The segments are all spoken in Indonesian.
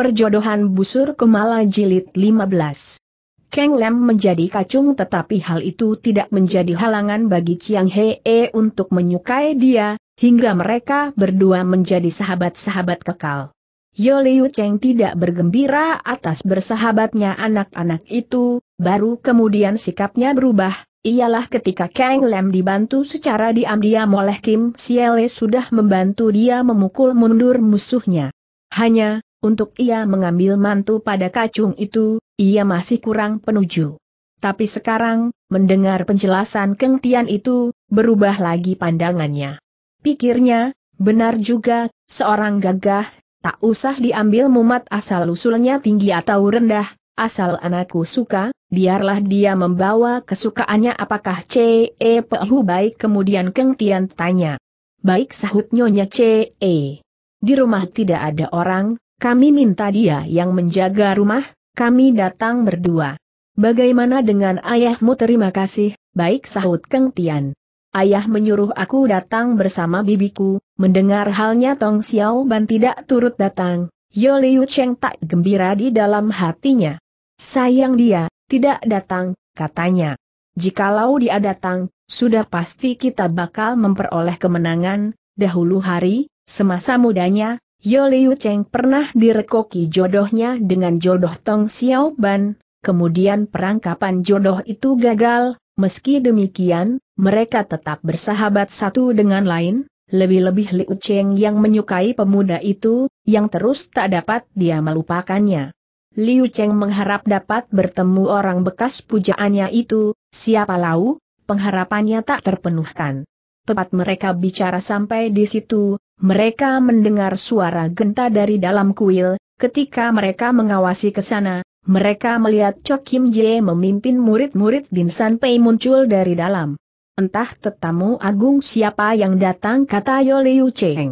Perjodohan Busur Kemala Jilid 15 Kang Lem menjadi kacung tetapi hal itu tidak menjadi halangan bagi Chiang Hee untuk menyukai dia, hingga mereka berdua menjadi sahabat-sahabat kekal. Yo Liu Cheng tidak bergembira atas bersahabatnya anak-anak itu, baru kemudian sikapnya berubah, ialah ketika Kang Lem dibantu secara diam-diam oleh Kim Siele sudah membantu dia memukul mundur musuhnya. Hanya, untuk ia mengambil mantu pada kacung itu, ia masih kurang penuju. Tapi sekarang, mendengar penjelasan Keng Tian itu, berubah lagi pandangannya. Pikirnya, benar juga, seorang gagah, tak usah diambil mumat asal-usulnya tinggi atau rendah, asal anakku suka, biarlah dia membawa kesukaannya apakah C.E. Pehu baik kemudian Keng Tian tanya. Baik sahut Nyonya C.E. Di rumah tidak ada orang, kami minta dia yang menjaga rumah, kami datang berdua. Bagaimana dengan ayahmu terima kasih, baik sahut Keng Tian. Ayah menyuruh aku datang bersama bibiku, mendengar halnya Tong Xiao Ban tidak turut datang, Yo Liu Cheng tak gembira di dalam hatinya. Sayang dia, tidak datang, katanya. Jikalau dia datang, sudah pasti kita bakal memperoleh kemenangan, dahulu hari, semasa mudanya, Yo Liu Cheng pernah direkoki jodohnya dengan jodoh Tong Xiaoban, kemudian perangkapan jodoh itu gagal, meski demikian, mereka tetap bersahabat satu dengan lain, lebih-lebih Liu Cheng yang menyukai pemuda itu, yang terus tak dapat dia melupakannya. Liu Cheng mengharap dapat bertemu orang bekas pujaannya itu, siapa lau, pengharapannya tak terpenuhkan. Tepat mereka bicara sampai di situ, mereka mendengar suara genta dari dalam kuil, ketika mereka mengawasi ke sana, mereka melihat Chok Kim Jie memimpin murid-murid Binsan Pei muncul dari dalam. Entah tetamu agung siapa yang datang kata Yoliu Liu Cheng.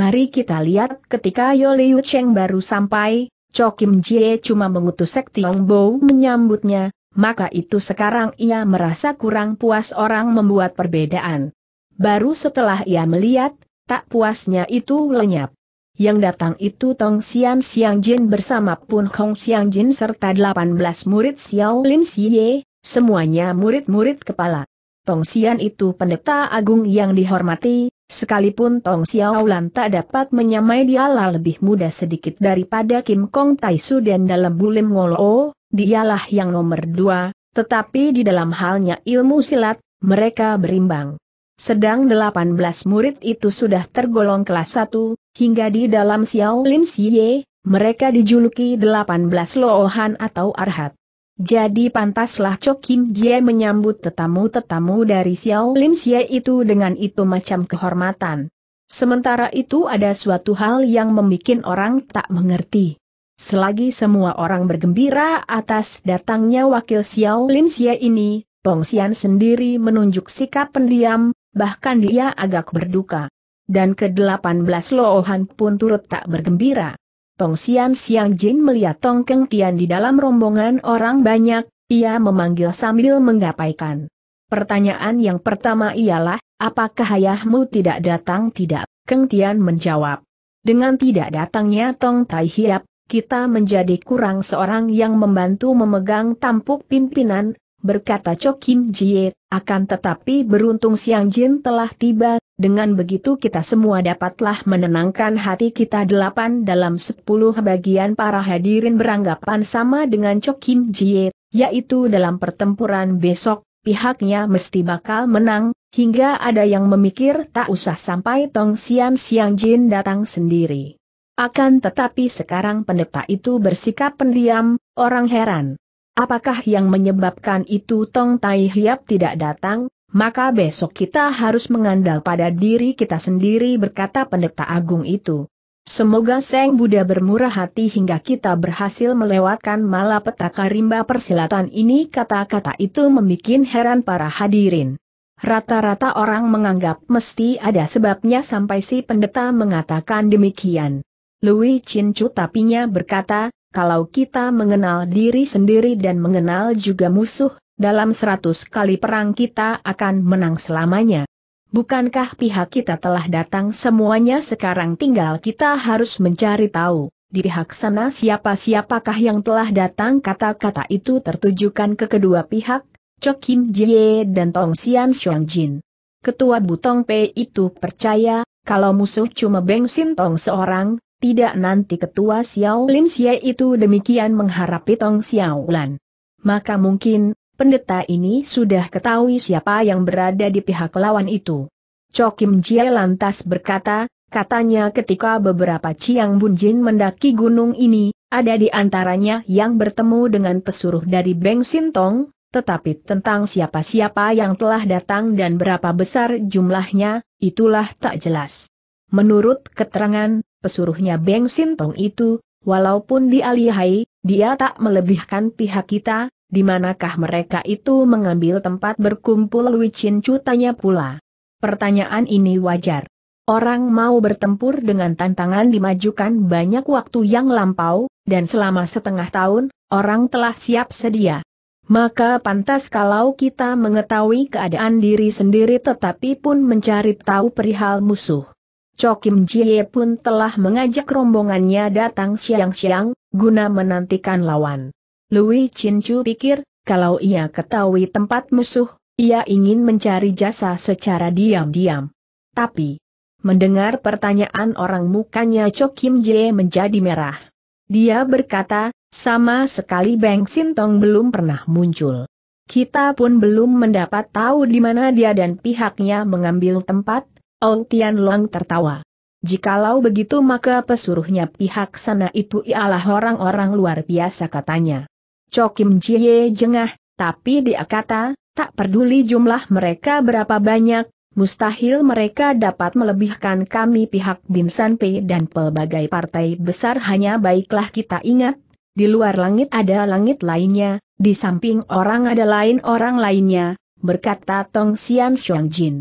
Mari kita lihat ketika Yoliu Liu Cheng baru sampai, Chok Kim Jie cuma mengutus Sek Tiong Bo menyambutnya, maka itu sekarang ia merasa kurang puas orang membuat perbedaan. Baru setelah ia melihat, Tak puasnya itu lenyap. Yang datang itu Tong Xian Xiang Jin bersama Pun Hong Xiang Jin serta 18 murid Xiao Lin Xie, semuanya murid-murid kepala. Tong Xian itu pendeta agung yang dihormati, sekalipun Tong Xiao Lan tak dapat menyamai dialah lebih muda sedikit daripada Kim Kong Tai Su dan dalam bulim ngolo, dialah yang nomor dua, tetapi di dalam halnya ilmu silat, mereka berimbang. Sedang 18 murid itu sudah tergolong kelas 1, hingga di dalam Xiao Lim Xie, mereka dijuluki 18 Lohan atau Arhat. Jadi pantaslah Chok Kim Jie menyambut tetamu-tetamu dari Xiao Lim Xie itu dengan itu macam kehormatan. Sementara itu ada suatu hal yang membuat orang tak mengerti. Selagi semua orang bergembira atas datangnya wakil Xiao Lim Xie ini, Pong Xian sendiri menunjuk sikap pendiam, bahkan dia agak berduka. Dan ke-18 Lohan pun turut tak bergembira. Tong Sian siang Jin melihat Tong Keng Tian di dalam rombongan orang banyak, ia memanggil sambil menggapaikan. Pertanyaan yang pertama ialah, apakah ayahmu tidak datang tidak? Keng Tian menjawab. Dengan tidak datangnya Tong Tai Hiap, kita menjadi kurang seorang yang membantu memegang tampuk pimpinan, berkata Cho Kim Jie, akan tetapi beruntung Siang Jin telah tiba, dengan begitu kita semua dapatlah menenangkan hati kita delapan dalam sepuluh bagian para hadirin beranggapan sama dengan Cho Kim Jie, yaitu dalam pertempuran besok, pihaknya mesti bakal menang, hingga ada yang memikir tak usah sampai Tong Sian Siang Jin datang sendiri. Akan tetapi sekarang pendeta itu bersikap pendiam, orang heran. Apakah yang menyebabkan itu Tong Tai Hiap tidak datang? Maka besok kita harus mengandal pada diri kita sendiri berkata pendeta agung itu. Semoga Seng Buddha bermurah hati hingga kita berhasil melewatkan malapetaka rimba persilatan ini kata-kata itu membuat heran para hadirin. Rata-rata orang menganggap mesti ada sebabnya sampai si pendeta mengatakan demikian. Louis Chin Chu tapinya berkata, kalau kita mengenal diri sendiri dan mengenal juga musuh, dalam seratus kali perang kita akan menang selamanya. Bukankah pihak kita telah datang semuanya sekarang tinggal kita harus mencari tahu, di pihak sana siapa-siapakah yang telah datang kata-kata itu tertujukan ke kedua pihak, Chok Kim Jie dan Tong Xian Xiong Jin. Ketua Butong Pei itu percaya, kalau musuh cuma Beng Tong seorang, tidak nanti ketua Xiao Lin Xie itu demikian mengharapi Tong Xiao Lan. Maka mungkin, pendeta ini sudah ketahui siapa yang berada di pihak lawan itu. Chokim Jie lantas berkata, katanya ketika beberapa Chiang Jin mendaki gunung ini, ada di antaranya yang bertemu dengan pesuruh dari Beng Sintong, tetapi tentang siapa-siapa yang telah datang dan berapa besar jumlahnya, itulah tak jelas. Menurut keterangan, pesuruhnya Beng Sintong itu, walaupun dialihai, dia tak melebihkan pihak kita, di manakah mereka itu mengambil tempat berkumpul Lui Chin Chu tanya pula. Pertanyaan ini wajar. Orang mau bertempur dengan tantangan dimajukan banyak waktu yang lampau, dan selama setengah tahun, orang telah siap sedia. Maka pantas kalau kita mengetahui keadaan diri sendiri tetapi pun mencari tahu perihal musuh. Chokim Jie pun telah mengajak rombongannya datang siang-siang, guna menantikan lawan. Louis Chin Chu pikir, kalau ia ketahui tempat musuh, ia ingin mencari jasa secara diam-diam. Tapi, mendengar pertanyaan orang mukanya Chokim Jie menjadi merah. Dia berkata, sama sekali Beng Sintong belum pernah muncul. Kita pun belum mendapat tahu di mana dia dan pihaknya mengambil tempat, Ong Tian Tianlong tertawa. Jikalau begitu maka pesuruhnya pihak sana itu ialah orang-orang luar biasa katanya. Chokim Jie jengah, tapi dia kata, tak peduli jumlah mereka berapa banyak, mustahil mereka dapat melebihkan kami pihak Binsan P dan pelbagai partai besar hanya baiklah kita ingat, di luar langit ada langit lainnya, di samping orang ada lain orang lainnya, berkata Tong Xian Xiang Jin.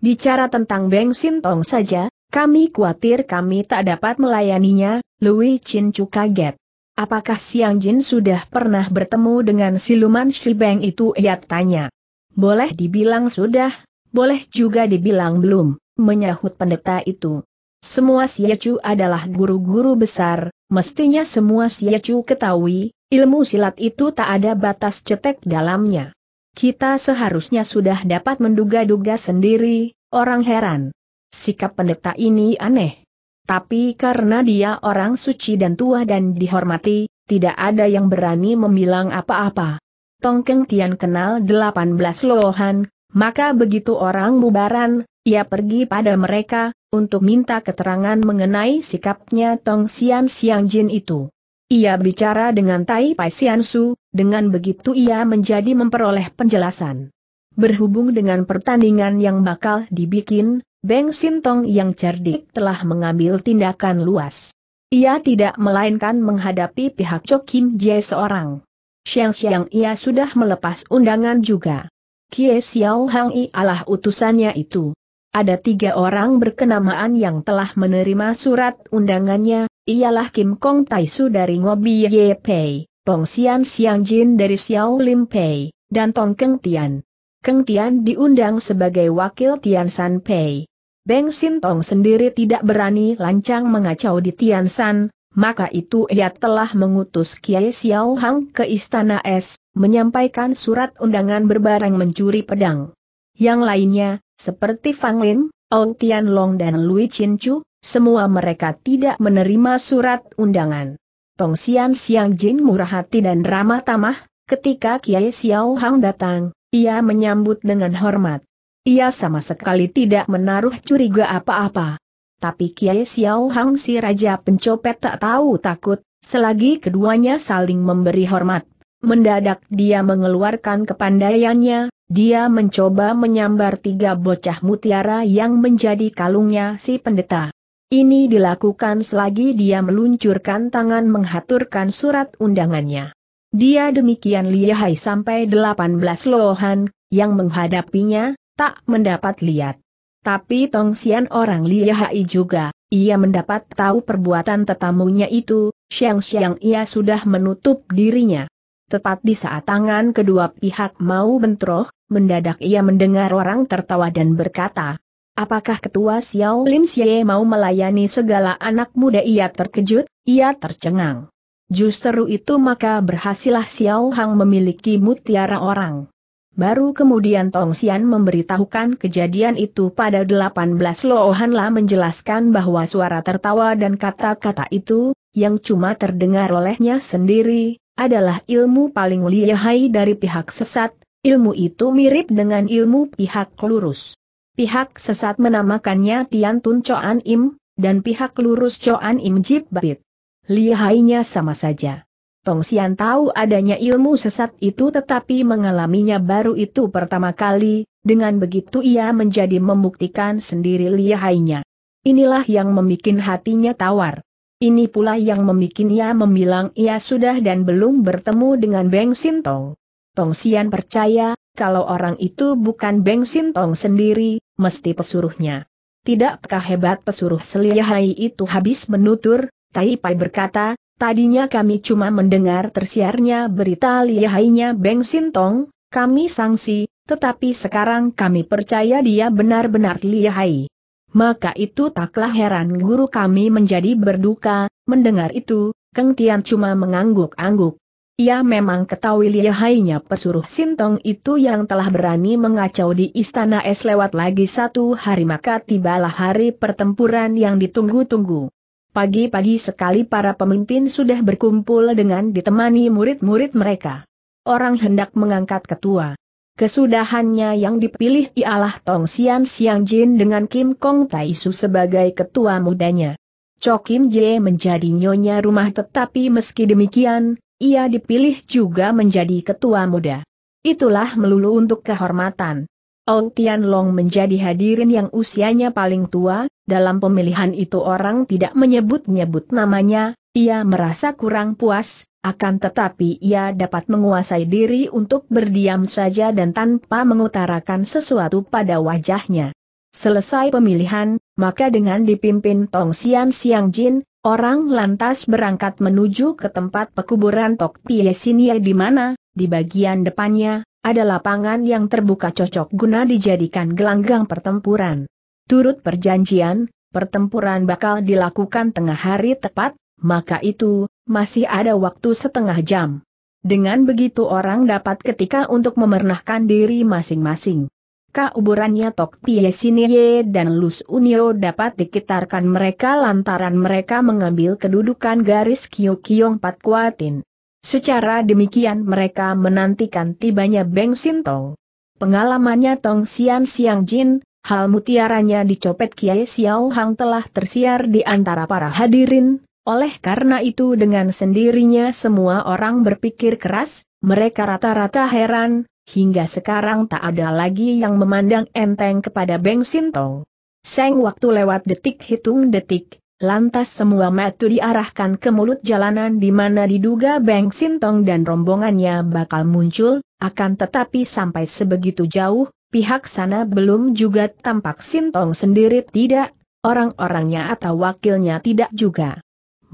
Bicara tentang Beng Sintong saja, kami khawatir kami tak dapat melayaninya, Lui Chin Chu kaget. Apakah Siang Jin sudah pernah bertemu dengan siluman si Beng itu ia tanya. Boleh dibilang sudah, boleh juga dibilang belum, menyahut pendeta itu. Semua Siacu adalah guru-guru besar, mestinya semua Siacu ketahui, ilmu silat itu tak ada batas cetek dalamnya. Kita seharusnya sudah dapat menduga-duga sendiri, orang heran. Sikap pendeta ini aneh. Tapi karena dia orang suci dan tua dan dihormati, tidak ada yang berani membilang apa-apa. Tongkeng Tian kenal 18 lohan, maka begitu orang bubaran, ia pergi pada mereka, untuk minta keterangan mengenai sikapnya Tong Xian Siang Jin itu. Ia bicara dengan Tai Pai Xian Su, dengan begitu ia menjadi memperoleh penjelasan. Berhubung dengan pertandingan yang bakal dibikin, Beng Sintong yang cerdik telah mengambil tindakan luas. Ia tidak melainkan menghadapi pihak Cho Kim Jae seorang. Siang-siang ia sudah melepas undangan juga. Kie Xiao Hang I alah utusannya itu. Ada tiga orang berkenamaan yang telah menerima surat undangannya, ialah Kim Kong Taisu dari Ngobi Ye Pei. Tong Xian Xiang Jin dari Xiao Lim Pei, dan Tong Keng Tian. Keng Tian diundang sebagai wakil Tian San Pei. Beng Xin Tong sendiri tidak berani lancang mengacau di Tian San, maka itu ia telah mengutus Kiai Xiao Hang ke Istana Es, menyampaikan surat undangan berbarang mencuri pedang. Yang lainnya, seperti Fang Lin, Ong Tian Long dan Lui Chin Chu, semua mereka tidak menerima surat undangan. Tong Sian Siang Jin murah hati dan ramah tamah, ketika Kiai Xiao Hang datang, ia menyambut dengan hormat. Ia sama sekali tidak menaruh curiga apa-apa. Tapi Kiai Xiao Hang si Raja Pencopet tak tahu takut, selagi keduanya saling memberi hormat. Mendadak dia mengeluarkan kepandaiannya, dia mencoba menyambar tiga bocah mutiara yang menjadi kalungnya si pendeta. Ini dilakukan selagi dia meluncurkan tangan menghaturkan surat undangannya. Dia demikian lihai sampai 18 lohan, yang menghadapinya, tak mendapat lihat. Tapi Tong Sian orang lihai juga, ia mendapat tahu perbuatan tetamunya itu, siang-siang ia sudah menutup dirinya. Tepat di saat tangan kedua pihak mau bentroh, mendadak ia mendengar orang tertawa dan berkata, apakah ketua Xiao Lim Xie mau melayani segala anak muda ia terkejut, ia tercengang. Justru itu maka berhasillah Xiao Hang memiliki mutiara orang. Baru kemudian Tong Xian memberitahukan kejadian itu pada 18 Lo menjelaskan bahwa suara tertawa dan kata-kata itu, yang cuma terdengar olehnya sendiri, adalah ilmu paling lihai dari pihak sesat, ilmu itu mirip dengan ilmu pihak lurus. Pihak sesat menamakannya Tian Tun Coan Im, dan pihak lurus Coan Im Jip Babit. Lihainya sama saja. Tong Xian tahu adanya ilmu sesat itu tetapi mengalaminya baru itu pertama kali, dengan begitu ia menjadi membuktikan sendiri lihainya. Inilah yang membuat hatinya tawar. Ini pula yang membuat ia membilang ia sudah dan belum bertemu dengan Beng Sintong. Tong Xian percaya, kalau orang itu bukan Beng Sintong sendiri, mesti pesuruhnya. Tidakkah hebat pesuruh Seliahai itu habis menutur, Tai Pai berkata, tadinya kami cuma mendengar tersiarnya berita Liyahainya Beng Sintong, kami sangsi, tetapi sekarang kami percaya dia benar-benar Liyahai. Maka itu taklah heran guru kami menjadi berduka, mendengar itu, Keng Tian cuma mengangguk-angguk. Ia memang ketahui lihainya pesuruh Sintong itu yang telah berani mengacau di istana es lewat lagi satu hari maka tibalah hari pertempuran yang ditunggu-tunggu. Pagi-pagi sekali para pemimpin sudah berkumpul dengan ditemani murid-murid mereka. Orang hendak mengangkat ketua. Kesudahannya yang dipilih ialah Tong Xian Xiang Jin dengan Kim Kong Taisu sebagai ketua mudanya. Cho Kim Jae menjadi nyonya rumah tetapi meski demikian, ia dipilih juga menjadi ketua muda. Itulah melulu untuk kehormatan. Ong Tianlong menjadi hadirin yang usianya paling tua, dalam pemilihan itu orang tidak menyebut-nyebut namanya, ia merasa kurang puas, akan tetapi ia dapat menguasai diri untuk berdiam saja dan tanpa mengutarakan sesuatu pada wajahnya. Selesai pemilihan, maka dengan dipimpin Tong Sian Siang Jin, orang lantas berangkat menuju ke tempat pekuburan Tok Pie di mana, di bagian depannya, ada lapangan yang terbuka cocok guna dijadikan gelanggang pertempuran. Turut perjanjian, pertempuran bakal dilakukan tengah hari tepat, maka itu, masih ada waktu setengah jam. Dengan begitu orang dapat ketika untuk memernahkan diri masing-masing kauburannya Tok Pie Sinie dan Lus Unio dapat dikitarkan mereka lantaran mereka mengambil kedudukan garis Kyo Kiong Pat Kuatin. Secara demikian mereka menantikan tibanya Beng Sintong. Pengalamannya Tong Sian Siang Jin, hal mutiaranya dicopet Kiai Xiao Hang telah tersiar di antara para hadirin, oleh karena itu dengan sendirinya semua orang berpikir keras, mereka rata-rata heran, hingga sekarang tak ada lagi yang memandang enteng kepada Beng Sintong. Seng waktu lewat detik hitung detik, lantas semua mata diarahkan ke mulut jalanan di mana diduga Beng Sintong dan rombongannya bakal muncul, akan tetapi sampai sebegitu jauh, pihak sana belum juga tampak Sintong sendiri tidak, orang-orangnya atau wakilnya tidak juga.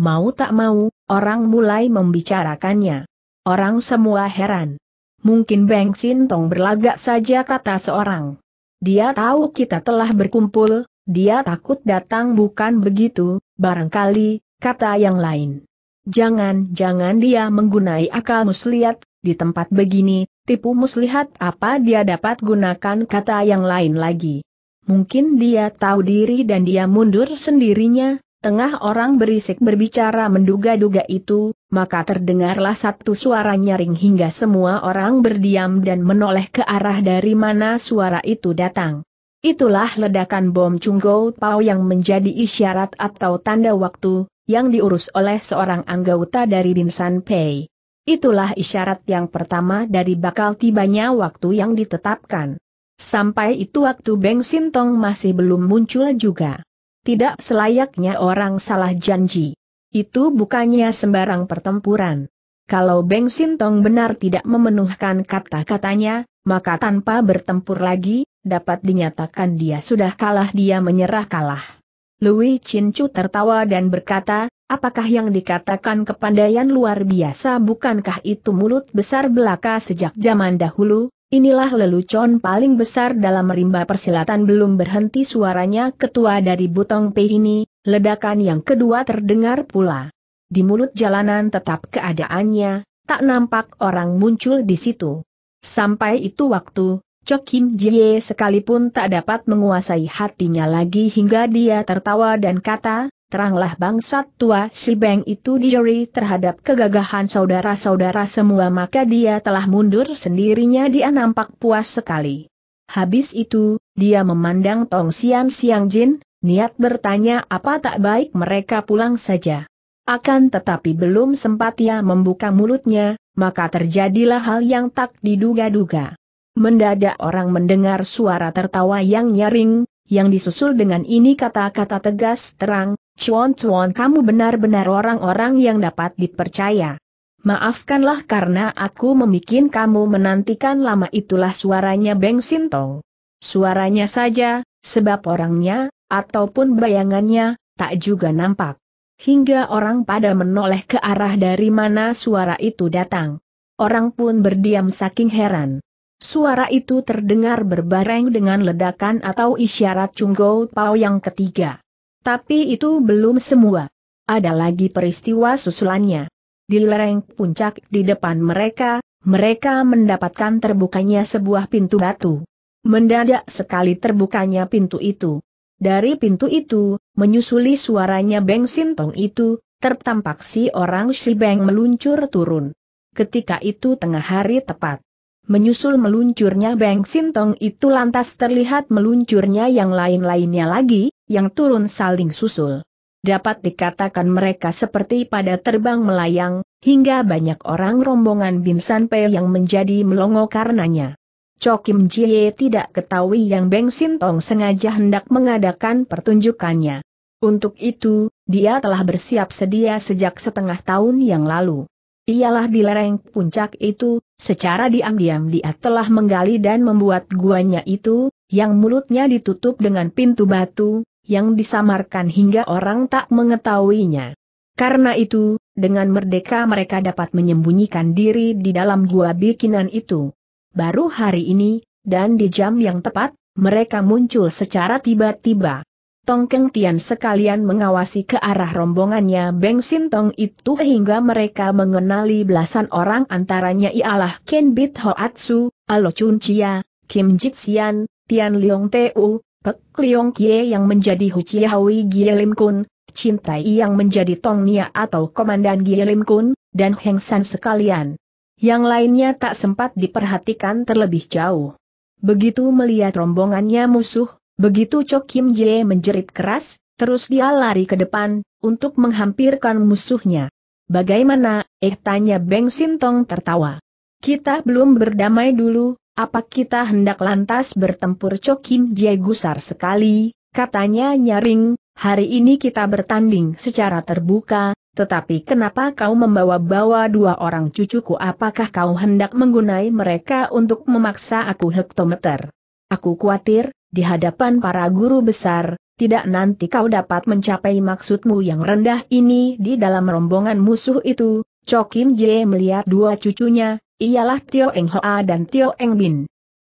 Mau tak mau, orang mulai membicarakannya. Orang semua heran mungkin Beng Sintong berlagak saja kata seorang. Dia tahu kita telah berkumpul, dia takut datang bukan begitu, barangkali, kata yang lain. Jangan-jangan dia menggunai akal muslihat, di tempat begini, tipu muslihat apa dia dapat gunakan kata yang lain lagi. Mungkin dia tahu diri dan dia mundur sendirinya, tengah orang berisik berbicara menduga-duga itu, maka terdengarlah satu suara nyaring hingga semua orang berdiam dan menoleh ke arah dari mana suara itu datang. Itulah ledakan bom Chunggo Pao yang menjadi isyarat atau tanda waktu, yang diurus oleh seorang anggota dari Binsan Pei. Itulah isyarat yang pertama dari bakal tibanya waktu yang ditetapkan. Sampai itu waktu Beng Sintong masih belum muncul juga. Tidak selayaknya orang salah janji. Itu bukannya sembarang pertempuran. Kalau Beng Sintong benar tidak memenuhkan kata-katanya, maka tanpa bertempur lagi, dapat dinyatakan dia sudah kalah dia menyerah kalah. Louis Chu tertawa dan berkata, apakah yang dikatakan kepandaian luar biasa bukankah itu mulut besar belaka sejak zaman dahulu? Inilah lelucon paling besar dalam rimba persilatan belum berhenti suaranya ketua dari Butong Pei ini, Ledakan yang kedua terdengar pula. Di mulut jalanan tetap keadaannya, tak nampak orang muncul di situ. Sampai itu waktu, Cho Kim Jie sekalipun tak dapat menguasai hatinya lagi hingga dia tertawa dan kata, teranglah bangsat tua si Beng itu dijeri terhadap kegagahan saudara-saudara semua maka dia telah mundur sendirinya dia nampak puas sekali. Habis itu, dia memandang Tong Sian Siang Jin, niat bertanya apa tak baik mereka pulang saja. Akan tetapi belum sempat ia membuka mulutnya, maka terjadilah hal yang tak diduga-duga. Mendadak orang mendengar suara tertawa yang nyaring, yang disusul dengan ini kata-kata tegas terang, cuan-cuan kamu benar-benar orang-orang yang dapat dipercaya. Maafkanlah karena aku memikin kamu menantikan lama itulah suaranya Beng Sintong. Suaranya saja, sebab orangnya, ataupun bayangannya, tak juga nampak. Hingga orang pada menoleh ke arah dari mana suara itu datang. Orang pun berdiam saking heran. Suara itu terdengar berbareng dengan ledakan atau isyarat Cunggo Pau yang ketiga. Tapi itu belum semua. Ada lagi peristiwa susulannya. Di lereng puncak di depan mereka, mereka mendapatkan terbukanya sebuah pintu batu. Mendadak sekali terbukanya pintu itu. Dari pintu itu, menyusuli suaranya Beng Sintong itu, tertampak si orang si Beng meluncur turun. Ketika itu tengah hari tepat. Menyusul meluncurnya Beng Sintong itu lantas terlihat meluncurnya yang lain-lainnya lagi, yang turun saling susul. Dapat dikatakan mereka seperti pada terbang melayang, hingga banyak orang rombongan Binsan Pei yang menjadi melongo karenanya. Chokim Jie tidak ketahui yang Beng Sintong sengaja hendak mengadakan pertunjukannya. Untuk itu, dia telah bersiap sedia sejak setengah tahun yang lalu. Ialah di lereng puncak itu, secara diam-diam dia telah menggali dan membuat guanya itu, yang mulutnya ditutup dengan pintu batu, yang disamarkan hingga orang tak mengetahuinya. Karena itu, dengan merdeka mereka dapat menyembunyikan diri di dalam gua bikinan itu baru hari ini, dan di jam yang tepat, mereka muncul secara tiba-tiba. Tongkeng Tian sekalian mengawasi ke arah rombongannya Beng Sintong itu hingga mereka mengenali belasan orang antaranya ialah Ken Bit Hoatsu, Alo Chun Chia, Kim Sian, Tian Leong Teu, Pek Leong Kie yang menjadi Hu Chia Hui Gielim Kun, Tai yang menjadi Tong Nia atau Komandan Gielim Kun, dan Heng San sekalian. Yang lainnya tak sempat diperhatikan terlebih jauh. Begitu melihat rombongannya musuh, begitu Cho Kim Jae menjerit keras, terus dia lari ke depan, untuk menghampirkan musuhnya. Bagaimana, eh tanya Beng Sintong tertawa. Kita belum berdamai dulu, apa kita hendak lantas bertempur Cho Kim Jae gusar sekali, katanya nyaring, hari ini kita bertanding secara terbuka, tetapi kenapa kau membawa-bawa dua orang cucuku apakah kau hendak menggunai mereka untuk memaksa aku hektometer? Aku khawatir, di hadapan para guru besar, tidak nanti kau dapat mencapai maksudmu yang rendah ini di dalam rombongan musuh itu. Chokim J melihat dua cucunya, ialah Tio Eng Hoa dan Tio Eng Bin.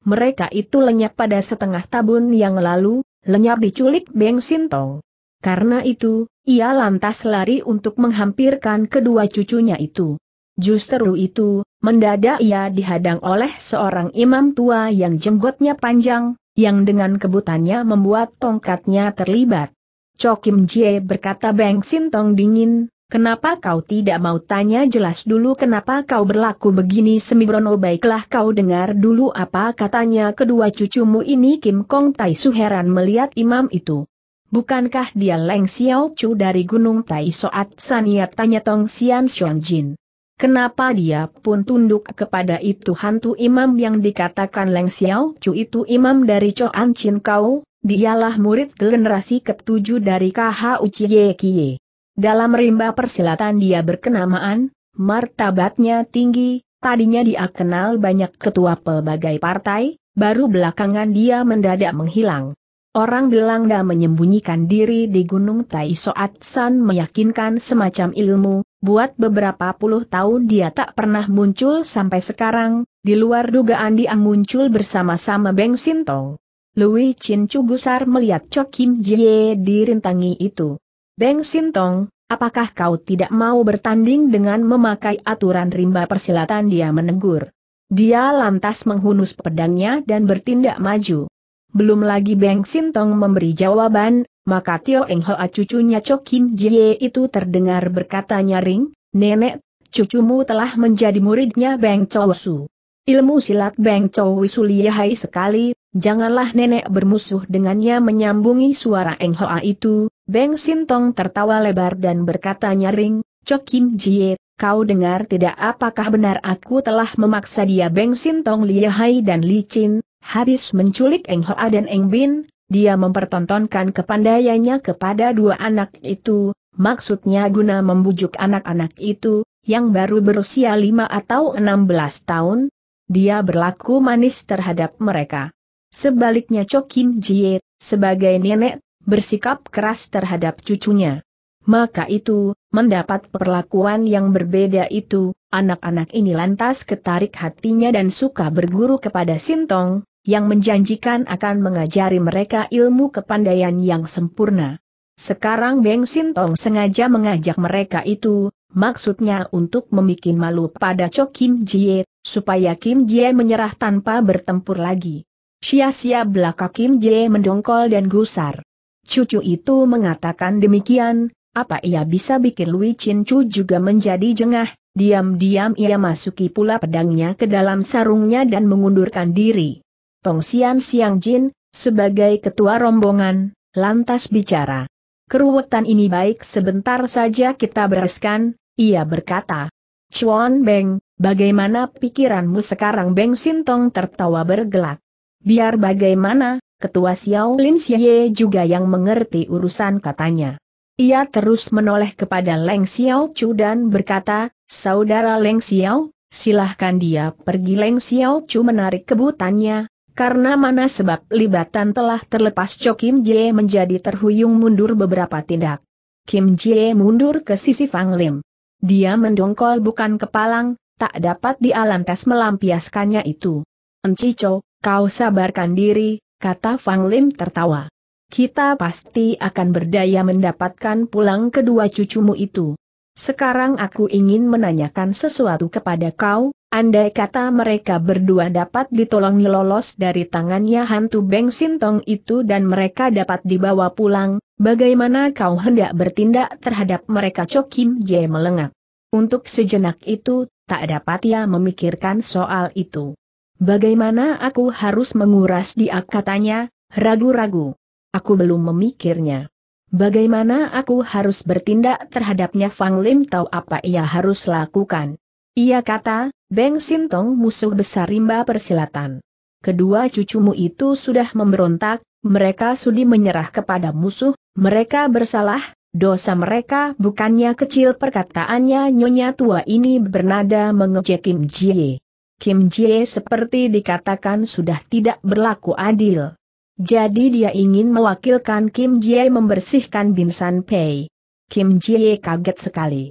Mereka itu lenyap pada setengah tabun yang lalu, lenyap diculik Beng Sintong. Karena itu, ia lantas lari untuk menghampirkan kedua cucunya itu. Justru itu, mendadak ia dihadang oleh seorang imam tua yang jenggotnya panjang, yang dengan kebutannya membuat tongkatnya terlibat. Chokim Jie berkata Beng Sintong dingin, kenapa kau tidak mau tanya jelas dulu kenapa kau berlaku begini Semibrono baiklah kau dengar dulu apa katanya kedua cucumu ini Kim Kong Tai Su melihat imam itu. Bukankah dia Leng Xiao Chu dari Gunung Tai Soat saniat tanya Tong Xian Jin. Kenapa dia pun tunduk kepada itu hantu imam yang dikatakan Leng Xiao Chu itu imam dari Choan Chin Kau, dialah murid generasi ketujuh dari KH Uchiye Kie. Dalam rimba persilatan dia berkenamaan, martabatnya tinggi, tadinya dia kenal banyak ketua pelbagai partai, baru belakangan dia mendadak menghilang. Orang Belanda menyembunyikan diri di Gunung Tai Soat San meyakinkan semacam ilmu, buat beberapa puluh tahun dia tak pernah muncul sampai sekarang, di luar dugaan dia muncul bersama-sama Beng Sintong. Louis Chin Cugusar melihat Cho Kim Jie dirintangi itu. Beng Sintong, apakah kau tidak mau bertanding dengan memakai aturan rimba persilatan dia menegur. Dia lantas menghunus pedangnya dan bertindak maju. Belum lagi Beng Sintong memberi jawaban, maka Tio Eng Hoa cucunya Cho Kim Jie itu terdengar berkata nyaring, Nenek, cucumu telah menjadi muridnya Beng Chow Su. Ilmu silat Beng Chow Su lihai sekali, janganlah nenek bermusuh dengannya menyambungi suara Eng Hoa itu, Beng Sintong tertawa lebar dan berkata nyaring, Cho Kim Jie, kau dengar tidak apakah benar aku telah memaksa dia Beng Sintong lihai dan licin, Habis menculik Eng Hoa dan Eng Bin, dia mempertontonkan kepandaiannya kepada dua anak itu, maksudnya guna membujuk anak-anak itu, yang baru berusia lima atau enam belas tahun, dia berlaku manis terhadap mereka. Sebaliknya Cho Kim Jie, sebagai nenek, bersikap keras terhadap cucunya. Maka itu, mendapat perlakuan yang berbeda itu, anak-anak ini lantas ketarik hatinya dan suka berguru kepada Sintong, yang menjanjikan akan mengajari mereka ilmu kepandaian yang sempurna. Sekarang Beng Sintong sengaja mengajak mereka itu, maksudnya untuk memikin malu pada Cho Kim Jie, supaya Kim Jie menyerah tanpa bertempur lagi. Sia-sia belaka Kim Jie mendongkol dan gusar. Cucu itu mengatakan demikian, apa ia bisa bikin Lui Chin Chu juga menjadi jengah, diam-diam ia masuki pula pedangnya ke dalam sarungnya dan mengundurkan diri. Tong Xian Siang Jin, sebagai ketua rombongan, lantas bicara. Keruwetan ini baik sebentar saja kita bereskan, ia berkata. Chuan Beng, bagaimana pikiranmu sekarang Beng Sintong tertawa bergelak. Biar bagaimana, ketua Xiao Lin Xie juga yang mengerti urusan katanya. Ia terus menoleh kepada Leng Xiao Chu dan berkata, Saudara Leng Xiao, silahkan dia pergi Leng Xiao Chu menarik kebutannya, karena mana sebab libatan telah terlepas Cho Kim Jie menjadi terhuyung mundur beberapa tindak. Kim Jie mundur ke sisi Fang Lim. Dia mendongkol bukan kepalang, tak dapat dialantas melampiaskannya itu. Cho, kau sabarkan diri, kata Fang Lim tertawa. Kita pasti akan berdaya mendapatkan pulang kedua cucumu itu. Sekarang aku ingin menanyakan sesuatu kepada kau, andai kata mereka berdua dapat ditolongi lolos dari tangannya hantu Beng Sintong itu dan mereka dapat dibawa pulang, bagaimana kau hendak bertindak terhadap mereka Cho Kim Jae melengak. Untuk sejenak itu, tak dapat ia memikirkan soal itu. Bagaimana aku harus menguras dia katanya, ragu-ragu. Aku belum memikirnya. Bagaimana aku harus bertindak terhadapnya Fang Lim tahu apa ia harus lakukan. Ia kata, Beng Sintong musuh besar rimba persilatan. Kedua cucumu itu sudah memberontak, mereka sudi menyerah kepada musuh, mereka bersalah, dosa mereka bukannya kecil perkataannya nyonya tua ini bernada mengejek Kim Jie. Kim Jie seperti dikatakan sudah tidak berlaku adil. Jadi dia ingin mewakilkan Kim Jie membersihkan Binsan Pei. Kim Jie kaget sekali.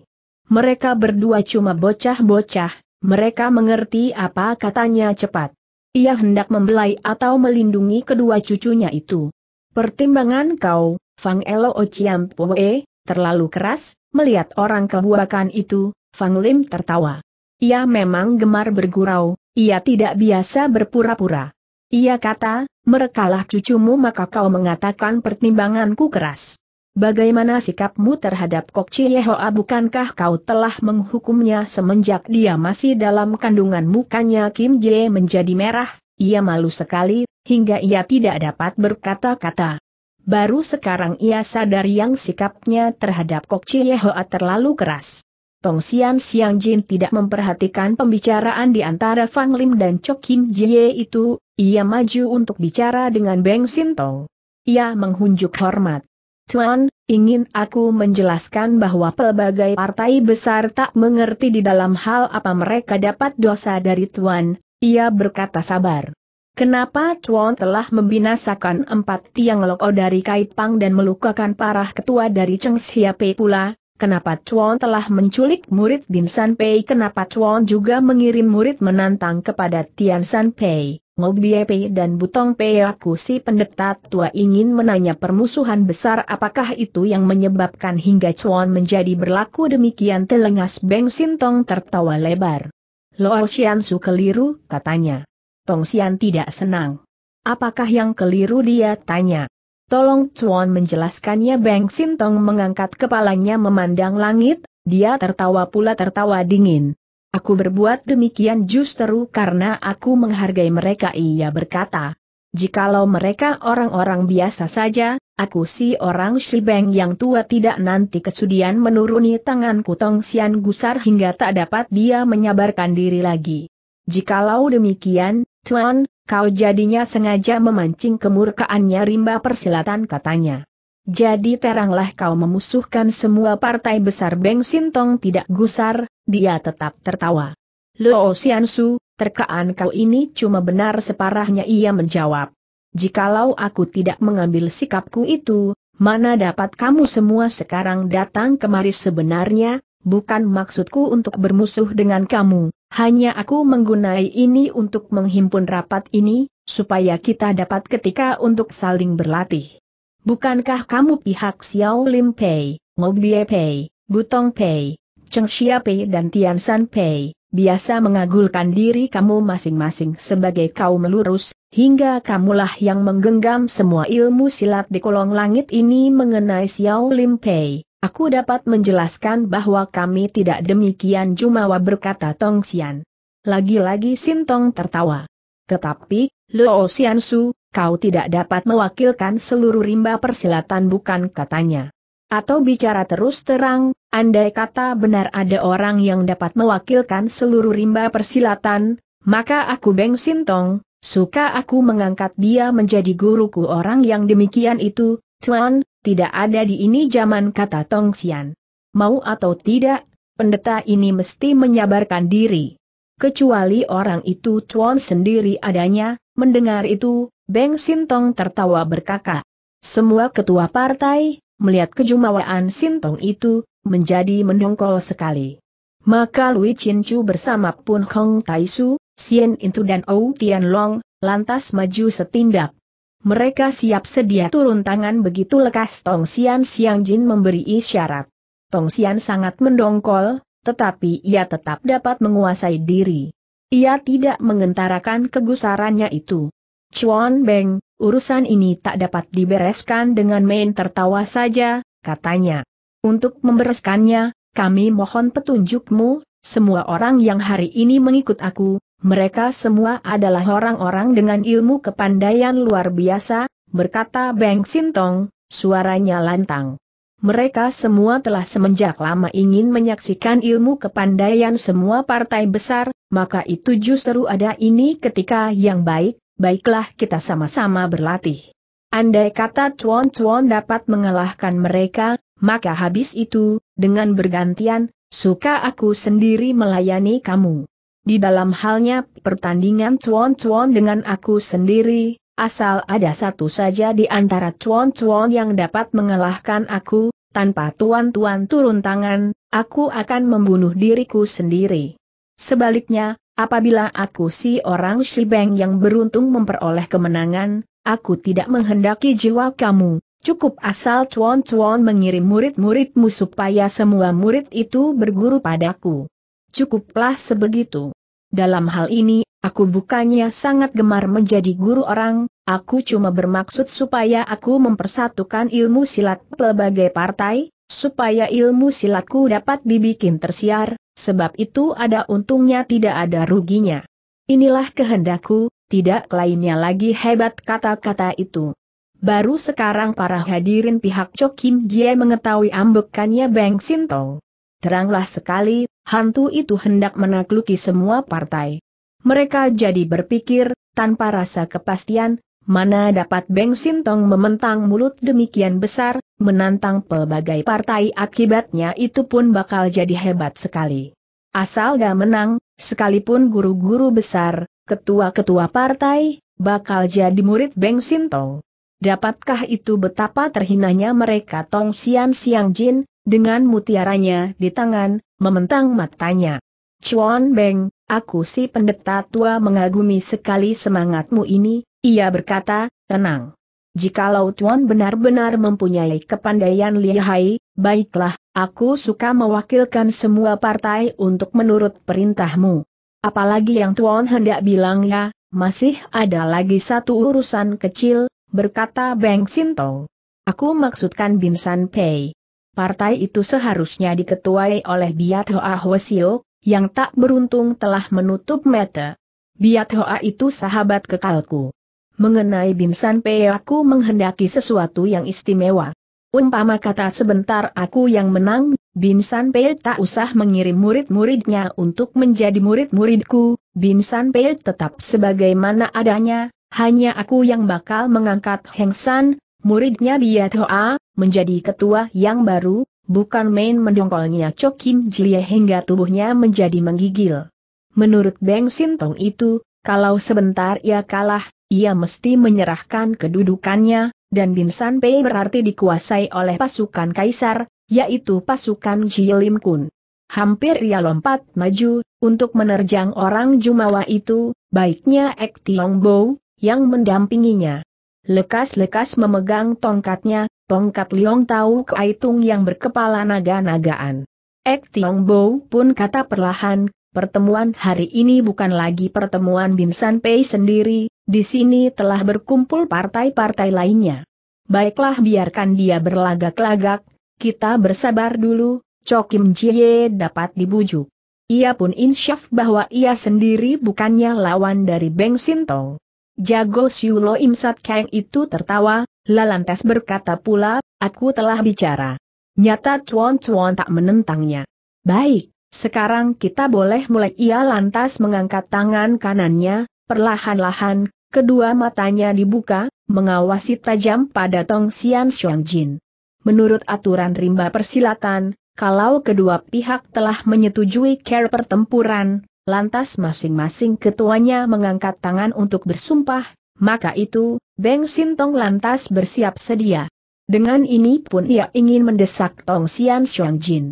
Mereka berdua cuma bocah-bocah, mereka mengerti apa katanya cepat. Ia hendak membelai atau melindungi kedua cucunya itu. Pertimbangan kau, Fang Elo Ociam Poe, terlalu keras, melihat orang kebuakan itu, Fang Lim tertawa. Ia memang gemar bergurau, ia tidak biasa berpura-pura. Ia kata, merekalah cucumu maka kau mengatakan pertimbanganku keras. Bagaimana sikapmu terhadap Kok Chiehoa bukankah kau telah menghukumnya semenjak dia masih dalam kandungan mukanya Kim Jae menjadi merah, ia malu sekali, hingga ia tidak dapat berkata-kata. Baru sekarang ia sadar yang sikapnya terhadap Kok Chiehoa terlalu keras. Tong Xian Siang Jin tidak memperhatikan pembicaraan di antara Fang Lim dan Chok Kim Jie itu, ia maju untuk bicara dengan Beng Sin Tong. Ia menghunjuk hormat. Tuan, ingin aku menjelaskan bahwa pelbagai partai besar tak mengerti di dalam hal apa mereka dapat dosa dari Tuan, ia berkata sabar. Kenapa Tuan telah membinasakan empat tiang loko dari Kaipang dan melukakan parah ketua dari Cheng Xiape pula, Kenapa Chuan telah menculik murid Bin San Pei? Kenapa Chuan juga mengirim murid menantang kepada Tian San Pei? Ngobie Pei dan Butong Pei aku si pendeta tua ingin menanya permusuhan besar apakah itu yang menyebabkan hingga Chuan menjadi berlaku demikian telengas Beng Sintong tertawa lebar. Lo Xian Su keliru, katanya. Tong Xian tidak senang. Apakah yang keliru dia tanya. Tolong Chuan menjelaskannya Beng Sintong mengangkat kepalanya memandang langit, dia tertawa pula tertawa dingin. Aku berbuat demikian justru karena aku menghargai mereka ia berkata. Jikalau mereka orang-orang biasa saja, aku si orang Shibeng yang tua tidak nanti kesudian menuruni tanganku Tong Sian gusar hingga tak dapat dia menyabarkan diri lagi. Jikalau demikian, Tuan, Kau jadinya sengaja memancing kemurkaannya rimba persilatan katanya. Jadi teranglah kau memusuhkan semua partai besar Beng Sintong tidak gusar, dia tetap tertawa. Luo Xiansu, terkaan kau ini cuma benar separahnya ia menjawab. Jikalau aku tidak mengambil sikapku itu, mana dapat kamu semua sekarang datang kemari sebenarnya, bukan maksudku untuk bermusuh dengan kamu, hanya aku menggunai ini untuk menghimpun rapat ini, supaya kita dapat ketika untuk saling berlatih. Bukankah kamu pihak Xiao Lim Pei, Ngobie Pei, Butong Pei, Cheng Xia Pei dan Tian San Pei, biasa mengagulkan diri kamu masing-masing sebagai kaum lurus, hingga kamulah yang menggenggam semua ilmu silat di kolong langit ini mengenai Xiao Lim Pei, Aku dapat menjelaskan bahwa kami tidak demikian Jumawa berkata Tong Xian. Lagi-lagi Sintong tertawa. Tetapi, Luo Xiansu, kau tidak dapat mewakilkan seluruh rimba persilatan bukan katanya. Atau bicara terus terang, andai kata benar ada orang yang dapat mewakilkan seluruh rimba persilatan, maka aku Beng Sintong, suka aku mengangkat dia menjadi guruku orang yang demikian itu, Tuan, tidak ada di ini zaman kata Tong Xian. Mau atau tidak, pendeta ini mesti menyabarkan diri. Kecuali orang itu Chuan sendiri adanya, mendengar itu, Beng Sintong tertawa berkaka. Semua ketua partai, melihat kejumawaan Sintong itu, menjadi mendongkol sekali. Maka Lui Chin Chu bersama Pun Hong Tai Su, Sien Intu dan Ou Tian Long, lantas maju setindak. Mereka siap sedia turun tangan begitu lekas Tong Xian Siang Jin memberi isyarat. Tong Xian sangat mendongkol, tetapi ia tetap dapat menguasai diri. Ia tidak mengentarakan kegusarannya itu. Chuan Beng, urusan ini tak dapat dibereskan dengan main tertawa saja, katanya. Untuk membereskannya, kami mohon petunjukmu, semua orang yang hari ini mengikut aku, mereka semua adalah orang-orang dengan ilmu kepandaian luar biasa, berkata Beng Sintong, suaranya lantang. Mereka semua telah semenjak lama ingin menyaksikan ilmu kepandaian semua partai besar, maka itu justru ada ini ketika yang baik, baiklah kita sama-sama berlatih. Andai kata Chuan Chuan dapat mengalahkan mereka, maka habis itu, dengan bergantian, suka aku sendiri melayani kamu. Di dalam halnya pertandingan cuan-cuan dengan aku sendiri, asal ada satu saja di antara cuan-cuan yang dapat mengalahkan aku, tanpa tuan-tuan turun tangan, aku akan membunuh diriku sendiri. Sebaliknya, apabila aku si orang Shibeng yang beruntung memperoleh kemenangan, aku tidak menghendaki jiwa kamu, Cukup asal cuan-cuan mengirim murid-muridmu supaya semua murid itu berguru padaku. Cukuplah sebegitu. Dalam hal ini, aku bukannya sangat gemar menjadi guru orang, aku cuma bermaksud supaya aku mempersatukan ilmu silat pelbagai partai, supaya ilmu silatku dapat dibikin tersiar, sebab itu ada untungnya tidak ada ruginya. Inilah kehendakku, tidak lainnya lagi hebat kata-kata itu. Baru sekarang para hadirin pihak Chokim Jie mengetahui ambekannya Beng Sintong teranglah sekali, hantu itu hendak menakluki semua partai. Mereka jadi berpikir, tanpa rasa kepastian, mana dapat Beng Sintong mementang mulut demikian besar, menantang pelbagai partai akibatnya itu pun bakal jadi hebat sekali. Asal gak menang, sekalipun guru-guru besar, ketua-ketua partai, bakal jadi murid Beng Sintong. Dapatkah itu betapa terhinanya mereka Tong Sian Siang Jin, dengan mutiaranya di tangan, mementang matanya. Chuan Beng, aku si pendeta tua mengagumi sekali semangatmu ini, ia berkata, tenang. Jikalau Tuan benar-benar mempunyai kepandaian lihai, baiklah, aku suka mewakilkan semua partai untuk menurut perintahmu. Apalagi yang Tuan hendak bilang ya, masih ada lagi satu urusan kecil, berkata Beng Sinto. Aku maksudkan Binsan Pei partai itu seharusnya diketuai oleh Biat Hoa Hwasio, yang tak beruntung telah menutup mata. Biat Hoa itu sahabat kekalku. Mengenai Binsan Pei aku menghendaki sesuatu yang istimewa. Umpama kata sebentar aku yang menang, Binsan Pei tak usah mengirim murid-muridnya untuk menjadi murid-muridku, Binsan Pei tetap sebagaimana adanya, hanya aku yang bakal mengangkat Heng San, muridnya Biat Hoa, menjadi ketua yang baru, bukan main mendongkolnya Cho Kim Jie hingga tubuhnya menjadi menggigil. Menurut Beng Sintong itu, kalau sebentar ia kalah, ia mesti menyerahkan kedudukannya, dan Bin San Pei berarti dikuasai oleh pasukan kaisar, yaitu pasukan Jilim Kun. Hampir ia lompat maju, untuk menerjang orang Jumawa itu, baiknya Ek Tiong Bo, yang mendampinginya. Lekas-lekas memegang tongkatnya, Tongkat Liong tahu kaitung yang berkepala naga-nagaan. Ek Tiong Bo pun kata perlahan, pertemuan hari ini bukan lagi pertemuan Binsan Pei sendiri, di sini telah berkumpul partai-partai lainnya. Baiklah biarkan dia berlagak-lagak, kita bersabar dulu, Chokim Jie dapat dibujuk. Ia pun insyaf bahwa ia sendiri bukannya lawan dari Beng Sintong. Jago Siulo Imsat Kang itu tertawa, Lantas berkata pula, aku telah bicara. Nyata Chuan Chuan tak menentangnya. Baik, sekarang kita boleh mulai ia lantas mengangkat tangan kanannya, perlahan-lahan, kedua matanya dibuka, mengawasi tajam pada Tong Xian Jin. Menurut aturan rimba persilatan, kalau kedua pihak telah menyetujui care pertempuran, lantas masing-masing ketuanya mengangkat tangan untuk bersumpah, maka itu, Beng Sintong lantas bersiap sedia. Dengan ini pun ia ingin mendesak Tong Sian Xiong Jin.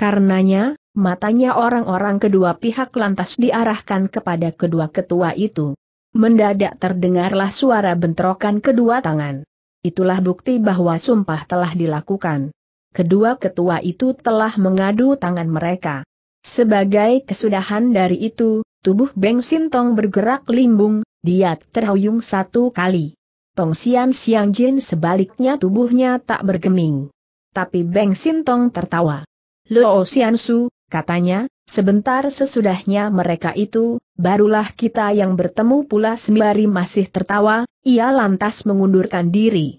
Karenanya, matanya orang-orang kedua pihak lantas diarahkan kepada kedua ketua itu. Mendadak terdengarlah suara bentrokan kedua tangan. Itulah bukti bahwa sumpah telah dilakukan. Kedua ketua itu telah mengadu tangan mereka. Sebagai kesudahan dari itu, tubuh Beng Sintong bergerak limbung, dia terhuyung satu kali. Tong Xian Siang Jin sebaliknya tubuhnya tak bergeming. Tapi Beng Tong tertawa. Luo Xiansu, katanya, sebentar sesudahnya mereka itu, barulah kita yang bertemu pula sembari masih tertawa, ia lantas mengundurkan diri.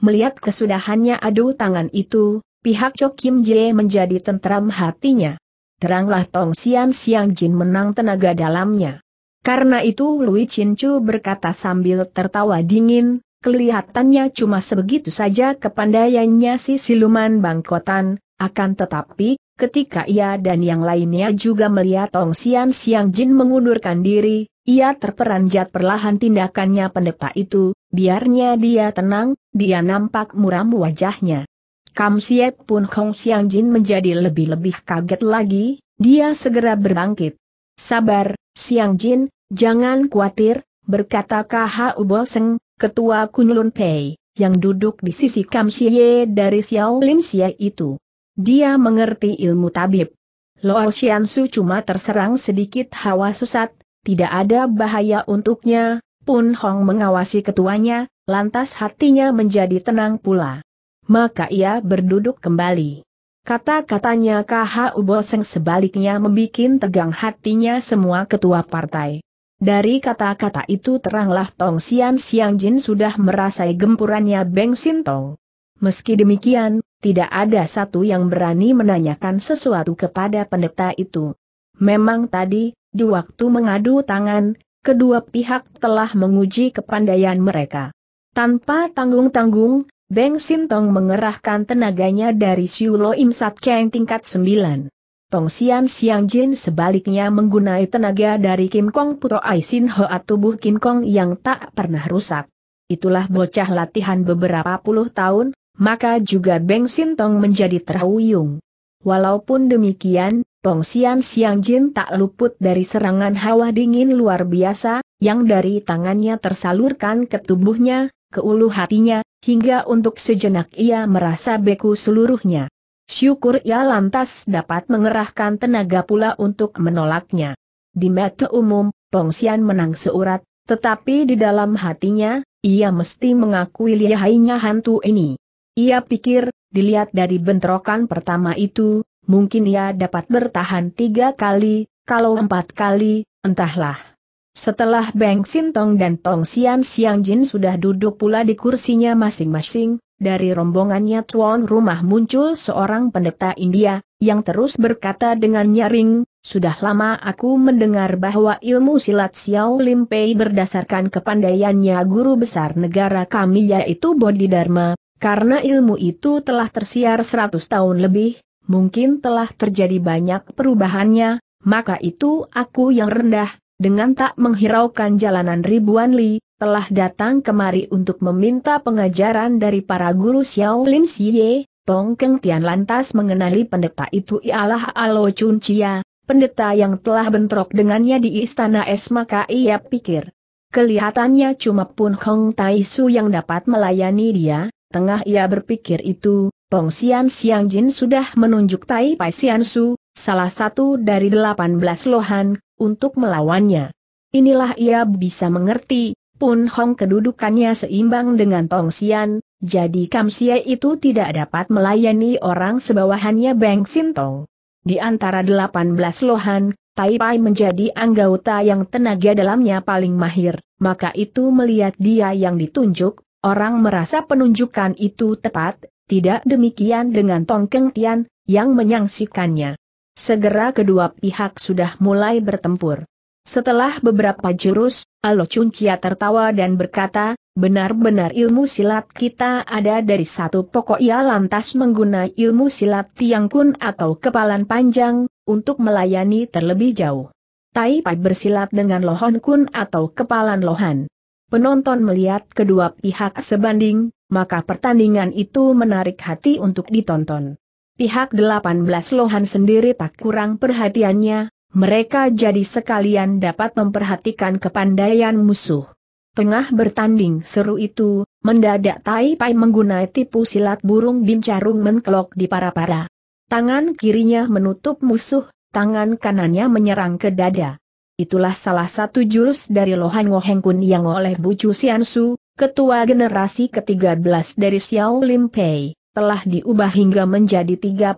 Melihat kesudahannya adu tangan itu, pihak Cho Kim Jae menjadi tentram hatinya. Teranglah Tong Sian Siang Jin menang tenaga dalamnya. Karena itu Lui Chin Chu berkata sambil tertawa dingin, kelihatannya cuma sebegitu saja kepandaiannya si siluman bangkotan, akan tetapi, ketika ia dan yang lainnya juga melihat Tong Sian Siang Jin mengundurkan diri, ia terperanjat perlahan tindakannya pendeta itu, biarnya dia tenang, dia nampak muram wajahnya. Kam Siep pun Hong Siang Jin menjadi lebih-lebih kaget lagi, dia segera berbangkit. Sabar, Siang Jin, Jangan khawatir, berkata KH Uboseng, ketua Kunlun Pei, yang duduk di sisi Kam Xie dari Xiao Lim Xie itu. Dia mengerti ilmu tabib. Xian Xiansu cuma terserang sedikit hawa sesat, tidak ada bahaya untuknya, Pun Hong mengawasi ketuanya, lantas hatinya menjadi tenang pula. Maka ia berduduk kembali. Kata-katanya KH Uboseng sebaliknya membuat tegang hatinya semua ketua partai. Dari kata-kata itu teranglah Tong Sian Xiang Jin sudah merasai gempurannya Beng Sintong. Meski demikian, tidak ada satu yang berani menanyakan sesuatu kepada pendeta itu. Memang tadi, di waktu mengadu tangan, kedua pihak telah menguji kepandaian mereka. Tanpa tanggung-tanggung, Beng Sintong mengerahkan tenaganya dari Siulo Imsat Keng tingkat 9. Tong Xian Xiang Jin sebaliknya menggunai tenaga dari Kim Kong Puto Aisin Hoa tubuh Kim Kong yang tak pernah rusak. Itulah bocah latihan beberapa puluh tahun, maka juga Beng Tong menjadi terhuyung. Walaupun demikian, Tong Xian Xiang Jin tak luput dari serangan hawa dingin luar biasa, yang dari tangannya tersalurkan ke tubuhnya, ke ulu hatinya, hingga untuk sejenak ia merasa beku seluruhnya. Syukur ia lantas dapat mengerahkan tenaga pula untuk menolaknya. Di mata umum, Pongsian menang seurat, tetapi di dalam hatinya, ia mesti mengakui lihainya hantu ini. Ia pikir, dilihat dari bentrokan pertama itu, mungkin ia dapat bertahan tiga kali, kalau empat kali, entahlah. Setelah Beng Sintong dan Tong Xian Xiang Jin sudah duduk pula di kursinya masing-masing, dari rombongannya tuan rumah muncul seorang pendeta India, yang terus berkata dengan nyaring, sudah lama aku mendengar bahwa ilmu silat Xiao Lim Pei berdasarkan kepandaiannya guru besar negara kami yaitu Bodhidharma, karena ilmu itu telah tersiar 100 tahun lebih, mungkin telah terjadi banyak perubahannya, maka itu aku yang rendah, dengan tak menghiraukan jalanan ribuan li, telah datang kemari untuk meminta pengajaran dari para guru Xiao Lim Siye. Tong Keng Tian lantas mengenali pendeta itu ialah Alo Chun Chia, pendeta yang telah bentrok dengannya di istana es maka ia pikir. Kelihatannya cuma Pun Hong Tai Su yang dapat melayani dia, tengah ia berpikir itu, Pong Xian Xiang Jin sudah menunjuk Tai Pai Xian Su, salah satu dari delapan belas lohan untuk melawannya. Inilah ia bisa mengerti, Pun Hong kedudukannya seimbang dengan Tong Xian, jadi Kam Sia itu tidak dapat melayani orang sebawahannya Beng Sintong. Di antara 18 lohan, Tai Pai menjadi anggota yang tenaga dalamnya paling mahir, maka itu melihat dia yang ditunjuk, orang merasa penunjukan itu tepat, tidak demikian dengan Tong Keng Tian, yang menyangsikannya. Segera kedua pihak sudah mulai bertempur. Setelah beberapa jurus, Alo Cuncia tertawa dan berkata, benar-benar ilmu silat kita ada dari satu pokok ia lantas menggunakan ilmu silat Tiang Kun atau kepalan panjang, untuk melayani terlebih jauh. Tai Pai bersilat dengan lohon kun atau kepalan lohan. Penonton melihat kedua pihak sebanding, maka pertandingan itu menarik hati untuk ditonton. Pihak 18 Lohan sendiri tak kurang perhatiannya, mereka jadi sekalian dapat memperhatikan kepandaian musuh. Tengah bertanding seru itu, mendadak Tai Pai menggunai tipu silat burung bincarung carung di para-para. Tangan kirinya menutup musuh, tangan kanannya menyerang ke dada. Itulah salah satu jurus dari Lohan Ngoheng Kun yang oleh Bu Chu ketua generasi ke-13 dari Xiao Lim Pei telah diubah hingga menjadi 33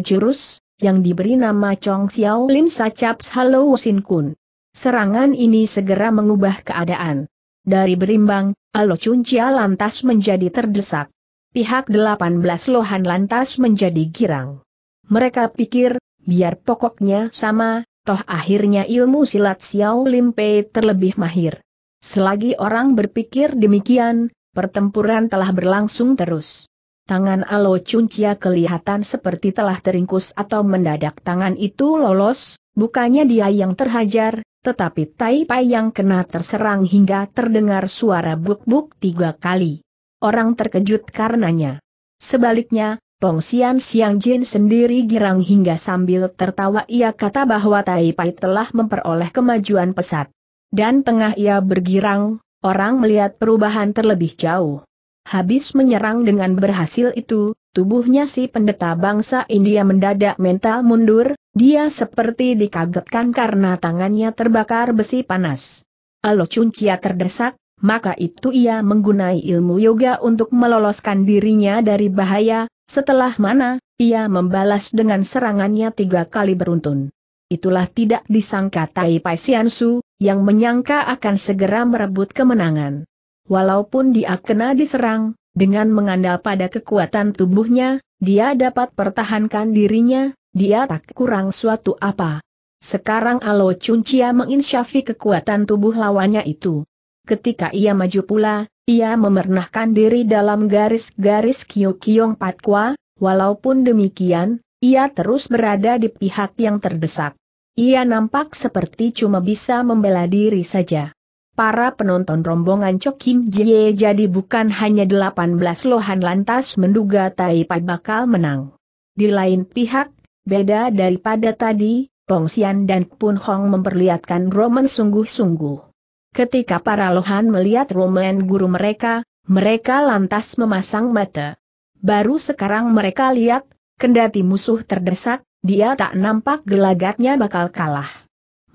jurus, yang diberi nama Chong Xiao Lim Sacaps Halo Sin Kun. Serangan ini segera mengubah keadaan. Dari berimbang, Alo Chun Chia lantas menjadi terdesak. Pihak 18 Lohan lantas menjadi girang. Mereka pikir, biar pokoknya sama, toh akhirnya ilmu silat Xiao Lim Pei terlebih mahir. Selagi orang berpikir demikian, pertempuran telah berlangsung terus. Tangan Alo Cuncia kelihatan seperti telah teringkus atau mendadak tangan itu lolos, bukannya dia yang terhajar, tetapi Tai Pai yang kena terserang hingga terdengar suara buk-buk tiga kali. Orang terkejut karenanya. Sebaliknya, Tong Xian Xiang Jin sendiri girang hingga sambil tertawa ia kata bahwa Tai Pai telah memperoleh kemajuan pesat. Dan tengah ia bergirang, orang melihat perubahan terlebih jauh. Habis menyerang dengan berhasil itu, tubuhnya si pendeta bangsa India mendadak mental mundur, dia seperti dikagetkan karena tangannya terbakar besi panas. Alo Cuncia terdesak, maka itu ia menggunai ilmu yoga untuk meloloskan dirinya dari bahaya, setelah mana, ia membalas dengan serangannya tiga kali beruntun. Itulah tidak disangka Tai Pai Siansu, yang menyangka akan segera merebut kemenangan. Walaupun dia kena diserang, dengan mengandalkan pada kekuatan tubuhnya, dia dapat pertahankan dirinya, dia tak kurang suatu apa. Sekarang Alo menginsafi menginsyafi kekuatan tubuh lawannya itu. Ketika ia maju pula, ia memernahkan diri dalam garis-garis Kyo-Kyong Patkwa, walaupun demikian, ia terus berada di pihak yang terdesak. Ia nampak seperti cuma bisa membela diri saja para penonton rombongan Chok Kim Jie jadi bukan hanya 18 lohan lantas menduga Taipai bakal menang. Di lain pihak, beda daripada tadi, Tong Xian dan Pun Hong memperlihatkan Roman sungguh-sungguh. Ketika para lohan melihat Roman guru mereka, mereka lantas memasang mata. Baru sekarang mereka lihat, kendati musuh terdesak, dia tak nampak gelagatnya bakal kalah.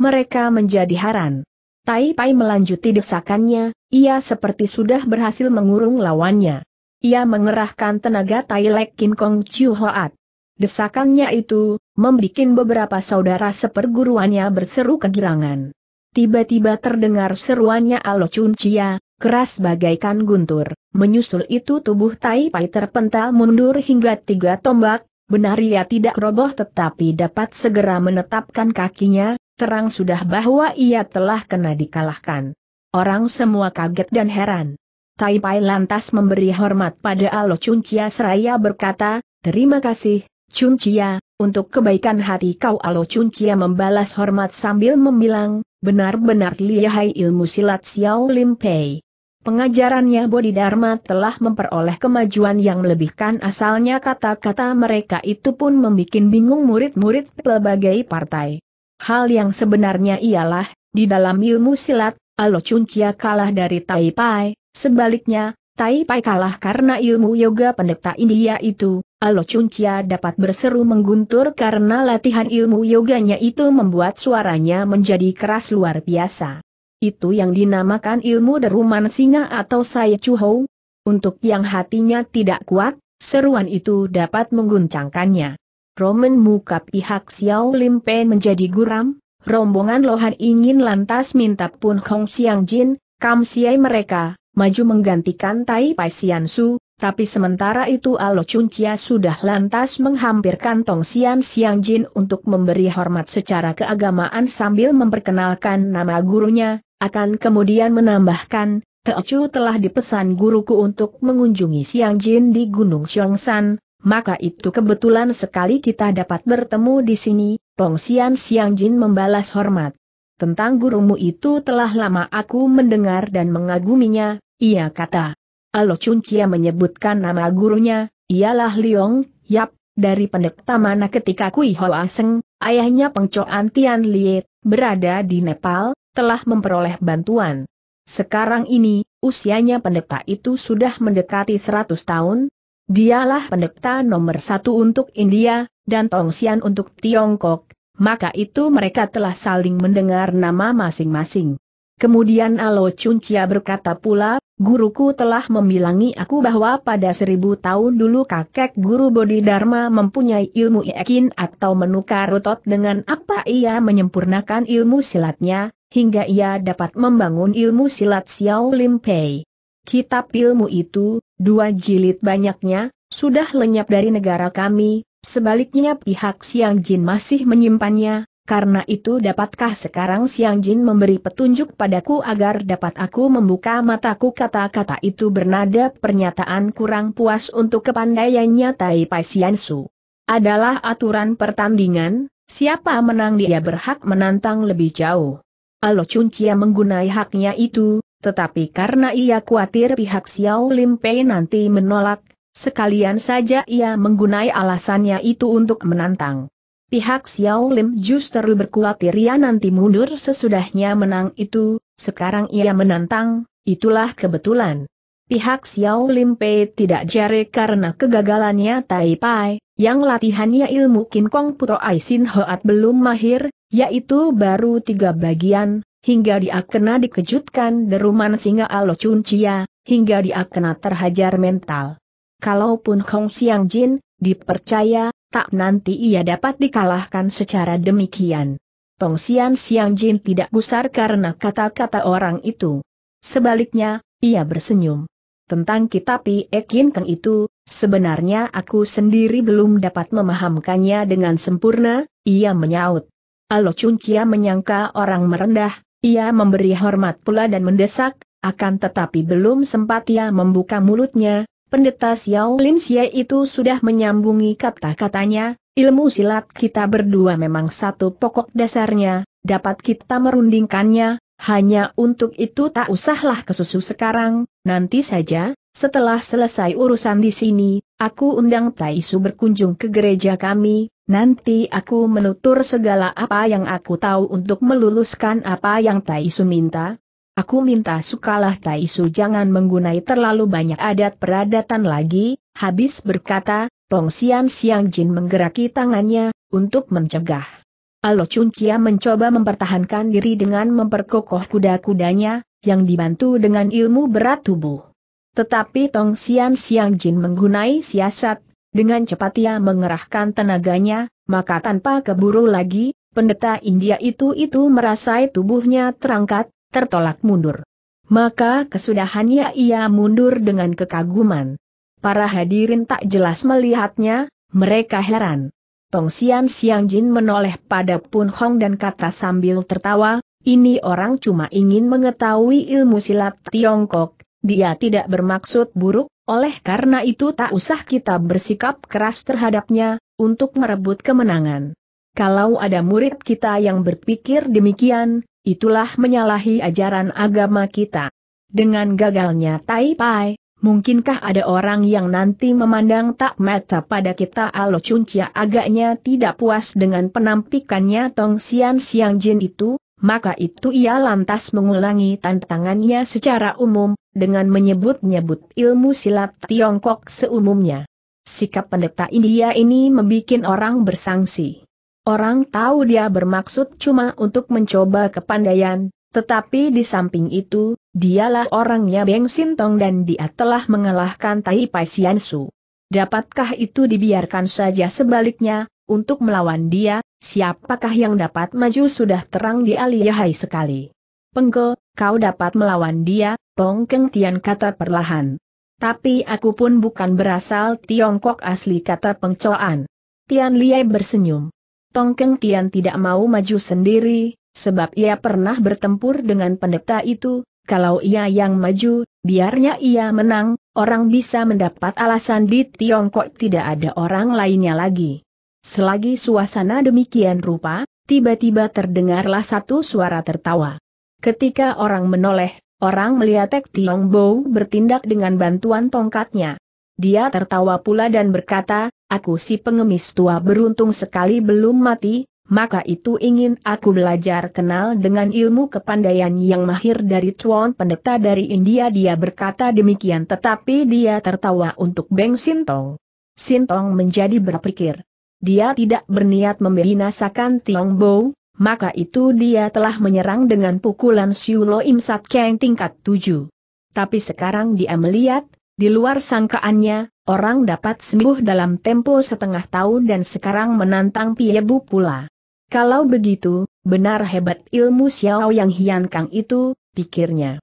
Mereka menjadi heran. Tai Pai melanjuti desakannya, ia seperti sudah berhasil mengurung lawannya. Ia mengerahkan tenaga Tai Lek Kim Kong Chiu Hoat. Desakannya itu, membuat beberapa saudara seperguruannya berseru kegirangan. Tiba-tiba terdengar seruannya Alo Chun Chia, keras bagaikan guntur, menyusul itu tubuh Tai Pai terpental mundur hingga tiga tombak, benar ia tidak roboh tetapi dapat segera menetapkan kakinya, terang sudah bahwa ia telah kena dikalahkan. Orang semua kaget dan heran. Tai Pai lantas memberi hormat pada Alo Cia seraya berkata, Terima kasih, Chun Chia, untuk kebaikan hati kau Alo Cia membalas hormat sambil membilang, benar-benar lihai ilmu silat Xiao Lim Pei. Pengajarannya Bodhidharma telah memperoleh kemajuan yang melebihkan asalnya kata-kata mereka itu pun membuat bingung murid-murid pelbagai partai. Hal yang sebenarnya ialah, di dalam ilmu silat, Alo kalah dari Tai Pai, sebaliknya, Tai Pai kalah karena ilmu yoga pendeta India itu, Alo dapat berseru mengguntur karena latihan ilmu yoganya itu membuat suaranya menjadi keras luar biasa. Itu yang dinamakan ilmu deruman singa atau saya cuhou. Untuk yang hatinya tidak kuat, seruan itu dapat mengguncangkannya. Roman Mukap pihak Xiao Lim Pen menjadi guram, rombongan Lohan ingin lantas minta Pun Hong Xiang Jin, Kam Siai mereka, maju menggantikan Tai Pai Sian Su, tapi sementara itu Alo Chun Chia sudah lantas menghampirkan Tong Sian Xiang Jin untuk memberi hormat secara keagamaan sambil memperkenalkan nama gurunya, akan kemudian menambahkan, Teochu telah dipesan guruku untuk mengunjungi Xiang Jin di Gunung Xiongsan, maka itu kebetulan sekali kita dapat bertemu di sini, Pong Xian Xiang Jin membalas hormat. Tentang gurumu itu telah lama aku mendengar dan mengaguminya, ia kata. Alo Chia menyebutkan nama gurunya, ialah Liong, Yap, dari pendek tamana ketika Kui Hoa Seng, ayahnya Peng Pengcoan Tian Liet, berada di Nepal, telah memperoleh bantuan. Sekarang ini, usianya pendeta itu sudah mendekati 100 tahun, Dialah pendeta nomor satu untuk India, dan Tongsian untuk Tiongkok, maka itu mereka telah saling mendengar nama masing-masing. Kemudian Alo Chunchia berkata pula, guruku telah membilangi aku bahwa pada seribu tahun dulu kakek guru Bodhidharma mempunyai ilmu yakin atau menukar otot dengan apa ia menyempurnakan ilmu silatnya, hingga ia dapat membangun ilmu silat Xiao Lim Pei. Kitab ilmu itu, dua jilid banyaknya, sudah lenyap dari negara kami, sebaliknya pihak Siang Jin masih menyimpannya, karena itu dapatkah sekarang Siang Jin memberi petunjuk padaku agar dapat aku membuka mataku kata-kata itu bernada pernyataan kurang puas untuk kepandaiannya Tai Pai Sian Su. Adalah aturan pertandingan, siapa menang dia berhak menantang lebih jauh. Alo Chun Cia menggunai haknya itu, tetapi karena ia khawatir pihak Xiao Lim Pei nanti menolak, sekalian saja ia menggunai alasannya itu untuk menantang. Pihak Xiao Lim justru berkhawatir ia nanti mundur sesudahnya menang itu, sekarang ia menantang, itulah kebetulan. Pihak Xiao Lim Pei tidak jare karena kegagalannya Tai Pai, yang latihannya ilmu Kim Kong Puto Aisin Hoat belum mahir, yaitu baru tiga bagian, hingga dia kena dikejutkan deruman singa Alo Chun Chia, hingga dia kena terhajar mental. Kalaupun Hong Xiang Jin, dipercaya, tak nanti ia dapat dikalahkan secara demikian. Tong Xian Xiang Jin tidak gusar karena kata-kata orang itu. Sebaliknya, ia bersenyum. Tentang kitab Ekin Keng itu, sebenarnya aku sendiri belum dapat memahamkannya dengan sempurna, ia menyaut. Alo Chun Chia menyangka orang merendah, ia memberi hormat pula dan mendesak, akan tetapi belum sempat ia membuka mulutnya, pendeta Xiao Lim Xie itu sudah menyambungi kata-katanya, ilmu silat kita berdua memang satu pokok dasarnya, dapat kita merundingkannya, hanya untuk itu tak usahlah kesusu sekarang, nanti saja, setelah selesai urusan di sini, aku undang Taisu berkunjung ke gereja kami, Nanti aku menutur segala apa yang aku tahu untuk meluluskan apa yang Taisu minta. Aku minta sukalah Taisu jangan menggunai terlalu banyak adat peradatan lagi, habis berkata, Tong Sian Siang Jin menggeraki tangannya, untuk mencegah. Alo Chun Chia mencoba mempertahankan diri dengan memperkokoh kuda-kudanya, yang dibantu dengan ilmu berat tubuh. Tetapi Tong Sian Siang Jin menggunai siasat dengan cepat ia mengerahkan tenaganya, maka tanpa keburu lagi, pendeta India itu-itu merasai tubuhnya terangkat, tertolak mundur. Maka kesudahannya ia mundur dengan kekaguman. Para hadirin tak jelas melihatnya, mereka heran. Tong Sian Siang Jin menoleh pada Pun Hong dan kata sambil tertawa, ini orang cuma ingin mengetahui ilmu silat Tiongkok, dia tidak bermaksud buruk, oleh karena itu tak usah kita bersikap keras terhadapnya, untuk merebut kemenangan. Kalau ada murid kita yang berpikir demikian, itulah menyalahi ajaran agama kita. Dengan gagalnya Tai Pai, mungkinkah ada orang yang nanti memandang tak mata pada kita Alo Chia agaknya tidak puas dengan penampikannya Tong Sian Siang Jin itu, maka itu ia lantas mengulangi tantangannya secara umum, dengan menyebut-nyebut ilmu silat Tiongkok seumumnya. Sikap pendeta India ini membuat orang bersangsi. Orang tahu dia bermaksud cuma untuk mencoba kepandaian, tetapi di samping itu, dialah orangnya Beng Sintong dan dia telah mengalahkan Tai Pai Su. Dapatkah itu dibiarkan saja sebaliknya, untuk melawan dia, siapakah yang dapat maju sudah terang di Aliyahai sekali. Penggo, kau dapat melawan dia, Tong Keng Tian kata perlahan. Tapi aku pun bukan berasal Tiongkok asli kata pengcoan. Tian Liai bersenyum. Tong Keng Tian tidak mau maju sendiri, sebab ia pernah bertempur dengan pendeta itu, kalau ia yang maju, biarnya ia menang, orang bisa mendapat alasan di Tiongkok tidak ada orang lainnya lagi. Selagi suasana demikian rupa, tiba-tiba terdengarlah satu suara tertawa. Ketika orang menoleh, orang melihat Tek Tiong Bo bertindak dengan bantuan tongkatnya. Dia tertawa pula dan berkata, aku si pengemis tua beruntung sekali belum mati, maka itu ingin aku belajar kenal dengan ilmu kepandaian yang mahir dari Chuan pendeta dari India dia berkata demikian tetapi dia tertawa untuk Beng Sintong. Sintong menjadi berpikir. Dia tidak berniat membinasakan Tiong Bo, maka itu dia telah menyerang dengan pukulan Siulo Im Sat tingkat 7. Tapi sekarang dia melihat, di luar sangkaannya, orang dapat sembuh dalam tempo setengah tahun dan sekarang menantang Piebu pula. Kalau begitu, benar hebat ilmu Xiao yang Hian Kang itu, pikirnya.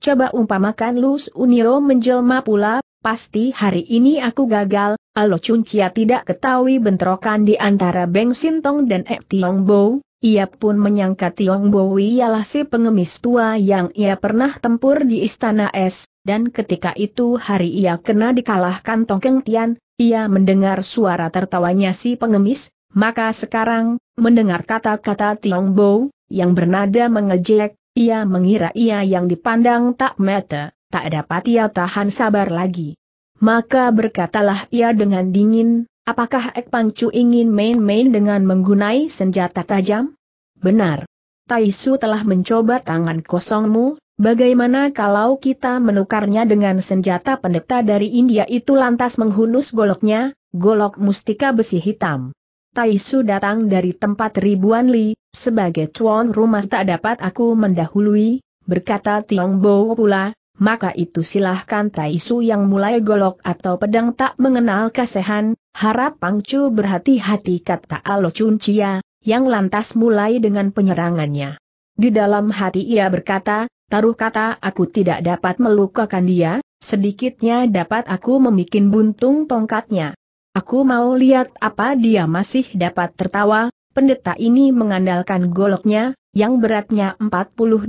Coba umpamakan Lus Unio menjelma pula, pasti hari ini aku gagal, Alo Chun Chia tidak ketahui bentrokan di antara Beng Sintong dan Ek Tiong Bo, ia pun menyangka Tiong Bowi ialah si pengemis tua yang ia pernah tempur di Istana Es, dan ketika itu hari ia kena dikalahkan Tongkeng Tian, ia mendengar suara tertawanya si pengemis, maka sekarang, mendengar kata-kata Tiong Bowi, yang bernada mengejek, ia mengira ia yang dipandang tak mata, tak dapat ia tahan sabar lagi. Maka berkatalah ia dengan dingin, Apakah Ek Pangcu ingin main-main dengan menggunai senjata tajam? Benar. Taisu telah mencoba tangan kosongmu, bagaimana kalau kita menukarnya dengan senjata pendeta dari India itu lantas menghunus goloknya, golok mustika besi hitam. Taisu datang dari tempat ribuan li, sebagai tuan rumah tak dapat aku mendahului, berkata Tiong Bo pula, maka itu silahkan Taisu yang mulai golok atau pedang tak mengenal kasehan, Harap Pangcu berhati-hati kata Alo Chia, yang lantas mulai dengan penyerangannya. Di dalam hati ia berkata, taruh kata aku tidak dapat melukakan dia, sedikitnya dapat aku memikin buntung tongkatnya. Aku mau lihat apa dia masih dapat tertawa, pendeta ini mengandalkan goloknya, yang beratnya 48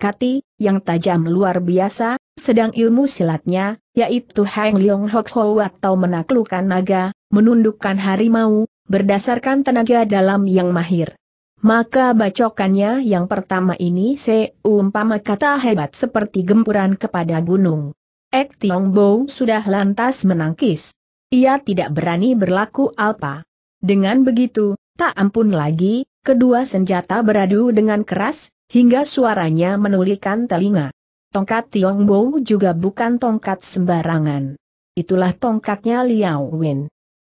kati, yang tajam luar biasa, sedang ilmu silatnya, yaitu Hang Leong Hok Ho atau menaklukkan naga, menundukkan harimau, berdasarkan tenaga dalam yang mahir. Maka bacokannya yang pertama ini seumpama kata hebat seperti gempuran kepada gunung. Ek Tiong Bo sudah lantas menangkis. Ia tidak berani berlaku alpa. Dengan begitu, tak ampun lagi, kedua senjata beradu dengan keras, hingga suaranya menulikan telinga. Tongkat Tiong Bo juga bukan tongkat sembarangan. Itulah tongkatnya Liao Wen.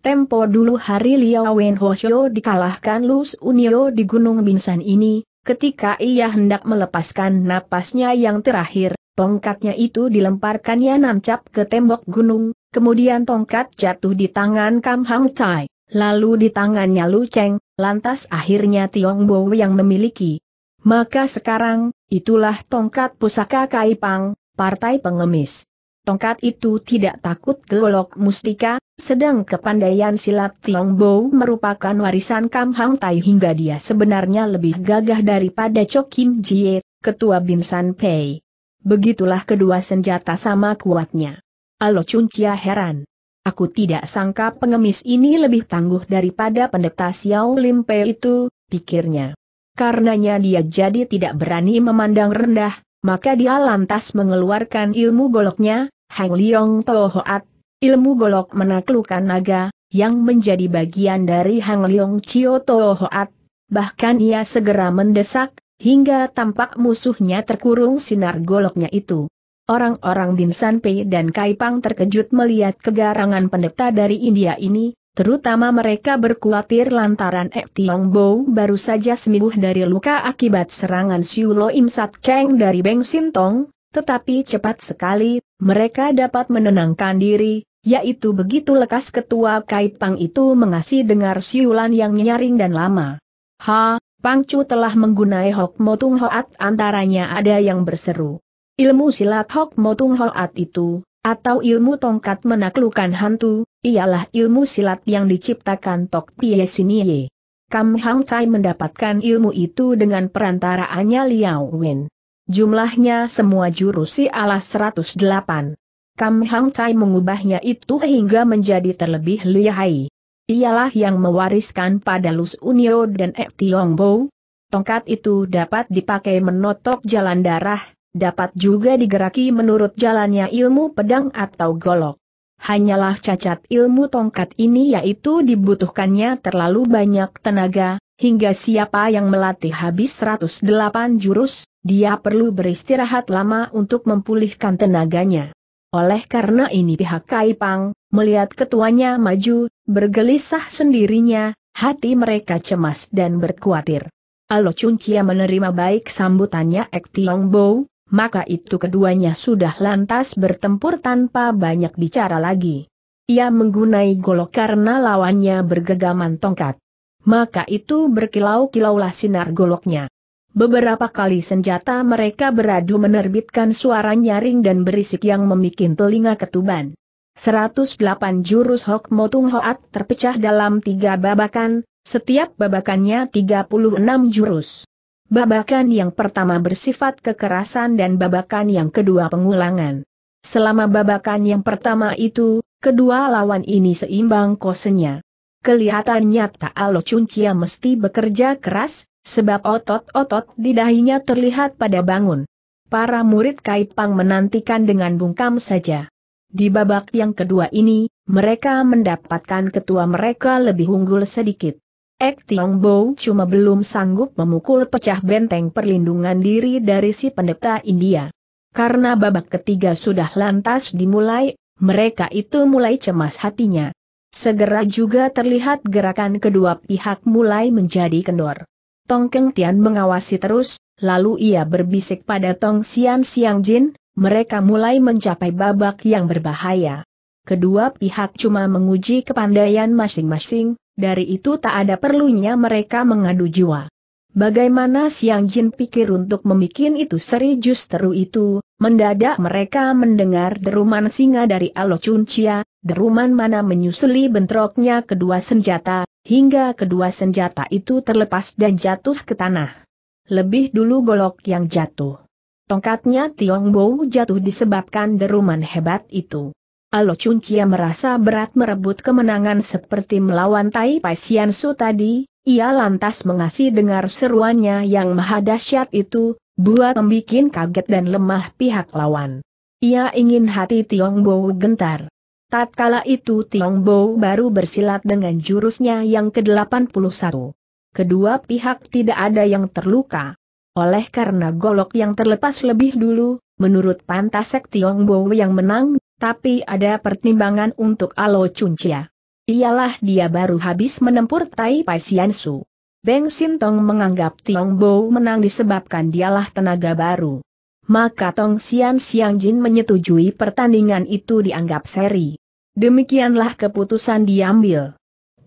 Tempo dulu hari Liao Wen Hoshio dikalahkan Lus Unio di Gunung Binsan ini, ketika ia hendak melepaskan napasnya yang terakhir, tongkatnya itu dilemparkannya nancap ke tembok gunung, kemudian tongkat jatuh di tangan Kam Hang Chai, lalu di tangannya Lu Cheng, lantas akhirnya Tiong Bo yang memiliki. Maka sekarang, itulah tongkat pusaka Kaipang, partai pengemis. Tongkat itu tidak takut golok mustika, sedang kepandaian silat Tiong Bo merupakan warisan Kam Hang Tai hingga dia sebenarnya lebih gagah daripada Cho Kim Jie, ketua Bin San Pei. Begitulah kedua senjata sama kuatnya. Alo Chun Chia heran. Aku tidak sangka pengemis ini lebih tangguh daripada pendeta Xiao Lim Pei itu, pikirnya. Karenanya dia jadi tidak berani memandang rendah, maka dia lantas mengeluarkan ilmu goloknya, Hang Leong Tohoat, ilmu golok menaklukkan naga, yang menjadi bagian dari Hang Leong Chio Tohoat, bahkan ia segera mendesak, hingga tampak musuhnya terkurung sinar goloknya itu. Orang-orang Binsan Pei dan Kaipang terkejut melihat kegarangan pendeta dari India ini, Terutama mereka berkhawatir lantaran Ek Tiong Bo baru saja sembuh dari luka akibat serangan Siu Lo Im Sat Kang dari Beng Sintong, tetapi cepat sekali, mereka dapat menenangkan diri, yaitu begitu lekas ketua Kait Pang itu mengasih dengar siulan yang nyaring dan lama. Ha, Pangcu telah menggunai Hok Motung Hoat antaranya ada yang berseru. Ilmu silat Hok Motung Hoat itu, atau ilmu tongkat menaklukkan hantu, ialah ilmu silat yang diciptakan Tok Pie Sinie. Kam Hang Chai mendapatkan ilmu itu dengan perantaraannya Liao Wen. Jumlahnya semua jurus si ala 108. Kam Hang Chai mengubahnya itu hingga menjadi terlebih lihai. Ialah yang mewariskan pada Lus Unio dan Ek Tiong Bo. Tongkat itu dapat dipakai menotok jalan darah, dapat juga digeraki menurut jalannya ilmu pedang atau golok. Hanyalah cacat ilmu tongkat ini yaitu dibutuhkannya terlalu banyak tenaga, Hingga siapa yang melatih habis 108 jurus, dia perlu beristirahat lama untuk mempulihkan tenaganya. Oleh karena ini pihak Kaipang, melihat ketuanya maju, bergelisah sendirinya, hati mereka cemas dan berkhawatir. Alo Chia menerima baik sambutannya Ek Tiong Bo, maka itu keduanya sudah lantas bertempur tanpa banyak bicara lagi. Ia menggunai golok karena lawannya bergegaman tongkat maka itu berkilau-kilaulah sinar goloknya. Beberapa kali senjata mereka beradu menerbitkan suara nyaring dan berisik yang memikin telinga ketuban. 108 jurus Hok Motung Hoat terpecah dalam tiga babakan, setiap babakannya 36 jurus. Babakan yang pertama bersifat kekerasan dan babakan yang kedua pengulangan. Selama babakan yang pertama itu, kedua lawan ini seimbang kosenya. Kelihatannya Taalo Cuncia mesti bekerja keras, sebab otot-otot di dahinya terlihat pada bangun. Para murid Kaipang menantikan dengan bungkam saja. Di babak yang kedua ini, mereka mendapatkan ketua mereka lebih unggul sedikit. Ek Tiong Bo cuma belum sanggup memukul pecah benteng perlindungan diri dari si pendeta India. Karena babak ketiga sudah lantas dimulai, mereka itu mulai cemas hatinya. Segera juga terlihat gerakan kedua pihak mulai menjadi kendor. Tong Keng Tian mengawasi terus, lalu ia berbisik pada Tong Xian Xiang Jin, mereka mulai mencapai babak yang berbahaya. Kedua pihak cuma menguji kepandaian masing-masing, dari itu tak ada perlunya mereka mengadu jiwa. Bagaimana Xiang Jin pikir untuk memikin itu seri justru itu, mendadak mereka mendengar deruman singa dari Alo Chun Chia, Deruman mana menyusuli bentroknya kedua senjata, hingga kedua senjata itu terlepas dan jatuh ke tanah. Lebih dulu golok yang jatuh. Tongkatnya Tiong Bo jatuh disebabkan deruman hebat itu. Alo Chia merasa berat merebut kemenangan seperti melawan Tai Pai Sian Su tadi, ia lantas mengasih dengar seruannya yang maha dahsyat itu, buat membuat kaget dan lemah pihak lawan. Ia ingin hati Tiong Bo gentar. Tatkala itu Tiong Bo baru bersilat dengan jurusnya yang ke-81. Kedua pihak tidak ada yang terluka. Oleh karena golok yang terlepas lebih dulu, menurut Pantasek Tiong Bo yang menang, tapi ada pertimbangan untuk Alo Iyalah Ialah dia baru habis menempur Tai Pai Sian Su. Beng Sintong menganggap Tiong Bo menang disebabkan dialah tenaga baru maka Tong Xian Xiang Jin menyetujui pertandingan itu dianggap seri. Demikianlah keputusan diambil.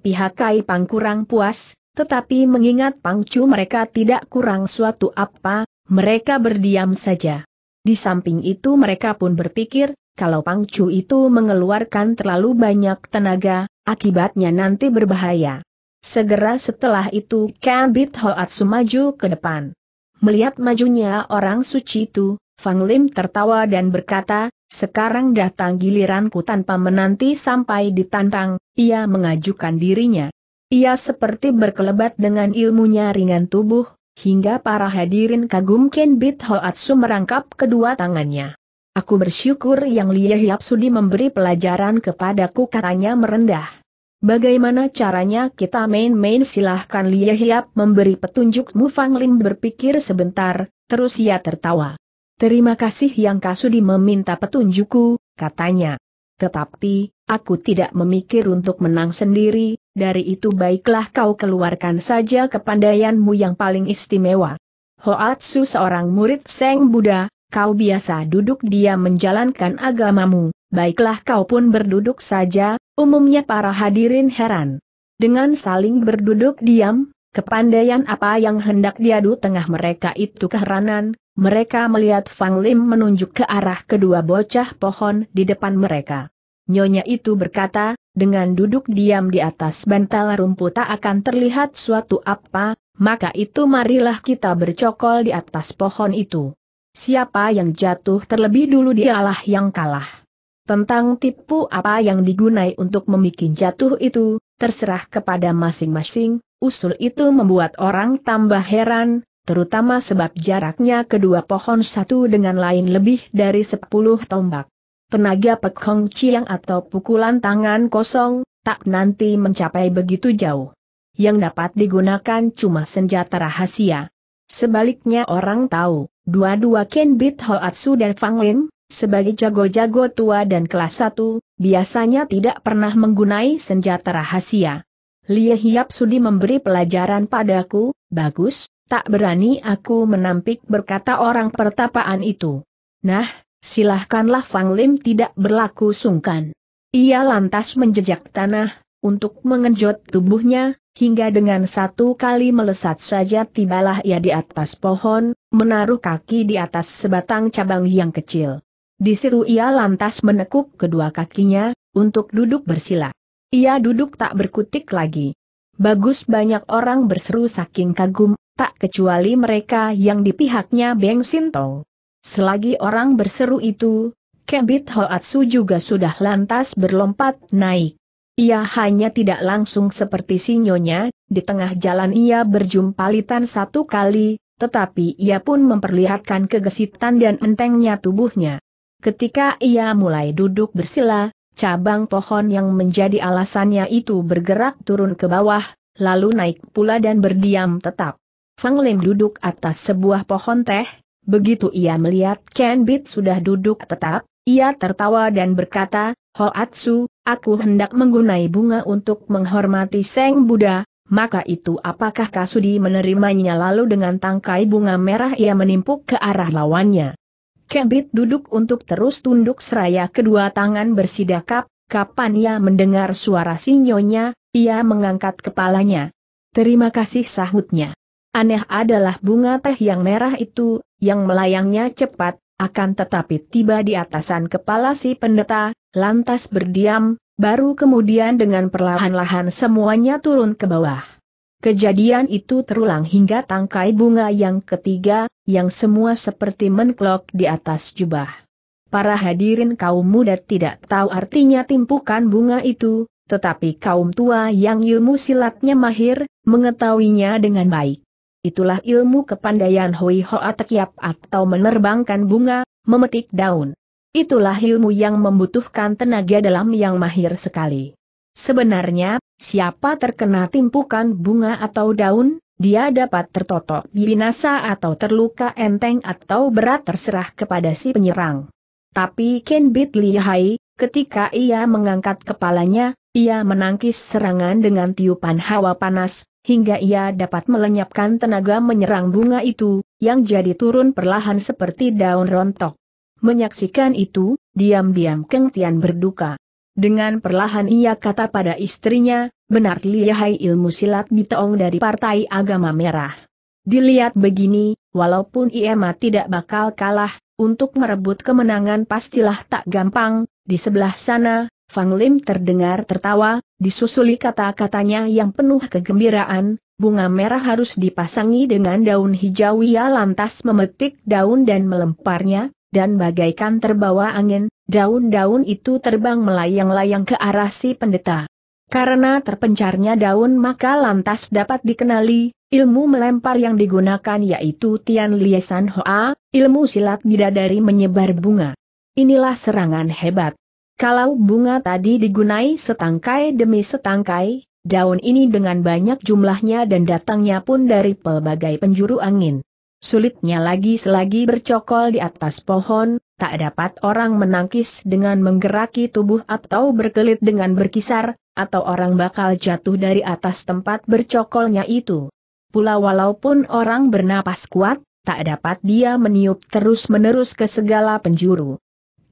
Pihak Kai Pang kurang puas, tetapi mengingat Pang Chu mereka tidak kurang suatu apa, mereka berdiam saja. Di samping itu mereka pun berpikir, kalau Pang Chu itu mengeluarkan terlalu banyak tenaga, akibatnya nanti berbahaya. Segera setelah itu Kambit Hoat sumaju ke depan. Melihat majunya orang suci itu, Fang Lim tertawa dan berkata, sekarang datang giliranku tanpa menanti sampai ditantang, ia mengajukan dirinya. Ia seperti berkelebat dengan ilmunya ringan tubuh, hingga para hadirin kagum Ken Bit Hoatsu merangkap kedua tangannya. Aku bersyukur yang Lia Hiap Sudi memberi pelajaran kepadaku katanya merendah. Bagaimana caranya kita main-main silahkan Lia Hiap memberi petunjuk Mu Fang Lin berpikir sebentar, terus ia tertawa. Terima kasih yang Kasudi meminta petunjukku, katanya. Tetapi, aku tidak memikir untuk menang sendiri, dari itu baiklah kau keluarkan saja kepandaianmu yang paling istimewa. Hoatsu seorang murid Seng Buddha, kau biasa duduk dia menjalankan agamamu, baiklah kau pun berduduk saja, umumnya para hadirin heran. Dengan saling berduduk diam, kepandaian apa yang hendak diadu tengah mereka itu keheranan, mereka melihat Fang Lim menunjuk ke arah kedua bocah pohon di depan mereka. Nyonya itu berkata, dengan duduk diam di atas bantal rumput tak akan terlihat suatu apa, maka itu marilah kita bercokol di atas pohon itu. Siapa yang jatuh terlebih dulu dialah yang kalah. Tentang tipu apa yang digunai untuk memikin jatuh itu, terserah kepada masing-masing, usul itu membuat orang tambah heran, terutama sebab jaraknya kedua pohon satu dengan lain lebih dari sepuluh tombak. Tenaga pekong ciang atau pukulan tangan kosong, tak nanti mencapai begitu jauh. Yang dapat digunakan cuma senjata rahasia. Sebaliknya orang tahu, dua-dua Ken Bit Hoatsu dan Fang Lin, sebagai jago-jago tua dan kelas 1, biasanya tidak pernah menggunai senjata rahasia. Lia Hiap Sudi memberi pelajaran padaku, bagus, tak berani aku menampik berkata orang pertapaan itu. Nah, silahkanlah Fang Lim tidak berlaku sungkan. Ia lantas menjejak tanah, untuk mengenjot tubuhnya, hingga dengan satu kali melesat saja tibalah ia di atas pohon, menaruh kaki di atas sebatang cabang yang kecil. Di situ ia lantas menekuk kedua kakinya, untuk duduk bersila. Ia duduk tak berkutik lagi. Bagus banyak orang berseru saking kagum, tak kecuali mereka yang di pihaknya Beng Sintong. Selagi orang berseru itu, Kebit Hoatsu juga sudah lantas berlompat naik. Ia hanya tidak langsung seperti sinyonya, di tengah jalan ia berjumpa litan satu kali, tetapi ia pun memperlihatkan kegesitan dan entengnya tubuhnya. Ketika ia mulai duduk bersila, cabang pohon yang menjadi alasannya itu bergerak turun ke bawah, lalu naik pula dan berdiam tetap. Fang Lim duduk atas sebuah pohon teh, begitu ia melihat Ken Bit sudah duduk tetap, ia tertawa dan berkata, Atsu, aku hendak menggunai bunga untuk menghormati Seng Buddha, maka itu apakah Kasudi menerimanya lalu dengan tangkai bunga merah ia menimpuk ke arah lawannya. Kebit duduk untuk terus tunduk seraya kedua tangan bersidakap, kapan ia mendengar suara sinyonya, ia mengangkat kepalanya. Terima kasih sahutnya. Aneh adalah bunga teh yang merah itu, yang melayangnya cepat, akan tetapi tiba di atasan kepala si pendeta, lantas berdiam, baru kemudian dengan perlahan-lahan semuanya turun ke bawah. Kejadian itu terulang hingga tangkai bunga yang ketiga, yang semua seperti menklok di atas jubah. Para hadirin kaum muda tidak tahu artinya timpukan bunga itu, tetapi kaum tua yang ilmu silatnya mahir, mengetahuinya dengan baik. Itulah ilmu kepandaian Hoi Hoa Tekiap atau menerbangkan bunga, memetik daun. Itulah ilmu yang membutuhkan tenaga dalam yang mahir sekali. Sebenarnya, Siapa terkena timpukan bunga atau daun, dia dapat tertotok binasa atau terluka enteng atau berat terserah kepada si penyerang. Tapi Ken Bit lihai, ketika ia mengangkat kepalanya, ia menangkis serangan dengan tiupan hawa panas, hingga ia dapat melenyapkan tenaga menyerang bunga itu, yang jadi turun perlahan seperti daun rontok. Menyaksikan itu, diam-diam Keng Tian berduka. Dengan perlahan ia kata pada istrinya, benar lihai ilmu silat bitong dari Partai Agama Merah. Dilihat begini, walaupun Iema tidak bakal kalah, untuk merebut kemenangan pastilah tak gampang, di sebelah sana, Fang Lim terdengar tertawa, disusuli kata-katanya yang penuh kegembiraan, bunga merah harus dipasangi dengan daun hijau ia lantas memetik daun dan melemparnya, dan bagaikan terbawa angin, Daun-daun itu terbang melayang-layang ke arah si pendeta. Karena terpencarnya daun maka lantas dapat dikenali, ilmu melempar yang digunakan yaitu Tian Liesan Hoa, ilmu silat bidadari menyebar bunga. Inilah serangan hebat. Kalau bunga tadi digunai setangkai demi setangkai, daun ini dengan banyak jumlahnya dan datangnya pun dari pelbagai penjuru angin. Sulitnya lagi selagi bercokol di atas pohon, tak dapat orang menangkis dengan menggeraki tubuh atau berkelit dengan berkisar, atau orang bakal jatuh dari atas tempat bercokolnya itu. Pula walaupun orang bernapas kuat, tak dapat dia meniup terus-menerus ke segala penjuru.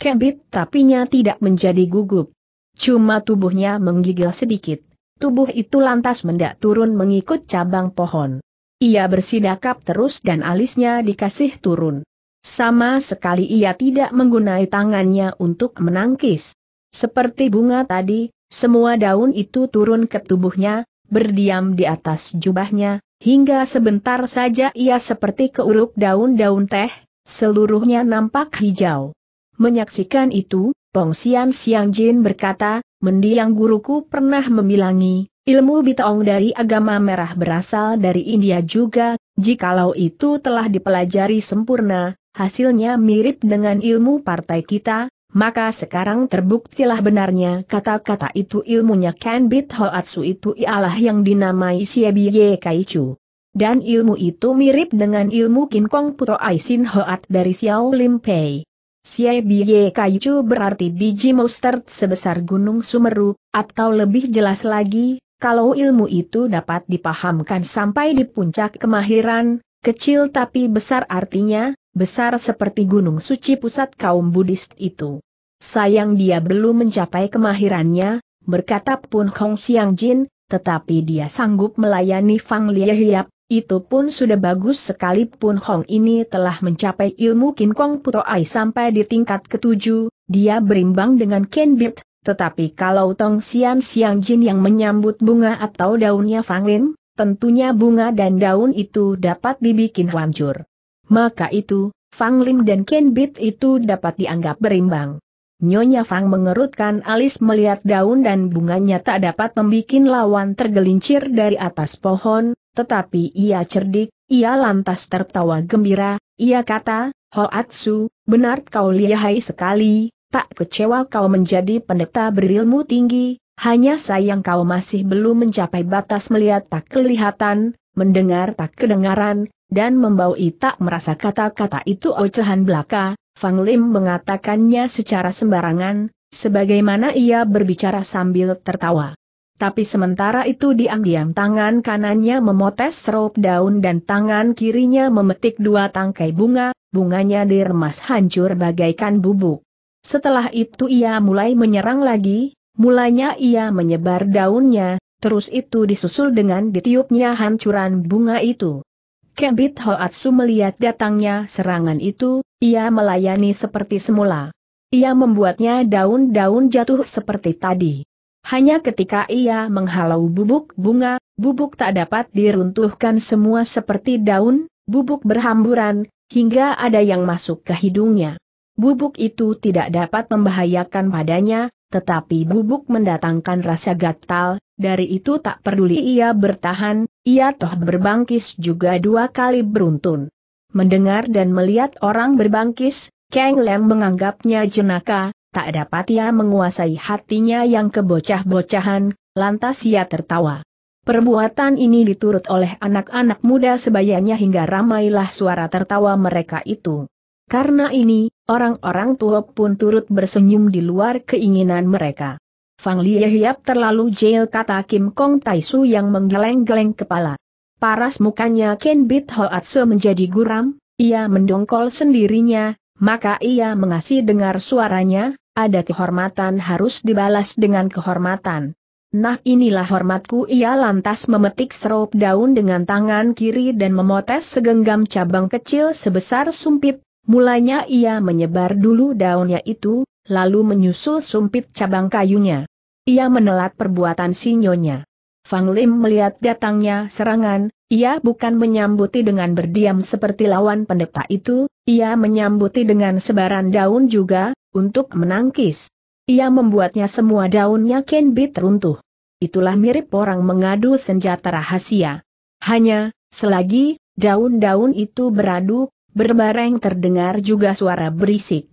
Kebit tapinya tidak menjadi gugup. Cuma tubuhnya menggigil sedikit. Tubuh itu lantas mendak turun mengikut cabang pohon. Ia bersidakap terus dan alisnya dikasih turun. Sama sekali ia tidak menggunai tangannya untuk menangkis. Seperti bunga tadi, semua daun itu turun ke tubuhnya, berdiam di atas jubahnya, hingga sebentar saja ia seperti keuruk daun-daun teh, seluruhnya nampak hijau. Menyaksikan itu, Pong Sian Siang Jin berkata, mendiang guruku pernah memilangi." Ilmu Bitaong dari agama merah berasal dari India juga, jikalau itu telah dipelajari sempurna, hasilnya mirip dengan ilmu partai kita, maka sekarang terbuktilah benarnya kata-kata itu ilmunya bit Hoatsu itu ialah yang dinamai siabie Kaichu. Dan ilmu itu mirip dengan ilmu kong Puto Aisin Hoat dari Xiao Lim Pei. Siebiye Kaichu berarti biji mustard sebesar gunung Sumeru, atau lebih jelas lagi, kalau ilmu itu dapat dipahamkan sampai di puncak kemahiran, kecil tapi besar artinya, besar seperti gunung suci pusat kaum Buddhis itu. Sayang dia belum mencapai kemahirannya, berkata pun Hong Xiang Jin, tetapi dia sanggup melayani Fang Lie Hiap, itu pun sudah bagus sekalipun Hong ini telah mencapai ilmu Kim Kong Ai sampai di tingkat ketujuh, dia berimbang dengan Ken Bit, tetapi kalau Tong Sian Siang Jin yang menyambut bunga atau daunnya Fang Lin, tentunya bunga dan daun itu dapat dibikin hancur. Maka itu, Fang Lin dan Ken Bit itu dapat dianggap berimbang. Nyonya Fang mengerutkan alis melihat daun dan bunganya tak dapat membuat lawan tergelincir dari atas pohon, tetapi ia cerdik, ia lantas tertawa gembira, ia kata, Hoatsu, benar kau lihai sekali, tak kecewa kau menjadi pendeta berilmu tinggi, hanya sayang kau masih belum mencapai batas melihat tak kelihatan, mendengar tak kedengaran, dan membaui tak merasa kata-kata itu ocehan belaka, Fang Lim mengatakannya secara sembarangan, sebagaimana ia berbicara sambil tertawa. Tapi sementara itu diam-diam tangan kanannya memotes serup daun dan tangan kirinya memetik dua tangkai bunga, bunganya diremas hancur bagaikan bubuk. Setelah itu ia mulai menyerang lagi, mulanya ia menyebar daunnya, terus itu disusul dengan ditiupnya hancuran bunga itu. Kebit Hoatsu melihat datangnya serangan itu, ia melayani seperti semula. Ia membuatnya daun-daun jatuh seperti tadi. Hanya ketika ia menghalau bubuk bunga, bubuk tak dapat diruntuhkan semua seperti daun, bubuk berhamburan, hingga ada yang masuk ke hidungnya. Bubuk itu tidak dapat membahayakan padanya, tetapi bubuk mendatangkan rasa gatal, dari itu tak peduli ia bertahan, ia toh berbangkis juga dua kali beruntun. Mendengar dan melihat orang berbangkis, Kang Lem menganggapnya jenaka, tak dapat ia menguasai hatinya yang kebocah-bocahan, lantas ia tertawa. Perbuatan ini diturut oleh anak-anak muda sebayanya hingga ramailah suara tertawa mereka itu. Karena ini, orang-orang tua pun turut bersenyum di luar keinginan mereka. Fang Liyehiap terlalu jail kata Kim Kong Tai yang menggeleng-geleng kepala. Paras mukanya Ken Bit Hoat menjadi guram, ia mendongkol sendirinya, maka ia mengasih dengar suaranya, ada kehormatan harus dibalas dengan kehormatan. Nah inilah hormatku ia lantas memetik serop daun dengan tangan kiri dan memotes segenggam cabang kecil sebesar sumpit, Mulanya ia menyebar dulu daunnya itu, lalu menyusul sumpit cabang kayunya. Ia menelat perbuatan sinyonya. Fang Lim melihat datangnya serangan, ia bukan menyambuti dengan berdiam seperti lawan pendeta itu, ia menyambuti dengan sebaran daun juga, untuk menangkis. Ia membuatnya semua daunnya kenbi teruntuh. Itulah mirip orang mengadu senjata rahasia. Hanya, selagi daun-daun itu beradu, Berbareng terdengar juga suara berisik.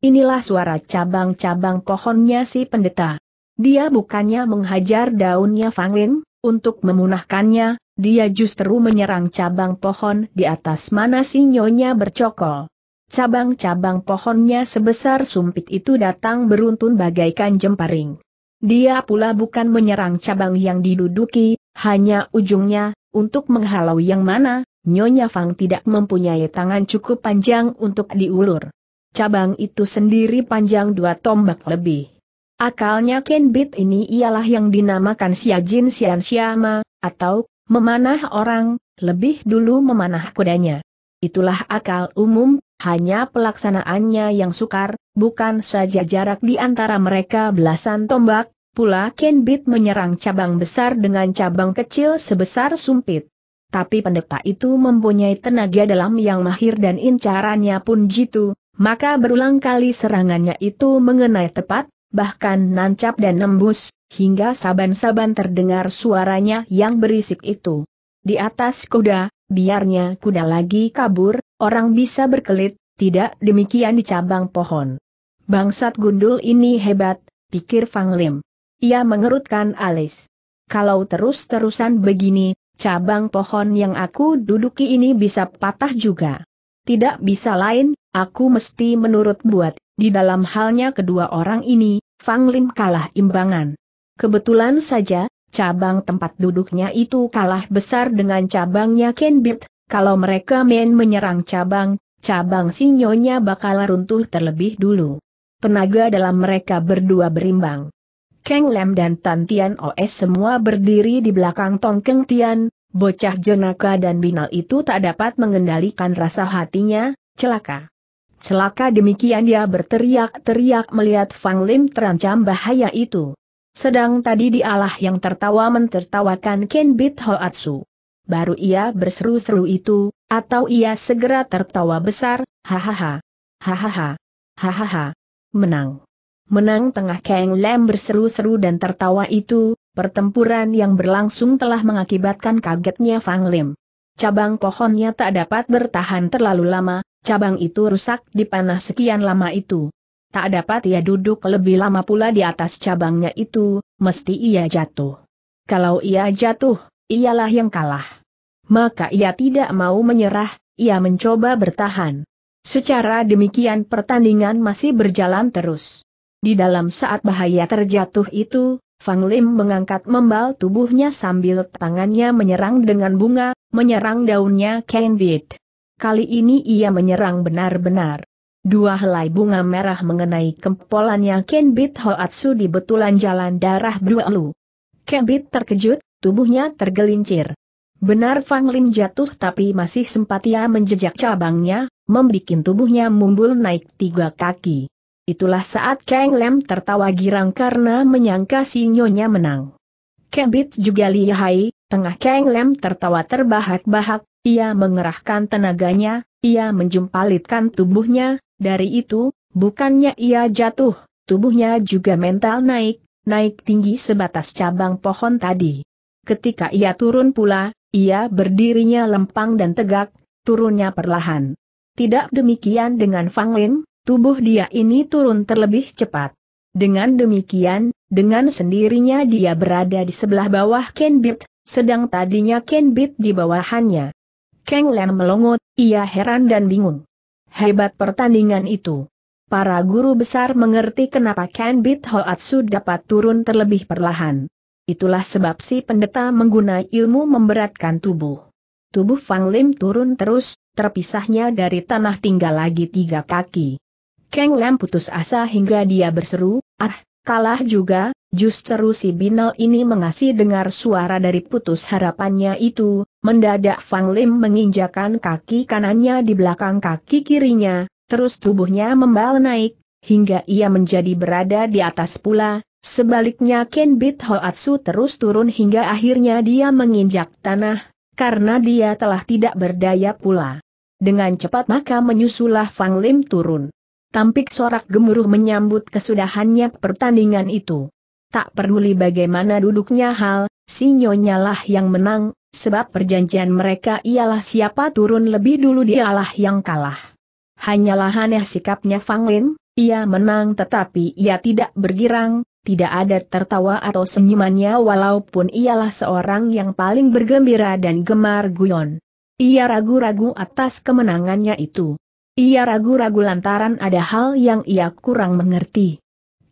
Inilah suara cabang-cabang pohonnya si pendeta. Dia bukannya menghajar daunnya Lin, untuk memunahkannya, dia justru menyerang cabang pohon di atas mana si nyonya bercokol. Cabang-cabang pohonnya sebesar sumpit itu datang beruntun bagaikan jemparing. Dia pula bukan menyerang cabang yang diduduki, hanya ujungnya, untuk menghalau yang mana, Nyonya Fang tidak mempunyai tangan cukup panjang untuk diulur. Cabang itu sendiri panjang dua tombak lebih. Akalnya Ken Bit ini ialah yang dinamakan Siajin Sian Siama, atau, memanah orang, lebih dulu memanah kudanya. Itulah akal umum, hanya pelaksanaannya yang sukar, bukan saja jarak di antara mereka belasan tombak, pula Ken Bit menyerang cabang besar dengan cabang kecil sebesar sumpit tapi pendeta itu mempunyai tenaga dalam yang mahir dan incarannya pun jitu, maka berulang kali serangannya itu mengenai tepat, bahkan nancap dan nembus, hingga saban-saban terdengar suaranya yang berisik itu. Di atas kuda, biarnya kuda lagi kabur, orang bisa berkelit, tidak demikian di cabang pohon. Bangsat gundul ini hebat, pikir Fang Lim. Ia mengerutkan alis. Kalau terus-terusan begini, cabang pohon yang aku duduki ini bisa patah juga. Tidak bisa lain, aku mesti menurut buat, di dalam halnya kedua orang ini, Fang Lim kalah imbangan. Kebetulan saja, cabang tempat duduknya itu kalah besar dengan cabangnya Kenbit, kalau mereka main menyerang cabang, cabang sinyonya bakal runtuh terlebih dulu. Penaga dalam mereka berdua berimbang. Keng Lem dan Tan Tian Os semua berdiri di belakang Tong Keng Tian, bocah jenaka dan binal itu tak dapat mengendalikan rasa hatinya, celaka. Celaka demikian dia berteriak-teriak melihat Fang Lim terancam bahaya itu. Sedang tadi dialah yang tertawa mentertawakan Ken Bit Hoatsu. Baru ia berseru-seru itu, atau ia segera tertawa besar, hahaha. Hahaha. Hahaha. Menang menang tengah Kang lem berseru-seru dan tertawa itu, pertempuran yang berlangsung telah mengakibatkan kagetnya Fang Lim. Cabang pohonnya tak dapat bertahan terlalu lama, cabang itu rusak di panah sekian lama itu. Tak dapat ia duduk lebih lama pula di atas cabangnya itu, mesti ia jatuh. Kalau ia jatuh, ialah yang kalah. Maka ia tidak mau menyerah, ia mencoba bertahan. Secara demikian pertandingan masih berjalan terus. Di dalam saat bahaya terjatuh itu, Fang Lim mengangkat membal tubuhnya sambil tangannya menyerang dengan bunga, menyerang daunnya Kenbit. Kali ini ia menyerang benar-benar. Dua helai bunga merah mengenai kempolannya Kenbit Hoatsu di betulan jalan darah Ken Kenbit terkejut, tubuhnya tergelincir. Benar Fang Lim jatuh tapi masih sempat ia menjejak cabangnya, membuat tubuhnya mumbul naik tiga kaki. Itulah saat Kang Lem tertawa girang karena menyangka si nyonya menang. Kebit juga lihai, tengah Kang Lem tertawa terbahak-bahak, ia mengerahkan tenaganya, ia menjumpalitkan tubuhnya, dari itu, bukannya ia jatuh, tubuhnya juga mental naik, naik tinggi sebatas cabang pohon tadi. Ketika ia turun pula, ia berdirinya lempang dan tegak, turunnya perlahan. Tidak demikian dengan Fang Lin tubuh dia ini turun terlebih cepat. Dengan demikian, dengan sendirinya dia berada di sebelah bawah Kenbit, sedang tadinya Kenbit di bawahannya. Kang Lem melongot, ia heran dan bingung. Hebat pertandingan itu. Para guru besar mengerti kenapa Kenbit Hoatsu dapat turun terlebih perlahan. Itulah sebab si pendeta menggunakan ilmu memberatkan tubuh. Tubuh Fang Lim turun terus, terpisahnya dari tanah tinggal lagi tiga kaki. Keng Lam putus asa hingga dia berseru, ah, kalah juga, justru si Binal ini mengasih dengar suara dari putus harapannya itu, mendadak Fang Lim menginjakan kaki kanannya di belakang kaki kirinya, terus tubuhnya membal naik, hingga ia menjadi berada di atas pula, sebaliknya Ken Bit Hoatsu terus turun hingga akhirnya dia menginjak tanah, karena dia telah tidak berdaya pula. Dengan cepat maka menyusulah Fang Lim turun tampik sorak gemuruh menyambut kesudahannya pertandingan itu. Tak peduli bagaimana duduknya hal, si Nyonya lah yang menang, sebab perjanjian mereka ialah siapa turun lebih dulu dialah yang kalah. Hanyalah aneh sikapnya Fang Lin, ia menang tetapi ia tidak bergirang, tidak ada tertawa atau senyumannya walaupun ialah seorang yang paling bergembira dan gemar guyon. Ia ragu-ragu atas kemenangannya itu. Ia ragu-ragu lantaran ada hal yang ia kurang mengerti.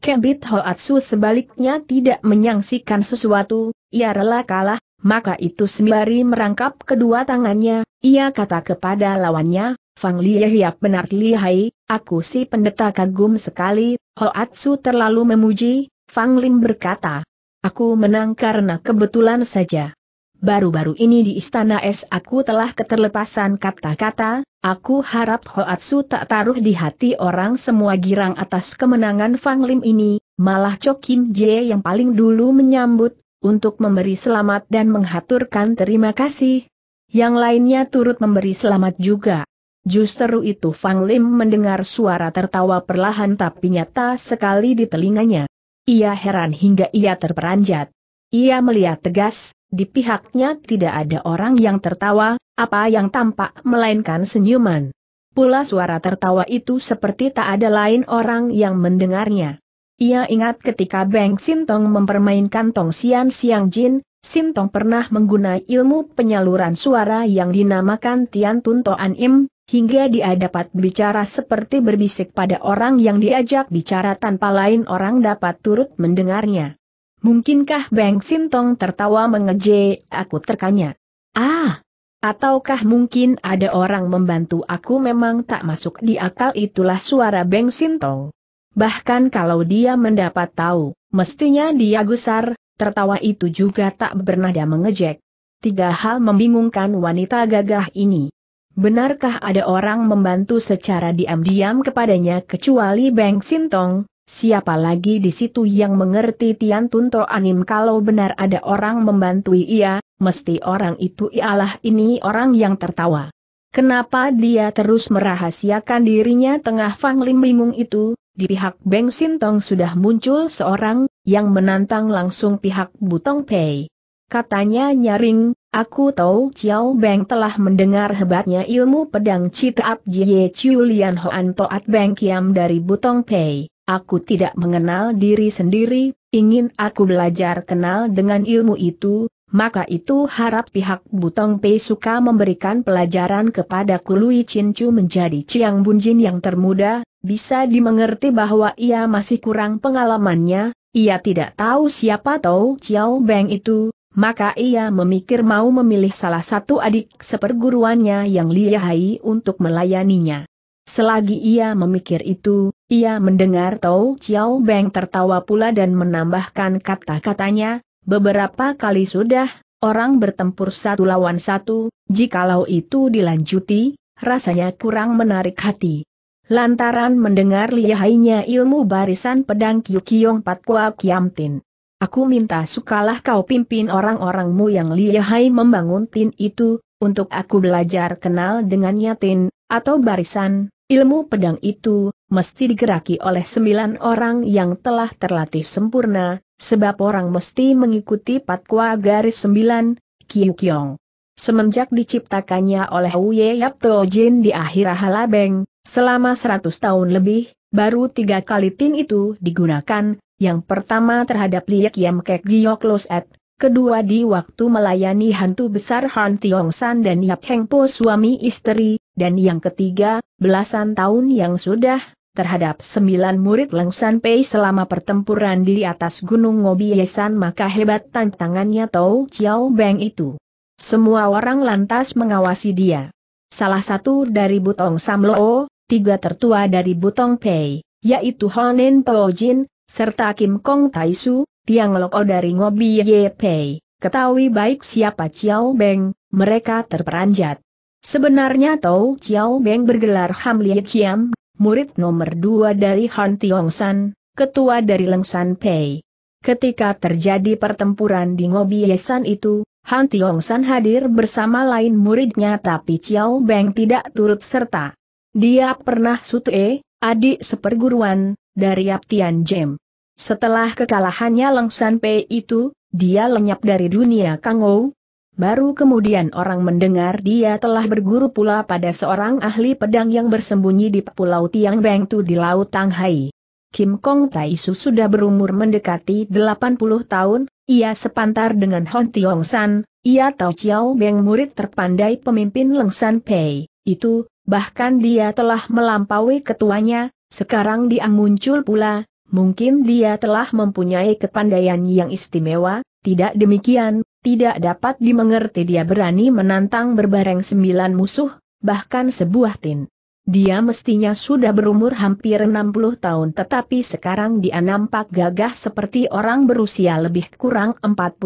Kebit Hoatsu sebaliknya tidak menyangsikan sesuatu, ia rela kalah, maka itu sembari merangkap kedua tangannya, ia kata kepada lawannya, Fang Lie benar lihai, aku si pendeta kagum sekali, Hoatsu terlalu memuji, Fang Lim berkata. Aku menang karena kebetulan saja. Baru-baru ini di istana es aku telah keterlepasan kata-kata, aku harap Hoatsu tak taruh di hati orang semua girang atas kemenangan Fang Lim ini, malah Cho Kim Jie yang paling dulu menyambut, untuk memberi selamat dan menghaturkan terima kasih. Yang lainnya turut memberi selamat juga. Justru itu Fang Lim mendengar suara tertawa perlahan tapi nyata sekali di telinganya. Ia heran hingga ia terperanjat. Ia melihat tegas, di pihaknya tidak ada orang yang tertawa, apa yang tampak melainkan senyuman. Pula suara tertawa itu seperti tak ada lain orang yang mendengarnya. Ia ingat ketika Beng Sintong mempermainkan Tong Sian Siang Jin, Sintong pernah menggunakan ilmu penyaluran suara yang dinamakan Tian Tuntuan Im, hingga dia dapat bicara seperti berbisik pada orang yang diajak bicara tanpa lain orang dapat turut mendengarnya. Mungkinkah Beng Sintong tertawa mengeje, aku terkanya. Ah! Ataukah mungkin ada orang membantu aku memang tak masuk di akal itulah suara Beng Sintong. Bahkan kalau dia mendapat tahu, mestinya dia gusar, tertawa itu juga tak bernada mengejek. Tiga hal membingungkan wanita gagah ini. Benarkah ada orang membantu secara diam-diam kepadanya kecuali Beng Sintong? Siapa lagi di situ yang mengerti Tian Tunto Anim kalau benar ada orang membantu ia, mesti orang itu ialah ini orang yang tertawa. Kenapa dia terus merahasiakan dirinya tengah Fang Lim bingung itu, di pihak Beng Sintong sudah muncul seorang, yang menantang langsung pihak Butong Pei. Katanya nyaring, aku tahu Chiao Beng telah mendengar hebatnya ilmu pedang Ap Jie Chiu Lian Hoan Toat Beng Kiam dari Butong Pei. Aku tidak mengenal diri sendiri, ingin aku belajar kenal dengan ilmu itu, maka itu harap pihak Butong Pei suka memberikan pelajaran kepada Kului Cincu menjadi Chiang Bunjin yang termuda, bisa dimengerti bahwa ia masih kurang pengalamannya, ia tidak tahu siapa tahu Chiao Beng itu, maka ia memikir mau memilih salah satu adik seperguruannya yang lihai untuk melayaninya. Selagi ia memikir itu, ia mendengar Tau Chiao Beng tertawa pula dan menambahkan kata-katanya, beberapa kali sudah, orang bertempur satu lawan satu, jikalau itu dilanjuti, rasanya kurang menarik hati. Lantaran mendengar lihainya ilmu barisan pedang Kua Patkua Tin. Aku minta sukalah kau pimpin orang-orangmu yang lihai membangun tin itu, untuk aku belajar kenal dengannya tin, atau barisan, Ilmu pedang itu, mesti digeraki oleh sembilan orang yang telah terlatih sempurna, sebab orang mesti mengikuti patwa garis sembilan, Kyukyong. Semenjak diciptakannya oleh Uye Toh Jin di akhir Halabeng, selama seratus tahun lebih, baru tiga kali tin itu digunakan, yang pertama terhadap Liek Yam Kek Los Et, kedua di waktu melayani hantu besar Han Tiong San dan Yap Heng Po suami istri, dan yang ketiga, belasan tahun yang sudah, terhadap sembilan murid Lengsan Pei selama pertempuran di atas Gunung Ngobi Yesan maka hebat tantangannya Tau Chiao Beng itu. Semua orang lantas mengawasi dia. Salah satu dari Butong Samloo, tiga tertua dari Butong Pei, yaitu Honen Tojin, serta Kim Kong Taisu, Tiang Loko dari Ngobi Ye Pei, ketahui baik siapa Chiao Beng, mereka terperanjat. Sebenarnya Tau Chiao Beng bergelar Ham Lie Kiam, murid nomor dua dari Han Tiong San, ketua dari Leng San Pei. Ketika terjadi pertempuran di Ngobi Yesan itu, Han Tiong San hadir bersama lain muridnya tapi Chiao Beng tidak turut serta. Dia pernah e, adik seperguruan, dari Aptian Jem. Setelah kekalahannya Leng San Pei itu, dia lenyap dari dunia Kangou, Baru kemudian orang mendengar dia telah berguru pula pada seorang ahli pedang yang bersembunyi di Pulau Tiang Bengtu di Laut Tanghai. Kim Kong Taisu sudah berumur mendekati 80 tahun, ia sepantar dengan Hon Tiong San, ia tahu Chiao Beng murid terpandai pemimpin Leng San Pei, itu, bahkan dia telah melampaui ketuanya, sekarang dia muncul pula, mungkin dia telah mempunyai kepandaian yang istimewa, tidak demikian, tidak dapat dimengerti dia berani menantang berbareng sembilan musuh, bahkan sebuah tin. Dia mestinya sudah berumur hampir 60 tahun tetapi sekarang dia nampak gagah seperti orang berusia lebih kurang 40.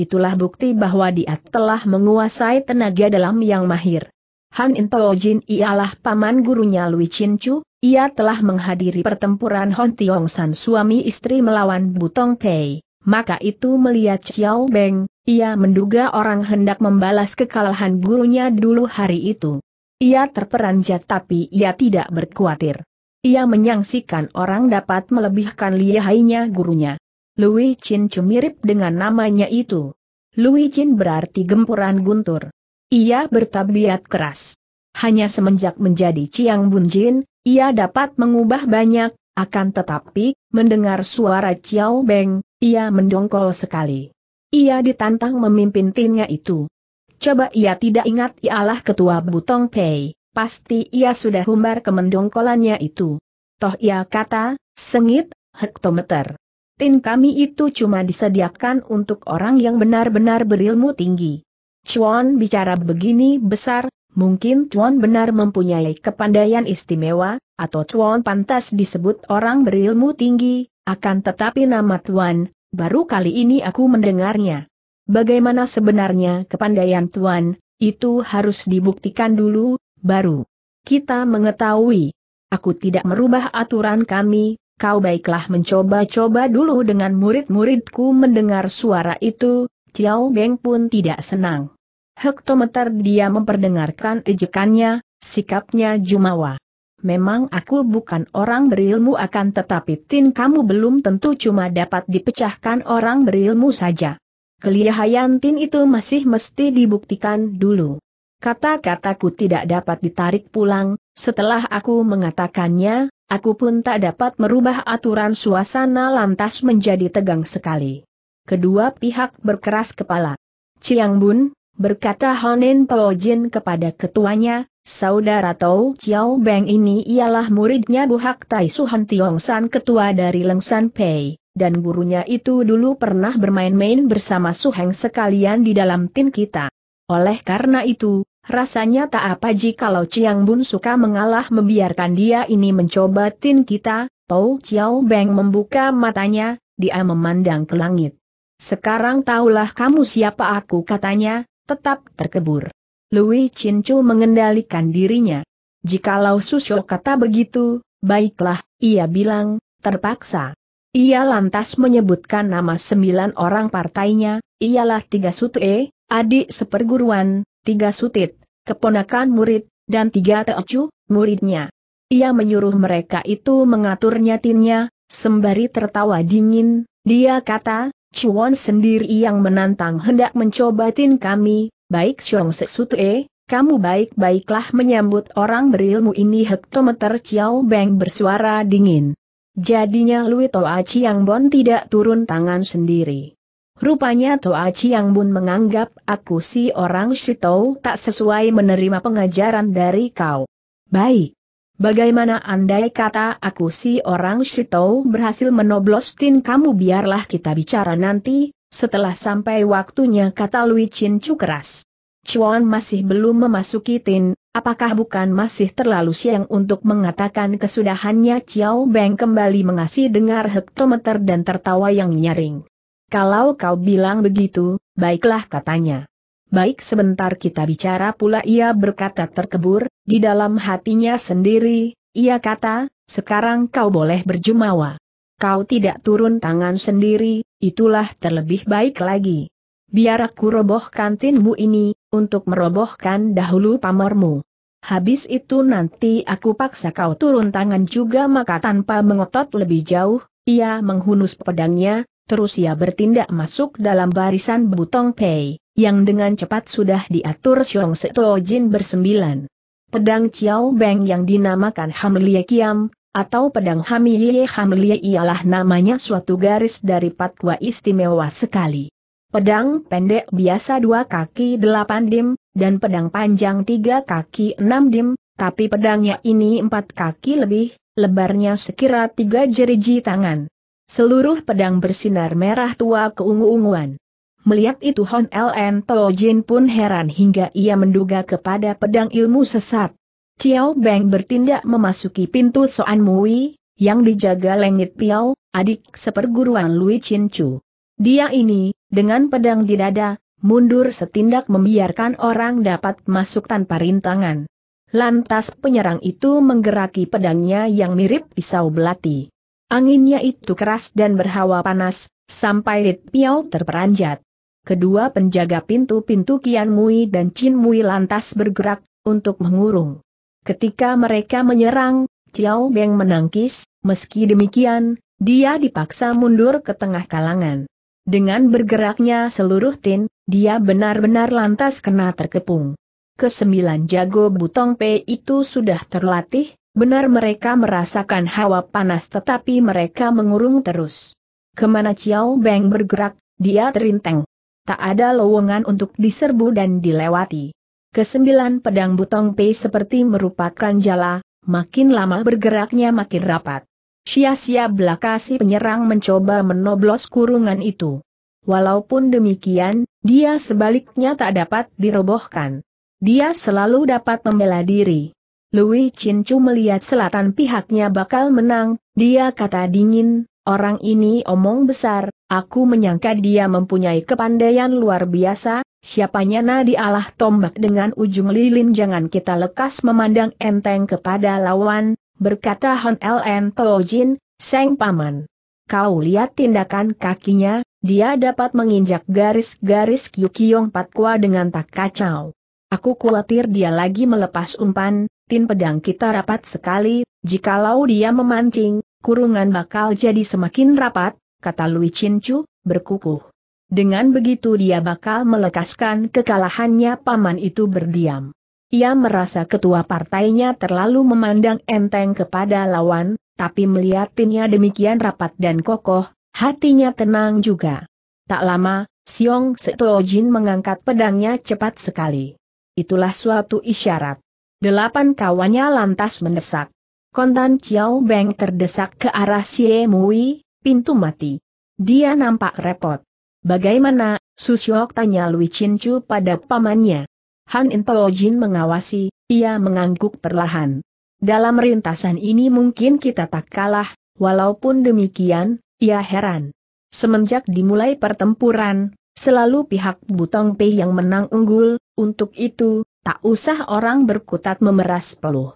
Itulah bukti bahwa dia telah menguasai tenaga dalam yang mahir. Han Intojin ialah paman gurunya Lui Chin Chu, ia telah menghadiri pertempuran Hon Tiong San suami istri melawan Butong Pei maka itu melihat Xiao Beng, ia menduga orang hendak membalas kekalahan gurunya dulu hari itu. Ia terperanjat tapi ia tidak berkuatir. Ia menyangsikan orang dapat melebihkan lihainya gurunya. Lui Chin mirip dengan namanya itu. Lui Chin berarti gempuran guntur. Ia bertabiat keras. Hanya semenjak menjadi Chiang Bunjin, ia dapat mengubah banyak, akan tetapi, mendengar suara Ciao Beng, ia mendongkol sekali. Ia ditantang memimpin timnya itu. Coba ia tidak ingat ialah ketua Butong Pei, pasti ia sudah humbar mendongkolannya itu. Toh ia kata, sengit, hektometer. Tin kami itu cuma disediakan untuk orang yang benar-benar berilmu tinggi. Chuan bicara begini besar, mungkin Chuan benar mempunyai kepandaian istimewa, atau tuan pantas disebut orang berilmu tinggi, akan tetapi nama Tuan, baru kali ini aku mendengarnya. Bagaimana sebenarnya kepandaian Tuan, itu harus dibuktikan dulu, baru kita mengetahui. Aku tidak merubah aturan kami, kau baiklah mencoba-coba dulu dengan murid-muridku mendengar suara itu, Ciao Beng pun tidak senang. Hektometer dia memperdengarkan ejekannya, sikapnya jumawa. Memang aku bukan orang berilmu akan tetapi tin kamu belum tentu cuma dapat dipecahkan orang berilmu saja. Kelihayan tin itu masih mesti dibuktikan dulu. Kata-kataku tidak dapat ditarik pulang, setelah aku mengatakannya, aku pun tak dapat merubah aturan suasana lantas menjadi tegang sekali. Kedua pihak berkeras kepala. Chiang Bun, berkata Honen Tojin kepada ketuanya, Saudara Tau Chiao Beng ini ialah muridnya Bu Hak Tai Suhan Tiong San ketua dari Lengsan Pei, dan gurunya itu dulu pernah bermain-main bersama Suheng sekalian di dalam tim kita. Oleh karena itu, rasanya tak apa jikalau Chiang Bun suka mengalah membiarkan dia ini mencoba tim kita, Tau Chiao Beng membuka matanya, dia memandang ke langit. Sekarang tahulah kamu siapa aku katanya, tetap terkebur. Lui Chincu mengendalikan dirinya. Jikalau Susyo kata begitu, baiklah, ia bilang, terpaksa. Ia lantas menyebutkan nama sembilan orang partainya, ialah tiga sute, adik seperguruan, tiga sutit, keponakan murid, dan tiga teocu, muridnya. Ia menyuruh mereka itu mengatur nyatinya, sembari tertawa dingin, dia kata, Cuan sendiri yang menantang hendak mencoba tin kami, baik Xiong Sesutue, kamu baik-baiklah menyambut orang berilmu ini hektometer Chiao Beng bersuara dingin. Jadinya Lui Toa Chiang Bon tidak turun tangan sendiri. Rupanya Toa Chiang Bon menganggap aku si orang Shitou tak sesuai menerima pengajaran dari kau. Baik. Bagaimana andai kata aku si orang Shitou berhasil menoblos tin kamu biarlah kita bicara nanti, setelah sampai waktunya kata Lui Chin Chu keras. Chuan masih belum memasuki tin, apakah bukan masih terlalu siang untuk mengatakan kesudahannya Chiao Beng kembali mengasih dengar hektometer dan tertawa yang nyaring. Kalau kau bilang begitu, baiklah katanya. Baik sebentar kita bicara pula ia berkata terkebur, di dalam hatinya sendiri, ia kata, sekarang kau boleh berjumawa kau tidak turun tangan sendiri, itulah terlebih baik lagi. Biar aku robohkan tinmu ini, untuk merobohkan dahulu pamormu. Habis itu nanti aku paksa kau turun tangan juga maka tanpa mengotot lebih jauh, ia menghunus pedangnya, terus ia bertindak masuk dalam barisan butong pei, yang dengan cepat sudah diatur Xiong Seto Jin bersembilan. Pedang Chiao Beng yang dinamakan Hamlie Kiam, atau pedang Hamilie Hamilie ialah namanya suatu garis dari patwa istimewa sekali. Pedang pendek biasa dua kaki delapan dim, dan pedang panjang tiga kaki enam dim, tapi pedangnya ini empat kaki lebih, lebarnya sekira tiga jeriji tangan. Seluruh pedang bersinar merah tua keungu-unguan. Melihat itu Hon L.N. Tojin pun heran hingga ia menduga kepada pedang ilmu sesat. Chiao Beng bertindak memasuki pintu Soan Mui, yang dijaga Lengit Piao, adik seperguruan Lui Chin Chu. Dia ini, dengan pedang di dada, mundur setindak membiarkan orang dapat masuk tanpa rintangan. Lantas penyerang itu menggeraki pedangnya yang mirip pisau belati. Anginnya itu keras dan berhawa panas, sampai Lit Piao terperanjat. Kedua penjaga pintu-pintu Kian Mui dan Chin Mui lantas bergerak, untuk mengurung. Ketika mereka menyerang, Chiao Beng menangkis, meski demikian, dia dipaksa mundur ke tengah kalangan. Dengan bergeraknya seluruh tin, dia benar-benar lantas kena terkepung. Kesembilan jago butong P itu sudah terlatih, benar mereka merasakan hawa panas tetapi mereka mengurung terus. Kemana Chiao Beng bergerak, dia terinteng. Tak ada lowongan untuk diserbu dan dilewati. Kesembilan pedang butong Pei seperti merupakan jala, makin lama bergeraknya makin rapat. Sia-sia belaka si penyerang mencoba menoblos kurungan itu. Walaupun demikian, dia sebaliknya tak dapat dirobohkan. Dia selalu dapat membela diri. Louis Chu melihat selatan pihaknya bakal menang, dia kata dingin, orang ini omong besar, aku menyangka dia mempunyai kepandaian luar biasa, Siapanya nadi Allah tombak dengan ujung lilin jangan kita lekas memandang enteng kepada lawan, berkata Hon LN Tojin, Seng Paman. Kau lihat tindakan kakinya, dia dapat menginjak garis-garis Kyukyong Patkwa dengan tak kacau. Aku khawatir dia lagi melepas umpan, tin pedang kita rapat sekali, jikalau dia memancing, kurungan bakal jadi semakin rapat, kata Lui Chin Chu, berkukuh. Dengan begitu dia bakal melekaskan kekalahannya paman itu berdiam. Ia merasa ketua partainya terlalu memandang enteng kepada lawan, tapi melihatnya demikian rapat dan kokoh, hatinya tenang juga. Tak lama, Siong Jin mengangkat pedangnya cepat sekali. Itulah suatu isyarat. Delapan kawannya lantas mendesak. Kontan Chiao Beng terdesak ke arah Xie Mui, pintu mati. Dia nampak repot. Bagaimana, Susyok tanya Lui Chin pada pamannya. Han Intao Jin mengawasi, ia mengangguk perlahan. Dalam rintasan ini mungkin kita tak kalah, walaupun demikian, ia heran. Semenjak dimulai pertempuran, selalu pihak Butong Pei yang menang unggul, untuk itu, tak usah orang berkutat memeras peluh.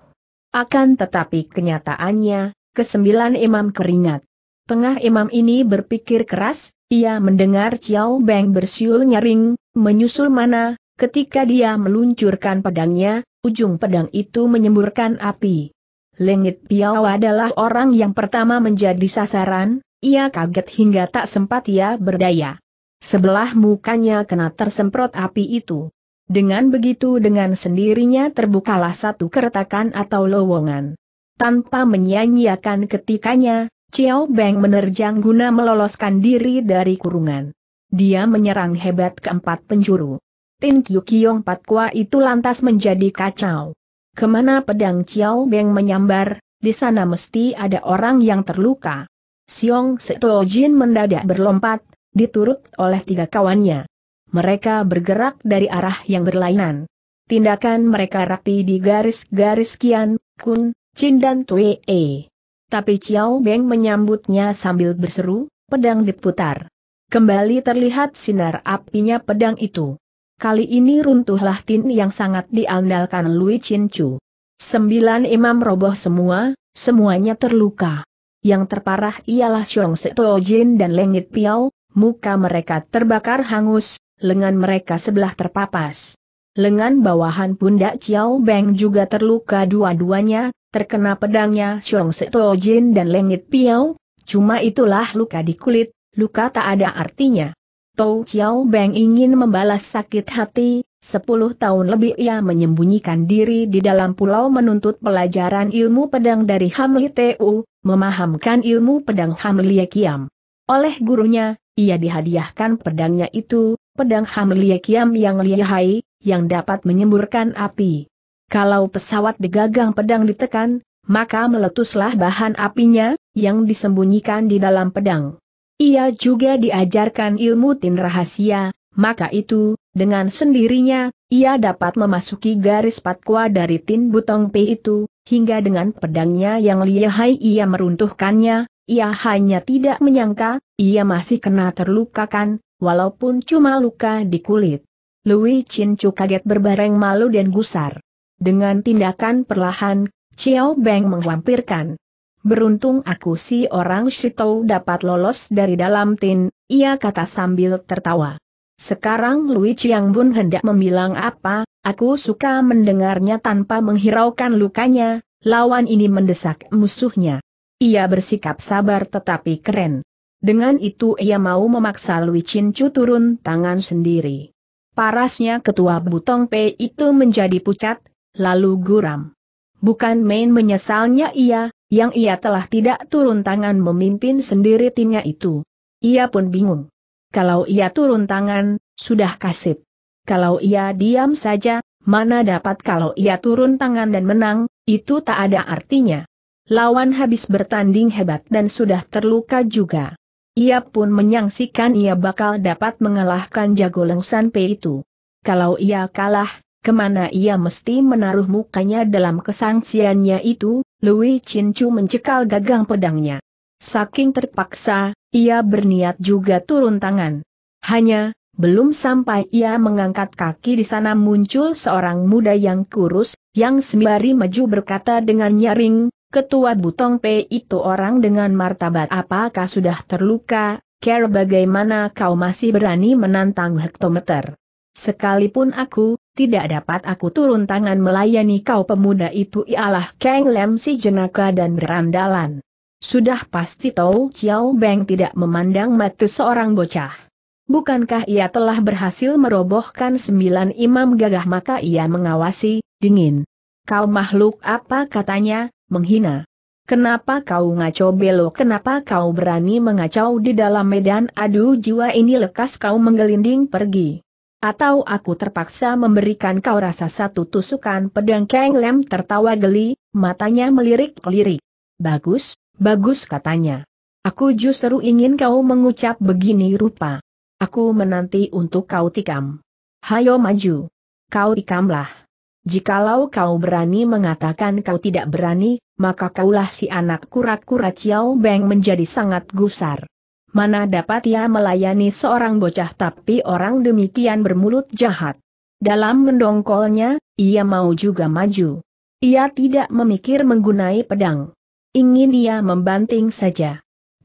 Akan tetapi kenyataannya, kesembilan imam keringat. Tengah imam ini berpikir keras, ia mendengar Xiao Beng bersiul nyaring, menyusul mana, ketika dia meluncurkan pedangnya, ujung pedang itu menyemburkan api. Lengit Piao adalah orang yang pertama menjadi sasaran, ia kaget hingga tak sempat ia berdaya. Sebelah mukanya kena tersemprot api itu. Dengan begitu dengan sendirinya terbukalah satu keretakan atau lowongan. Tanpa menyanyiakan ketikanya, Xiao Beng menerjang guna meloloskan diri dari kurungan. Dia menyerang hebat keempat penjuru. Tin Kyukyong Patkwa itu lantas menjadi kacau. Kemana pedang Xiao Beng menyambar, di sana mesti ada orang yang terluka. Siong Seto Jin mendadak berlompat, diturut oleh tiga kawannya. Mereka bergerak dari arah yang berlainan. Tindakan mereka rapi di garis-garis Kian, Kun, Chin dan Tue tapi Chiao Beng menyambutnya sambil berseru, pedang diputar. Kembali terlihat sinar apinya pedang itu. Kali ini runtuhlah tin yang sangat diandalkan Louis Chin Chu. Sembilan imam roboh semua, semuanya terluka. Yang terparah ialah Xiong Seto Jin dan Lengit Piao, muka mereka terbakar hangus, lengan mereka sebelah terpapas. Lengan bawahan pundak Chiao Beng juga terluka dua-duanya, terkena pedangnya Xiong Seto Jin dan Lengit Piao, cuma itulah luka di kulit, luka tak ada artinya. Tou Chiao Beng ingin membalas sakit hati, sepuluh tahun lebih ia menyembunyikan diri di dalam pulau menuntut pelajaran ilmu pedang dari Hamli Tu, memahamkan ilmu pedang Hamli Kiam. Oleh gurunya, ia dihadiahkan pedangnya itu, pedang Hamli Kiam yang lihai, yang dapat menyemburkan api. Kalau pesawat digagang pedang ditekan, maka meletuslah bahan apinya, yang disembunyikan di dalam pedang. Ia juga diajarkan ilmu tin rahasia, maka itu, dengan sendirinya, ia dapat memasuki garis patkua dari tin butong P itu, hingga dengan pedangnya yang lihai ia meruntuhkannya, ia hanya tidak menyangka, ia masih kena terlukakan, walaupun cuma luka di kulit. Lui Chin Chu kaget berbareng malu dan gusar. Dengan tindakan perlahan, Chiao Beng menghampirkan. Beruntung aku si orang Shitou dapat lolos dari dalam tin, ia kata sambil tertawa. Sekarang Lui Chiang Bun hendak membilang apa, aku suka mendengarnya tanpa menghiraukan lukanya, lawan ini mendesak musuhnya. Ia bersikap sabar tetapi keren. Dengan itu ia mau memaksa Lui Chin Chu turun tangan sendiri. Parasnya ketua Butong P itu menjadi pucat, lalu guram. Bukan main menyesalnya ia, yang ia telah tidak turun tangan memimpin sendiri timnya itu. Ia pun bingung. Kalau ia turun tangan, sudah kasip. Kalau ia diam saja, mana dapat kalau ia turun tangan dan menang, itu tak ada artinya. Lawan habis bertanding hebat dan sudah terluka juga. Ia pun menyangsikan ia bakal dapat mengalahkan jago lengsan Pei itu. Kalau ia kalah, kemana ia mesti menaruh mukanya dalam kesangsiannya itu, Lui Chin Chu mencekal gagang pedangnya. Saking terpaksa, ia berniat juga turun tangan. Hanya, belum sampai ia mengangkat kaki di sana muncul seorang muda yang kurus, yang sembari maju berkata dengan nyaring, Ketua Butong P itu orang dengan martabat apakah sudah terluka, care bagaimana kau masih berani menantang hektometer. Sekalipun aku, tidak dapat aku turun tangan melayani kau pemuda itu ialah Kang Lem si jenaka dan berandalan. Sudah pasti tahu Chiao Beng tidak memandang mata seorang bocah. Bukankah ia telah berhasil merobohkan sembilan imam gagah maka ia mengawasi, dingin. Kau makhluk apa katanya, menghina. Kenapa kau ngaco belok? Kenapa kau berani mengacau di dalam medan adu jiwa ini lekas kau menggelinding pergi? Atau aku terpaksa memberikan kau rasa satu tusukan pedang Kang Lem tertawa geli, matanya melirik-lirik. Bagus, bagus katanya. Aku justru ingin kau mengucap begini rupa. Aku menanti untuk kau tikam. Hayo maju. Kau tikamlah. Jikalau kau berani mengatakan kau tidak berani, maka kaulah si anak kura-kura Ciao Beng menjadi sangat gusar. Mana dapat ia melayani seorang bocah tapi orang demikian bermulut jahat. Dalam mendongkolnya, ia mau juga maju. Ia tidak memikir menggunai pedang. Ingin ia membanting saja.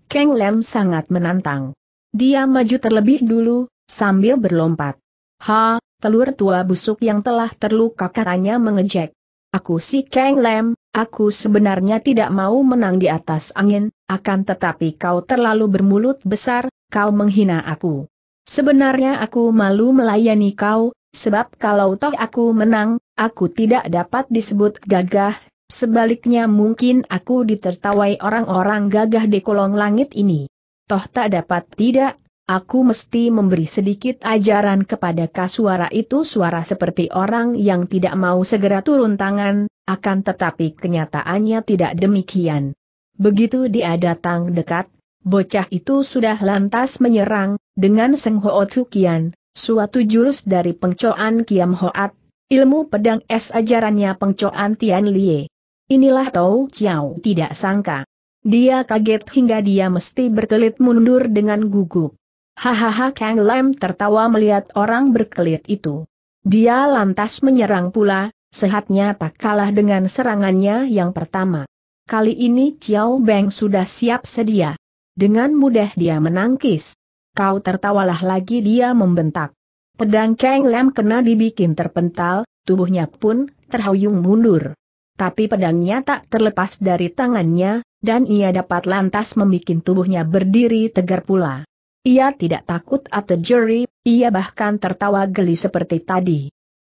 Keng Lem sangat menantang. Dia maju terlebih dulu, sambil berlompat. Ha, telur tua busuk yang telah terluka katanya mengejek. Aku si Kang Lem, aku sebenarnya tidak mau menang di atas angin, akan tetapi kau terlalu bermulut besar, kau menghina aku. Sebenarnya aku malu melayani kau, sebab kalau toh aku menang, aku tidak dapat disebut gagah, sebaliknya mungkin aku ditertawai orang-orang gagah di kolong langit ini. Toh tak dapat tidak, Aku mesti memberi sedikit ajaran kepada kasuara itu suara seperti orang yang tidak mau segera turun tangan, akan tetapi kenyataannya tidak demikian. Begitu dia datang dekat, bocah itu sudah lantas menyerang, dengan Seng Ho Tsukian, suatu jurus dari pengcoan Kiam Hoat, ilmu pedang es ajarannya pengcoan Tian Lie. Inilah Tau Chiao tidak sangka. Dia kaget hingga dia mesti berkelit mundur dengan gugup. Hahaha Kang Lam tertawa melihat orang berkelit itu. Dia lantas menyerang pula, sehatnya tak kalah dengan serangannya yang pertama. Kali ini Chiao Beng sudah siap sedia. Dengan mudah dia menangkis. Kau tertawalah lagi dia membentak. Pedang Kang Lam kena dibikin terpental, tubuhnya pun terhuyung mundur. Tapi pedangnya tak terlepas dari tangannya, dan ia dapat lantas membuat tubuhnya berdiri tegar pula. Ia tidak takut atau jeri, ia bahkan tertawa geli seperti tadi.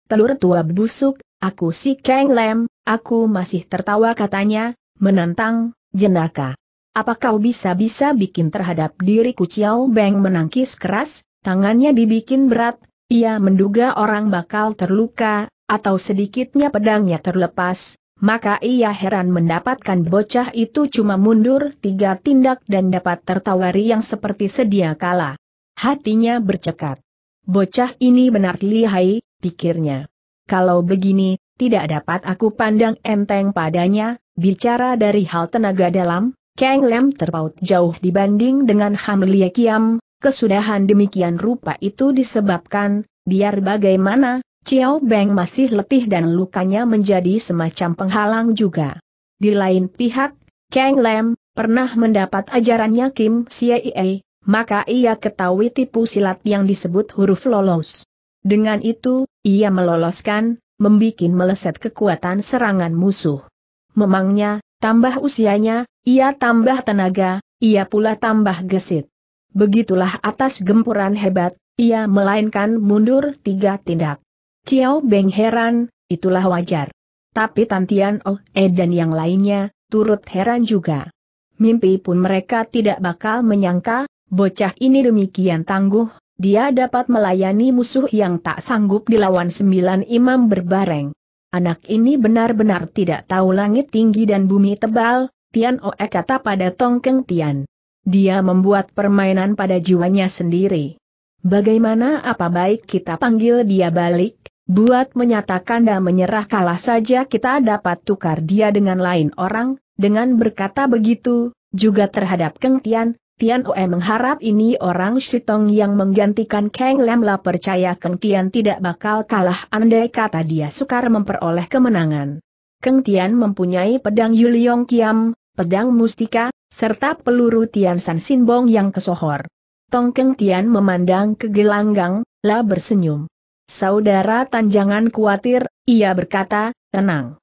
Telur tua busuk, aku si Kang Lem, aku masih tertawa katanya, menentang, jenaka. Apa kau bisa-bisa bikin terhadap diriku Ciao Beng menangkis keras, tangannya dibikin berat, ia menduga orang bakal terluka, atau sedikitnya pedangnya terlepas, maka ia heran mendapatkan bocah itu cuma mundur tiga tindak dan dapat tertawari yang seperti sedia kala. Hatinya bercekat. Bocah ini benar lihai, pikirnya. Kalau begini, tidak dapat aku pandang enteng padanya, bicara dari hal tenaga dalam, Kang Lem terpaut jauh dibanding dengan Ham Lie Kiam, kesudahan demikian rupa itu disebabkan, biar bagaimana, Chiao Beng masih letih dan lukanya menjadi semacam penghalang juga. Di lain pihak, Kang Lam, pernah mendapat ajarannya Kim Siei, maka ia ketahui tipu silat yang disebut huruf lolos. Dengan itu, ia meloloskan, membuat meleset kekuatan serangan musuh. Memangnya, tambah usianya, ia tambah tenaga, ia pula tambah gesit. Begitulah atas gempuran hebat, ia melainkan mundur tiga tindak. Ciao Beng heran, itulah wajar. Tapi Tantian Oh E dan yang lainnya, turut heran juga. Mimpi pun mereka tidak bakal menyangka, bocah ini demikian tangguh, dia dapat melayani musuh yang tak sanggup dilawan sembilan imam berbareng. Anak ini benar-benar tidak tahu langit tinggi dan bumi tebal, Tian Oe oh, eh, kata pada Tongkeng Tian. Dia membuat permainan pada jiwanya sendiri. Bagaimana apa baik kita panggil dia balik, Buat menyatakan dan menyerah kalah saja kita dapat tukar dia dengan lain orang, dengan berkata begitu, juga terhadap Keng Tian, Tian Oe mengharap ini orang Shitong yang menggantikan Kang Lam lah percaya Keng Tian tidak bakal kalah andai kata dia sukar memperoleh kemenangan. Keng Tian mempunyai pedang Yuliong Kiam, pedang mustika, serta peluru Tian San Sinbong yang kesohor. Tong Keng Tian memandang ke gelanggang, La bersenyum. Saudara Tan jangan khawatir, ia berkata, tenang.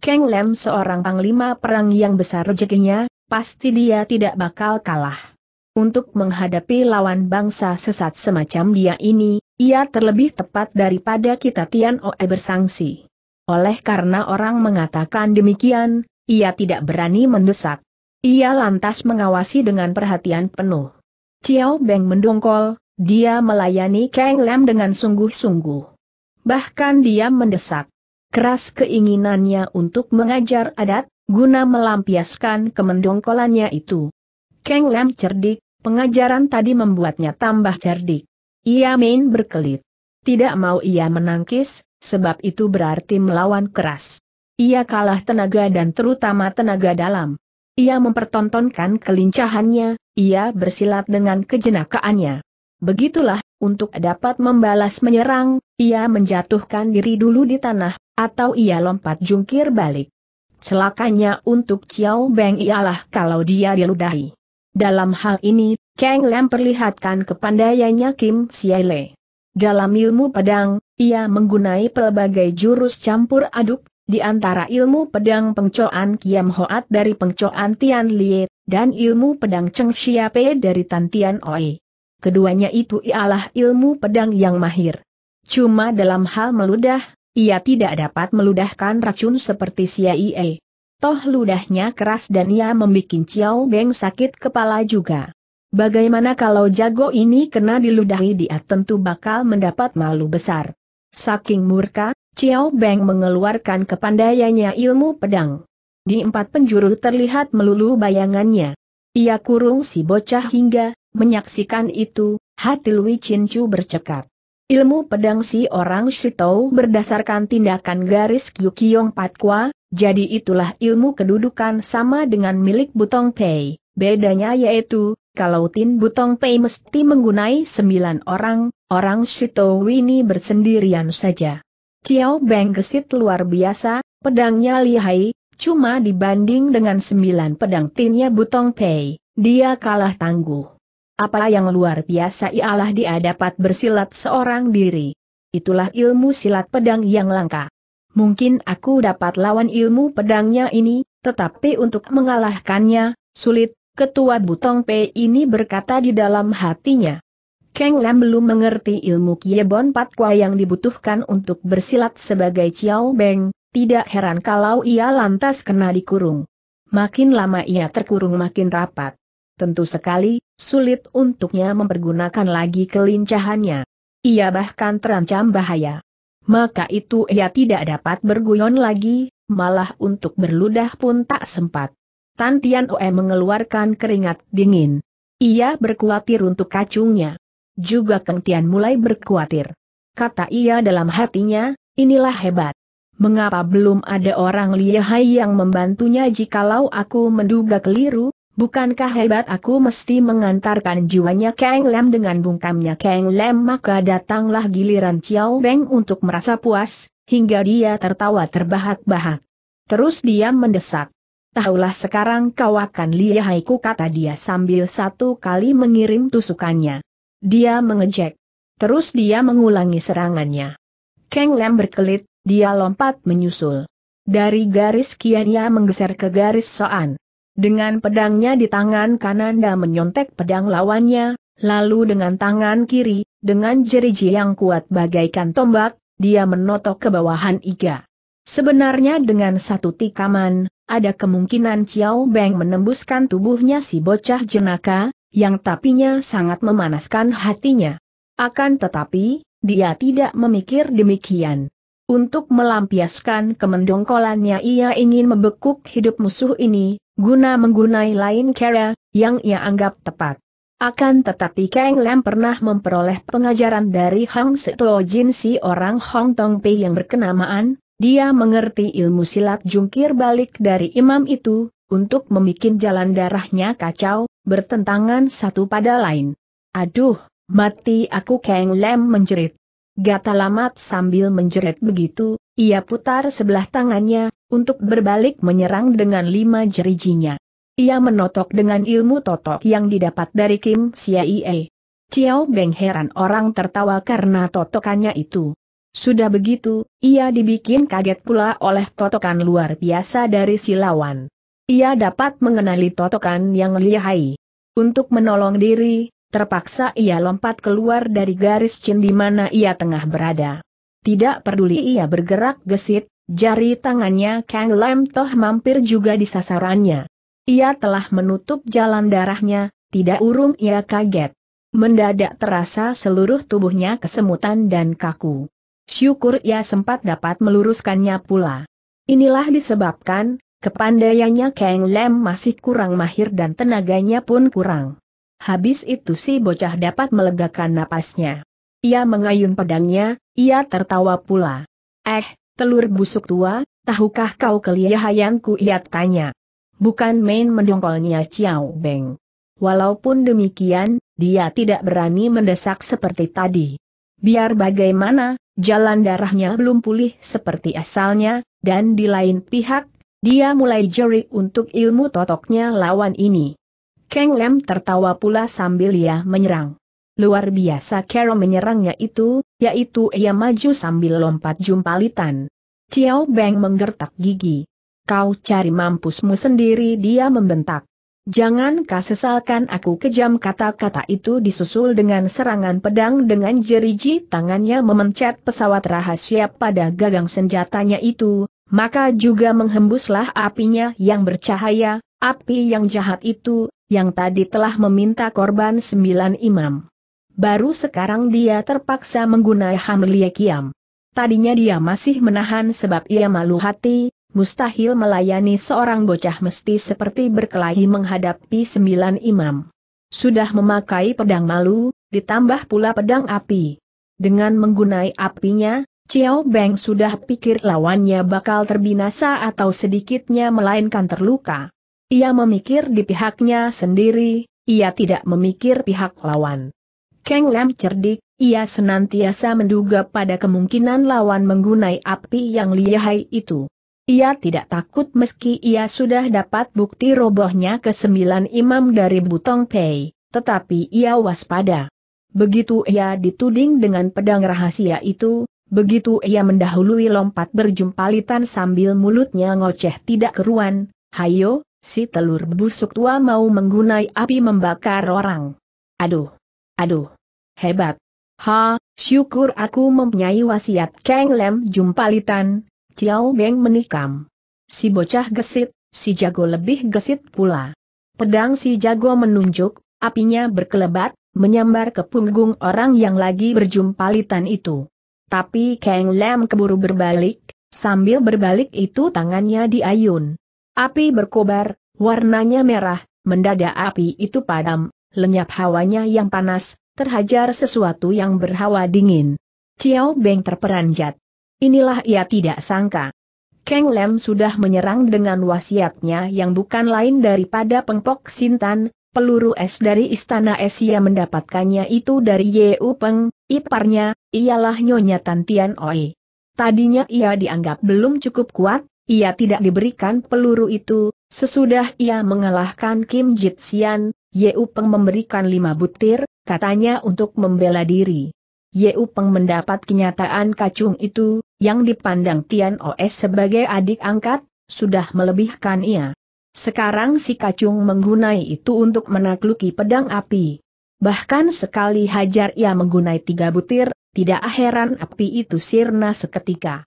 Kang Lem seorang panglima perang yang besar rezekinya, pasti dia tidak bakal kalah. Untuk menghadapi lawan bangsa sesat semacam dia ini, ia terlebih tepat daripada kita Tian Oe bersangsi. Oleh karena orang mengatakan demikian, ia tidak berani mendesak. Ia lantas mengawasi dengan perhatian penuh. Ciao Beng mendongkol, dia melayani Kang Lam dengan sungguh-sungguh. Bahkan dia mendesak. Keras keinginannya untuk mengajar adat, guna melampiaskan kemendongkolannya itu. Kang Lam cerdik, pengajaran tadi membuatnya tambah cerdik. Ia main berkelit. Tidak mau ia menangkis, sebab itu berarti melawan keras. Ia kalah tenaga dan terutama tenaga dalam. Ia mempertontonkan kelincahannya, ia bersilat dengan kejenakaannya. Begitulah, untuk dapat membalas menyerang, ia menjatuhkan diri dulu di tanah, atau ia lompat jungkir balik. Celakanya untuk Chiao Beng ialah kalau dia diludahi. Dalam hal ini, Kang Lam perlihatkan kepandaiannya Kim Siele. Dalam ilmu pedang, ia menggunai pelbagai jurus campur aduk, di antara ilmu pedang pengcoan Kiam Hoat dari pengcoan Tian Liet, dan ilmu pedang Cheng Xiape dari Tantian Oi keduanya itu ialah ilmu pedang yang mahir. Cuma dalam hal meludah, ia tidak dapat meludahkan racun seperti Siaie. Toh ludahnya keras dan ia membuat Ciao Beng sakit kepala juga. Bagaimana kalau jago ini kena diludahi dia tentu bakal mendapat malu besar. Saking murka, Ciao Beng mengeluarkan kepandaiannya ilmu pedang. Di empat penjuru terlihat melulu bayangannya. Ia kurung si bocah hingga, Menyaksikan itu, hati Lui Chin Chu Ilmu pedang si orang Shitou berdasarkan tindakan garis Kyukyong Patwa, jadi itulah ilmu kedudukan sama dengan milik Butong Pei. Bedanya yaitu, kalau Tin Butong Pei mesti menggunai sembilan orang, orang Shitou ini bersendirian saja. Ciao Beng gesit luar biasa, pedangnya lihai, cuma dibanding dengan sembilan pedang Tinnya Butong Pei, dia kalah tangguh. Apa yang luar biasa ialah dia dapat bersilat seorang diri. Itulah ilmu silat pedang yang langka. Mungkin aku dapat lawan ilmu pedangnya ini, tetapi untuk mengalahkannya, sulit, Ketua Butong P ini berkata di dalam hatinya. Keng Lam belum mengerti ilmu Kiebon Kwa yang dibutuhkan untuk bersilat sebagai Chiao Beng, tidak heran kalau ia lantas kena dikurung. Makin lama ia terkurung makin rapat tentu sekali, sulit untuknya mempergunakan lagi kelincahannya. Ia bahkan terancam bahaya. Maka itu ia tidak dapat berguyon lagi, malah untuk berludah pun tak sempat. Tan Tian Oe mengeluarkan keringat dingin. Ia berkuatir untuk kacungnya. Juga Keng Tian mulai berkuatir. Kata ia dalam hatinya, inilah hebat. Mengapa belum ada orang lihai yang membantunya jikalau aku menduga keliru, Bukankah hebat aku mesti mengantarkan jiwanya Kang Lem dengan bungkamnya Kang Lem maka datanglah giliran Chiao Beng untuk merasa puas, hingga dia tertawa terbahak-bahak. Terus dia mendesak. Tahulah sekarang kau akan lihaiku kata dia sambil satu kali mengirim tusukannya. Dia mengejek. Terus dia mengulangi serangannya. Kang Lem berkelit, dia lompat menyusul. Dari garis kian ia menggeser ke garis soan. Dengan pedangnya di tangan kananda menyontek pedang lawannya, lalu dengan tangan kiri, dengan jeriji yang kuat bagaikan tombak, dia menotok ke bawahan iga. Sebenarnya dengan satu tikaman, ada kemungkinan Xiao Beng menembuskan tubuhnya si bocah jenaka, yang tapinya sangat memanaskan hatinya. Akan tetapi, dia tidak memikir demikian. Untuk melampiaskan kemendongkolannya ia ingin membekuk hidup musuh ini, guna menggunai lain cara, yang ia anggap tepat. Akan tetapi Kang Lam pernah memperoleh pengajaran dari Hang Seto Jin si orang Hong Tong Pei yang berkenamaan, dia mengerti ilmu silat jungkir balik dari imam itu, untuk membuat jalan darahnya kacau, bertentangan satu pada lain. Aduh, mati aku Kang Lam menjerit. Gatalamat sambil menjerit begitu, ia putar sebelah tangannya, untuk berbalik menyerang dengan lima jerijinya. Ia menotok dengan ilmu totok yang didapat dari Kim Siaie. Ciao Beng heran orang tertawa karena totokannya itu. Sudah begitu, ia dibikin kaget pula oleh totokan luar biasa dari silawan. Ia dapat mengenali totokan yang lihai. Untuk menolong diri, terpaksa ia lompat keluar dari garis cin di mana ia tengah berada. Tidak peduli ia bergerak gesit, jari tangannya Kang Lam Toh mampir juga di sasarannya. Ia telah menutup jalan darahnya, tidak urung ia kaget. Mendadak terasa seluruh tubuhnya kesemutan dan kaku. Syukur ia sempat dapat meluruskannya pula. Inilah disebabkan, kepandaiannya Kang Lam masih kurang mahir dan tenaganya pun kurang. Habis itu si bocah dapat melegakan napasnya. Ia mengayun pedangnya, ia tertawa pula. Eh, telur busuk tua, tahukah kau kelihayanku ia tanya. Bukan main mendongkolnya Ciao Beng. Walaupun demikian, dia tidak berani mendesak seperti tadi. Biar bagaimana, jalan darahnya belum pulih seperti asalnya, dan di lain pihak, dia mulai jeri untuk ilmu totoknya lawan ini. Keng Lem tertawa pula sambil ia menyerang. Luar biasa Carol menyerangnya itu, yaitu ia maju sambil lompat jumpalitan. Chiao Beng menggertak gigi. Kau cari mampusmu sendiri dia membentak. Jangan kau sesalkan aku kejam kata-kata itu disusul dengan serangan pedang dengan jeriji tangannya memencet pesawat rahasia pada gagang senjatanya itu, maka juga menghembuslah apinya yang bercahaya, api yang jahat itu, yang tadi telah meminta korban sembilan imam. Baru sekarang dia terpaksa menggunakan Hamliya Kiam. Tadinya dia masih menahan sebab ia malu hati, mustahil melayani seorang bocah mesti seperti berkelahi menghadapi sembilan imam. Sudah memakai pedang malu, ditambah pula pedang api. Dengan menggunai apinya, Chiao Beng sudah pikir lawannya bakal terbinasa atau sedikitnya melainkan terluka. Ia memikir di pihaknya sendiri, ia tidak memikir pihak lawan. Kang Lam cerdik, ia senantiasa menduga pada kemungkinan lawan menggunai api yang lihai itu. Ia tidak takut meski ia sudah dapat bukti robohnya ke sembilan imam dari Butong Pei, tetapi ia waspada. Begitu ia dituding dengan pedang rahasia itu, begitu ia mendahului lompat berjumpalitan sambil mulutnya ngoceh tidak keruan, Hayo, Si telur busuk tua mau menggunai api membakar orang. Aduh. Aduh. Hebat. Ha, syukur aku mempunyai wasiat Kang Lem Jumpalitan, Ciao Beng menikam. Si bocah gesit, si jago lebih gesit pula. Pedang si jago menunjuk, apinya berkelebat, menyambar ke punggung orang yang lagi berjumpalitan itu. Tapi Kang lem keburu berbalik, sambil berbalik itu tangannya diayun. Api berkobar, warnanya merah, mendadak api itu padam, lenyap hawanya yang panas, terhajar sesuatu yang berhawa dingin. Ciao Beng terperanjat. Inilah ia tidak sangka. Kang Lem sudah menyerang dengan wasiatnya yang bukan lain daripada pengpok Sintan, peluru es dari istana Esia mendapatkannya itu dari U Peng, iparnya, ialah Nyonya Tantian Oi. Tadinya ia dianggap belum cukup kuat, ia tidak diberikan peluru itu, sesudah ia mengalahkan Kim Jitsian, Yeu Peng memberikan lima butir, katanya untuk membela diri. Yeu Peng mendapat kenyataan kacung itu, yang dipandang Tian Os sebagai adik angkat, sudah melebihkan ia. Sekarang si kacung menggunai itu untuk menakluki pedang api. Bahkan sekali hajar ia menggunai tiga butir, tidak heran api itu sirna seketika.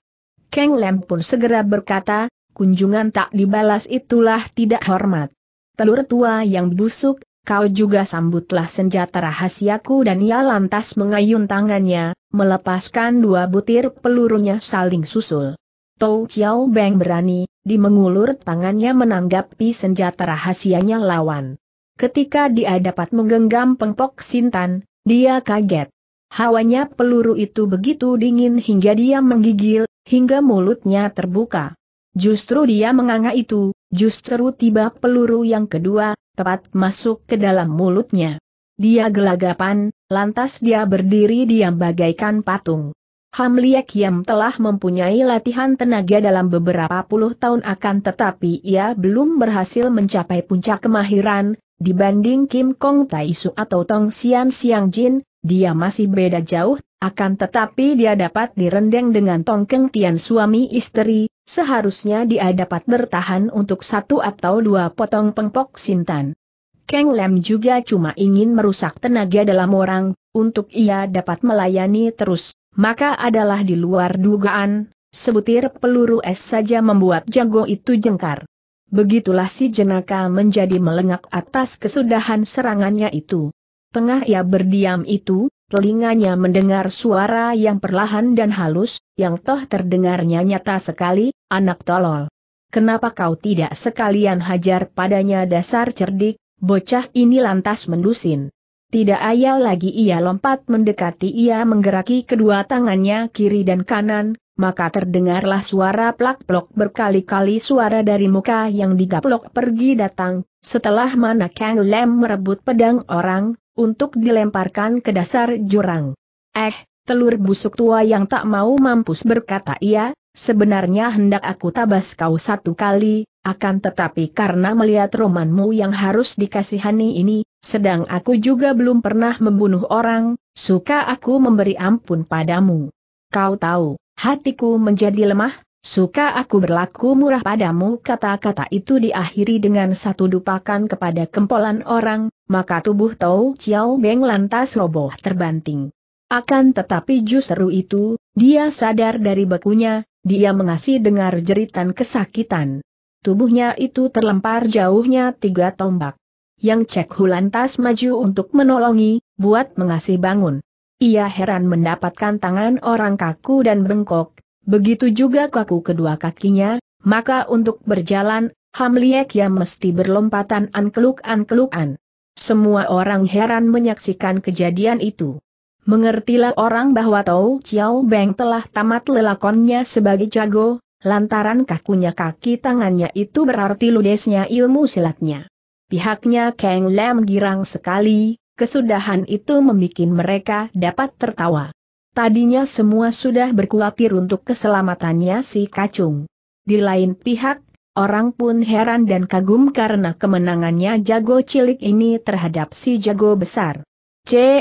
Keng Lem pun segera berkata, kunjungan tak dibalas itulah tidak hormat. Telur tua yang busuk, kau juga sambutlah senjata rahasiaku dan ia lantas mengayun tangannya, melepaskan dua butir pelurunya saling susul. Tou Chiao Beng berani, di mengulur tangannya menanggapi senjata rahasianya lawan. Ketika dia dapat menggenggam pengpok Sintan, dia kaget. Hawanya peluru itu begitu dingin hingga dia menggigil, hingga mulutnya terbuka. Justru dia menganga itu, justru tiba peluru yang kedua, tepat masuk ke dalam mulutnya. Dia gelagapan, lantas dia berdiri diam bagaikan patung. Hamliak yang telah mempunyai latihan tenaga dalam beberapa puluh tahun akan tetapi ia belum berhasil mencapai puncak kemahiran, Dibanding Kim Kong Tai Su atau Tong Xian Siang Jin, dia masih beda jauh, akan tetapi dia dapat direndeng dengan Tong Keng Tian suami istri, seharusnya dia dapat bertahan untuk satu atau dua potong pengpok sintan. Keng Lem juga cuma ingin merusak tenaga dalam orang, untuk ia dapat melayani terus, maka adalah di luar dugaan, sebutir peluru es saja membuat jago itu jengkar. Begitulah si jenaka menjadi melengak atas kesudahan serangannya itu. Tengah ia berdiam itu, telinganya mendengar suara yang perlahan dan halus, yang toh terdengarnya nyata sekali, anak tolol. Kenapa kau tidak sekalian hajar padanya dasar cerdik, bocah ini lantas mendusin. Tidak ayal lagi ia lompat mendekati ia menggeraki kedua tangannya kiri dan kanan, maka terdengarlah suara plak-plok berkali-kali suara dari muka yang digaplok pergi datang, setelah mana Kang Lem merebut pedang orang, untuk dilemparkan ke dasar jurang. Eh, telur busuk tua yang tak mau mampus berkata ia, sebenarnya hendak aku tabas kau satu kali, akan tetapi karena melihat romanmu yang harus dikasihani ini, sedang aku juga belum pernah membunuh orang, suka aku memberi ampun padamu. Kau tahu, hatiku menjadi lemah, suka aku berlaku murah padamu. Kata-kata itu diakhiri dengan satu dupakan kepada kempolan orang, maka tubuh Tau Chiao Beng lantas roboh terbanting. Akan tetapi justru itu, dia sadar dari bekunya, dia mengasih dengar jeritan kesakitan. Tubuhnya itu terlempar jauhnya tiga tombak. Yang Cek hulantas maju untuk menolongi, buat mengasih bangun. Ia heran mendapatkan tangan orang kaku dan bengkok, begitu juga kaku kedua kakinya, maka untuk berjalan, Hamliek ya mesti berlompatan ankeluk ankelukan. Semua orang heran menyaksikan kejadian itu. Mengertilah orang bahwa Tau Chiao Beng telah tamat lelakonnya sebagai jago, lantaran kakunya kaki tangannya itu berarti ludesnya ilmu silatnya. Pihaknya Kang Lam girang sekali, kesudahan itu membuat mereka dapat tertawa. Tadinya semua sudah berkhawatir untuk keselamatannya si kacung. Di lain pihak, orang pun heran dan kagum karena kemenangannya jago cilik ini terhadap si jago besar. C.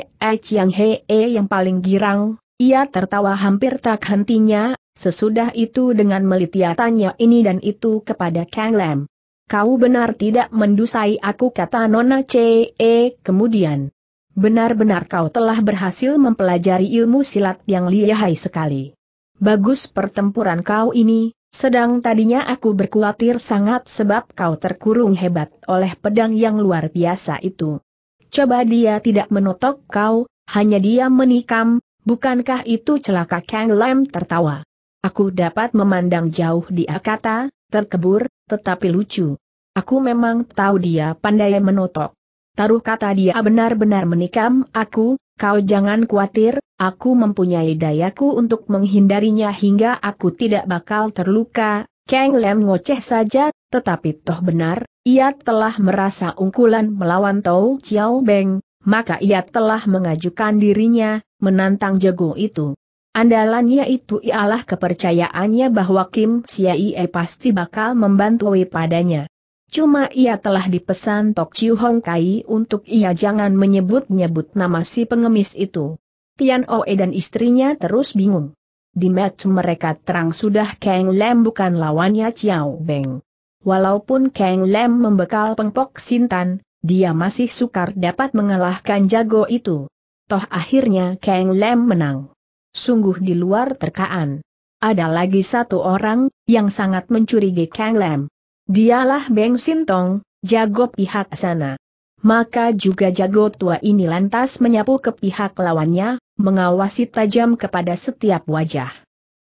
Yang Hee yang paling girang, ia tertawa hampir tak hentinya, sesudah itu dengan melitiatannya ini dan itu kepada Kang Lam. Kau benar tidak mendusai aku kata Nona C.E. kemudian. Benar-benar kau telah berhasil mempelajari ilmu silat yang lihai sekali. Bagus pertempuran kau ini, sedang tadinya aku berkhawatir sangat sebab kau terkurung hebat oleh pedang yang luar biasa itu. Coba dia tidak menotok kau, hanya dia menikam, bukankah itu celaka Kang Lam tertawa. Aku dapat memandang jauh dia kata, terkebur, tetapi lucu. Aku memang tahu dia pandai menotok. Taruh kata dia benar-benar menikam aku, kau jangan khawatir, aku mempunyai dayaku untuk menghindarinya hingga aku tidak bakal terluka. Kang Lem ngoceh saja, tetapi toh benar, ia telah merasa ungkulan melawan Tau Chiao Beng, maka ia telah mengajukan dirinya, menantang jago itu. Andalannya itu ialah kepercayaannya bahwa Kim Siaie pasti bakal membantu padanya. Cuma ia telah dipesan Tok Chiu Hong Kai untuk ia jangan menyebut-nyebut nama si pengemis itu. Tian Oe dan istrinya terus bingung. Di match mereka terang sudah Kang Lem bukan lawannya Chiao Beng. Walaupun Kang Lem membekal pengpok Sintan, dia masih sukar dapat mengalahkan jago itu. Toh akhirnya Kang Lem menang. Sungguh di luar terkaan. Ada lagi satu orang, yang sangat mencurigai Kang Lam. Dialah Beng Sintong, jago pihak sana. Maka juga jago tua ini lantas menyapu ke pihak lawannya, mengawasi tajam kepada setiap wajah.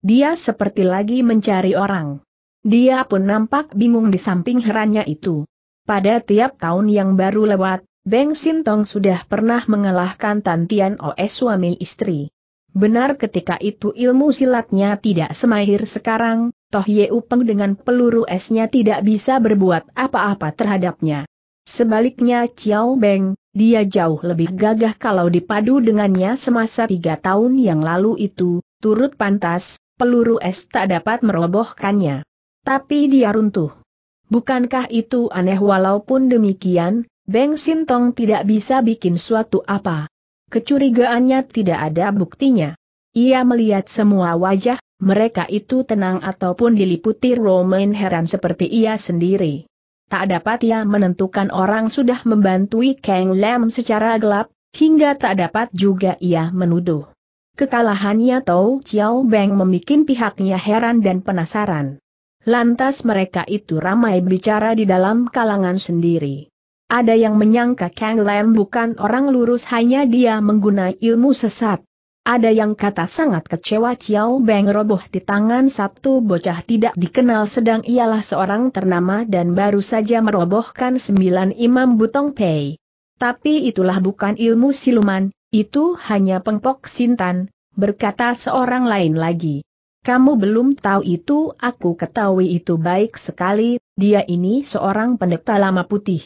Dia seperti lagi mencari orang. Dia pun nampak bingung di samping herannya itu. Pada tiap tahun yang baru lewat, Beng Sintong sudah pernah mengalahkan Tantian OS suami istri. Benar ketika itu ilmu silatnya tidak semahir sekarang, toh Ye Upeng dengan peluru esnya tidak bisa berbuat apa-apa terhadapnya. Sebaliknya Chiao Beng, dia jauh lebih gagah kalau dipadu dengannya semasa tiga tahun yang lalu itu, turut pantas, peluru es tak dapat merobohkannya. Tapi dia runtuh. Bukankah itu aneh walaupun demikian, Beng Sintong tidak bisa bikin suatu apa. Kecurigaannya tidak ada buktinya. Ia melihat semua wajah, mereka itu tenang ataupun diliputi romain heran seperti ia sendiri. Tak dapat ia menentukan orang sudah membantui Kang Lam secara gelap, hingga tak dapat juga ia menuduh. Kekalahannya Tau Chiao Beng membuat pihaknya heran dan penasaran. Lantas mereka itu ramai bicara di dalam kalangan sendiri. Ada yang menyangka Kang Lam bukan orang lurus hanya dia menggunakan ilmu sesat. Ada yang kata sangat kecewa ciao Beng roboh di tangan Sabtu bocah tidak dikenal sedang ialah seorang ternama dan baru saja merobohkan sembilan imam Butong Pei. Tapi itulah bukan ilmu siluman, itu hanya pengpok sintan, berkata seorang lain lagi. Kamu belum tahu itu, aku ketahui itu baik sekali, dia ini seorang pendeta lama putih.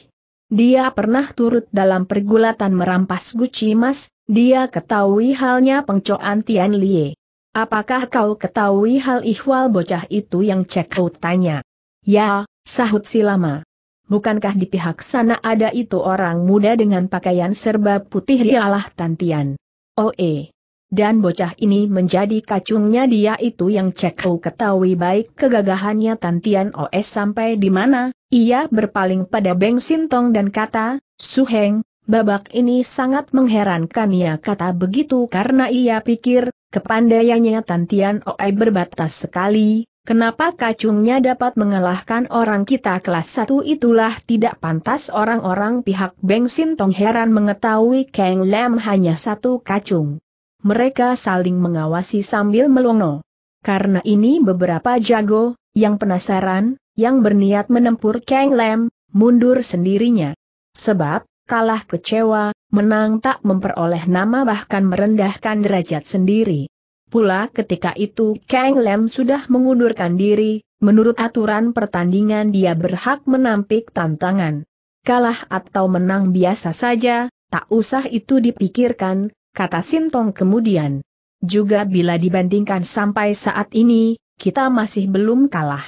Dia pernah turut dalam pergulatan merampas guci emas, dia ketahui halnya pengcoan Tian Lie. Apakah kau ketahui hal ihwal bocah itu yang cek tanya? Ya, sahut si lama. Bukankah di pihak sana ada itu orang muda dengan pakaian serba putih dialah Tantian? Oh eh dan bocah ini menjadi kacungnya dia itu yang Cek ketahui baik kegagahannya Tantian OS sampai di mana, ia berpaling pada Beng Sintong dan kata, Suheng, babak ini sangat mengherankan ia ya, kata begitu karena ia pikir, kepandaiannya Tantian OI berbatas sekali, kenapa kacungnya dapat mengalahkan orang kita kelas satu itulah tidak pantas orang-orang pihak Beng Sintong heran mengetahui Kang Lam hanya satu kacung mereka saling mengawasi sambil melongo. Karena ini beberapa jago, yang penasaran, yang berniat menempur Kang Lam, mundur sendirinya. Sebab, kalah kecewa, menang tak memperoleh nama bahkan merendahkan derajat sendiri. Pula ketika itu Kang Lam sudah mengundurkan diri, menurut aturan pertandingan dia berhak menampik tantangan. Kalah atau menang biasa saja, tak usah itu dipikirkan, kata Sintong kemudian. Juga bila dibandingkan sampai saat ini, kita masih belum kalah.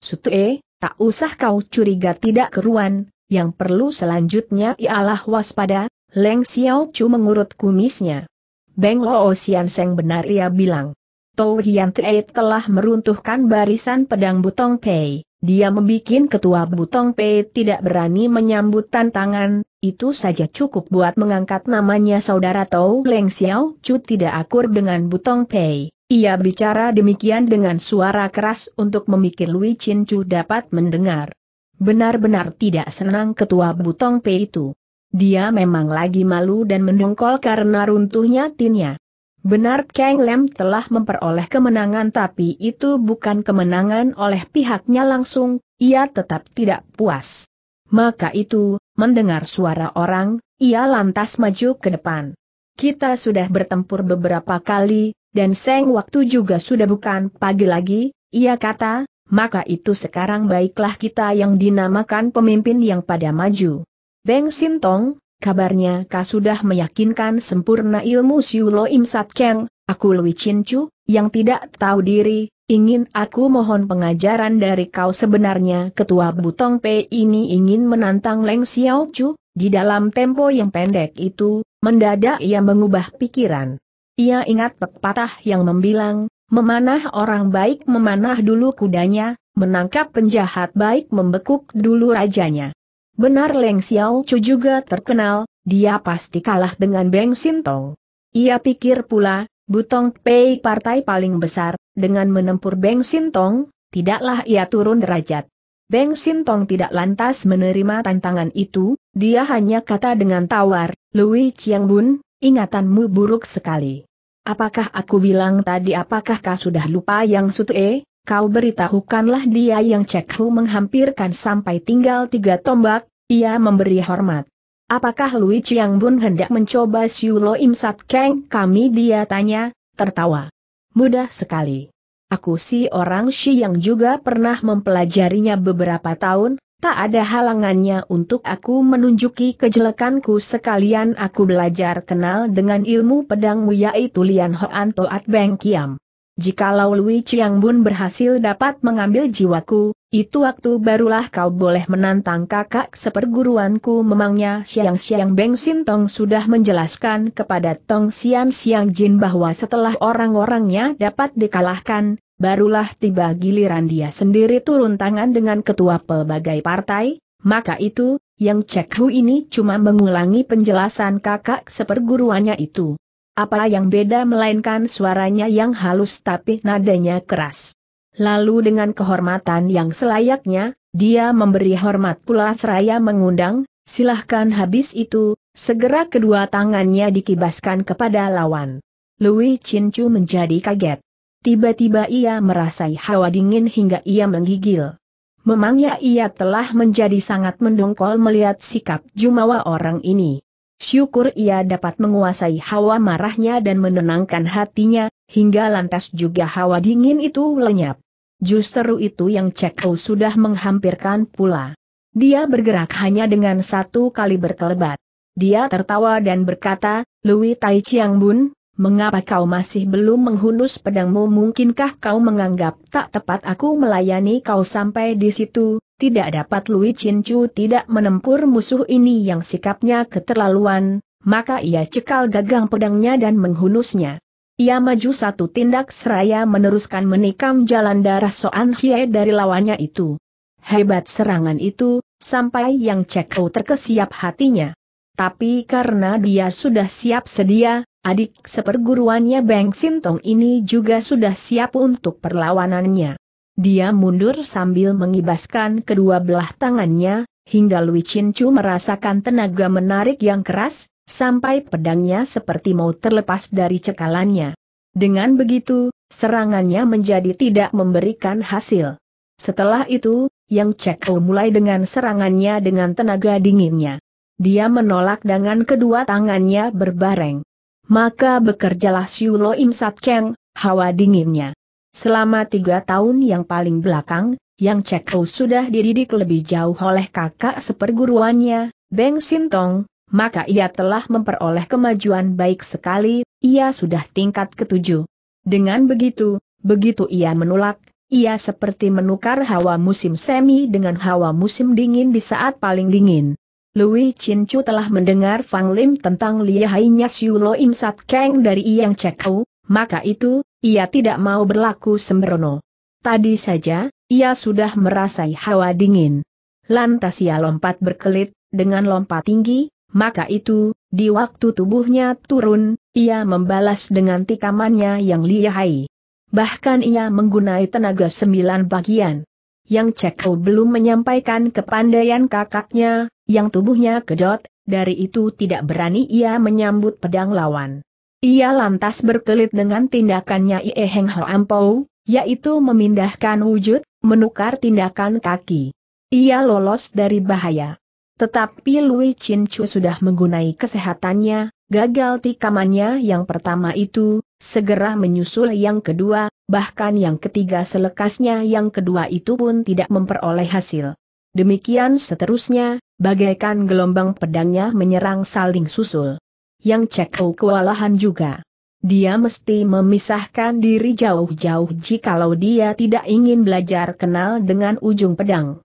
Sutue, tak usah kau curiga tidak keruan, yang perlu selanjutnya ialah waspada, Leng Xiao Chu mengurut kumisnya. Beng Lo Sian Seng benar ia bilang. Tou Hian Tee telah meruntuhkan barisan pedang Butong Pei. Dia membuat ketua Butong Pei tidak berani menyambut tantangan, itu saja cukup buat mengangkat namanya saudara Tau Leng Xiao Chu tidak akur dengan Butong Pei. Ia bicara demikian dengan suara keras untuk memikir Lui Chin Chu dapat mendengar. Benar-benar tidak senang ketua Butong Pei itu. Dia memang lagi malu dan mendongkol karena runtuhnya tinnya. Benar Kang Lem telah memperoleh kemenangan tapi itu bukan kemenangan oleh pihaknya langsung, ia tetap tidak puas. Maka itu, mendengar suara orang, ia lantas maju ke depan. Kita sudah bertempur beberapa kali, dan seng waktu juga sudah bukan pagi lagi, ia kata, maka itu sekarang baiklah kita yang dinamakan pemimpin yang pada maju. Beng Sintong, kabarnya kau sudah meyakinkan sempurna ilmu Siulo Im Sat Keng, aku Lui Chin Chu, yang tidak tahu diri, ingin aku mohon pengajaran dari kau sebenarnya ketua Butong P ini ingin menantang Leng Xiao Chu, di dalam tempo yang pendek itu, mendadak ia mengubah pikiran. Ia ingat pepatah yang membilang, memanah orang baik memanah dulu kudanya, menangkap penjahat baik membekuk dulu rajanya. Benar Leng Xiao Chu juga terkenal, dia pasti kalah dengan Beng Sintong. Ia pikir pula, Butong Pei partai paling besar, dengan menempur Beng Sintong, tidaklah ia turun derajat. Beng Sintong tidak lantas menerima tantangan itu, dia hanya kata dengan tawar, Lui Chiang Bun, ingatanmu buruk sekali. Apakah aku bilang tadi apakah kau sudah lupa yang E? kau beritahukanlah dia yang Cek Hu menghampirkan sampai tinggal tiga tombak, ia memberi hormat. Apakah Lui Chiang Bun hendak mencoba Siu Lo Im Sat Keng? Kami dia tanya, tertawa. Mudah sekali. Aku si orang Shi yang juga pernah mempelajarinya beberapa tahun, tak ada halangannya untuk aku menunjuki kejelekanku sekalian aku belajar kenal dengan ilmu pedangmu yaitu Lian Hoan Toat Beng Kiam. Jikalau Lui Chiang Bun berhasil dapat mengambil jiwaku, itu waktu barulah kau boleh menantang kakak seperguruanku memangnya Siang Siang Beng Tong sudah menjelaskan kepada Tong Sian Siang Jin bahwa setelah orang-orangnya dapat dikalahkan, barulah tiba giliran dia sendiri turun tangan dengan ketua pelbagai partai, maka itu, yang Cek Hu ini cuma mengulangi penjelasan kakak seperguruannya itu. Apa yang beda melainkan suaranya yang halus tapi nadanya keras. Lalu dengan kehormatan yang selayaknya, dia memberi hormat pula seraya mengundang, silahkan habis itu, segera kedua tangannya dikibaskan kepada lawan. Louis Chinchu menjadi kaget. Tiba-tiba ia merasai hawa dingin hingga ia menggigil. Memangnya ia telah menjadi sangat mendongkol melihat sikap jumawa orang ini. Syukur ia dapat menguasai hawa marahnya dan menenangkan hatinya, hingga lantas juga hawa dingin itu lenyap. Justru itu yang Cekau sudah menghampirkan pula. Dia bergerak hanya dengan satu kali berkelebat. Dia tertawa dan berkata, Lui Tai Chiang Bun, mengapa kau masih belum menghunus pedangmu mungkinkah kau menganggap tak tepat aku melayani kau sampai di situ, tidak dapat Lui Chin tidak menempur musuh ini yang sikapnya keterlaluan, maka ia cekal gagang pedangnya dan menghunusnya. Ia maju satu tindak seraya meneruskan menikam jalan darah Soan Hye dari lawannya itu. Hebat serangan itu, sampai yang Cekau terkesiap hatinya. Tapi karena dia sudah siap sedia, Adik seperguruannya Beng Sintong ini juga sudah siap untuk perlawanannya. Dia mundur sambil mengibaskan kedua belah tangannya, hingga Lui Chin Chu merasakan tenaga menarik yang keras, sampai pedangnya seperti mau terlepas dari cekalannya. Dengan begitu, serangannya menjadi tidak memberikan hasil. Setelah itu, Yang Cek mulai dengan serangannya dengan tenaga dinginnya. Dia menolak dengan kedua tangannya berbareng. Maka bekerjalah siuloh imsat Keng, hawa dinginnya. Selama tiga tahun yang paling belakang, yang Cek Ho sudah dididik lebih jauh oleh kakak seperguruannya, Beng Sintong, maka ia telah memperoleh kemajuan baik sekali, ia sudah tingkat ketujuh. Dengan begitu, begitu ia menolak, ia seperti menukar hawa musim semi dengan hawa musim dingin di saat paling dingin. Lui Chin Chu telah mendengar Fang Lim tentang lihainya Siu Lo Im Sat Kang dari Iyang Cekau, maka itu, ia tidak mau berlaku sembrono. Tadi saja, ia sudah merasai hawa dingin. Lantas ia lompat berkelit, dengan lompat tinggi, maka itu, di waktu tubuhnya turun, ia membalas dengan tikamannya yang lihai. Bahkan ia menggunai tenaga sembilan bagian. Yang Cekau belum menyampaikan kepandaian kakaknya, yang tubuhnya kejot, dari itu tidak berani ia menyambut pedang lawan. Ia lantas berkelit dengan tindakannya Ie Heng Ho Ampou, yaitu memindahkan wujud, menukar tindakan kaki. Ia lolos dari bahaya. Tetapi Lui Chin Chu sudah menggunai kesehatannya, gagal tikamannya yang pertama itu, segera menyusul yang kedua, bahkan yang ketiga selekasnya yang kedua itu pun tidak memperoleh hasil. Demikian seterusnya, bagaikan gelombang pedangnya menyerang saling susul. Yang Cek kewalahan juga. Dia mesti memisahkan diri jauh-jauh jikalau dia tidak ingin belajar kenal dengan ujung pedang.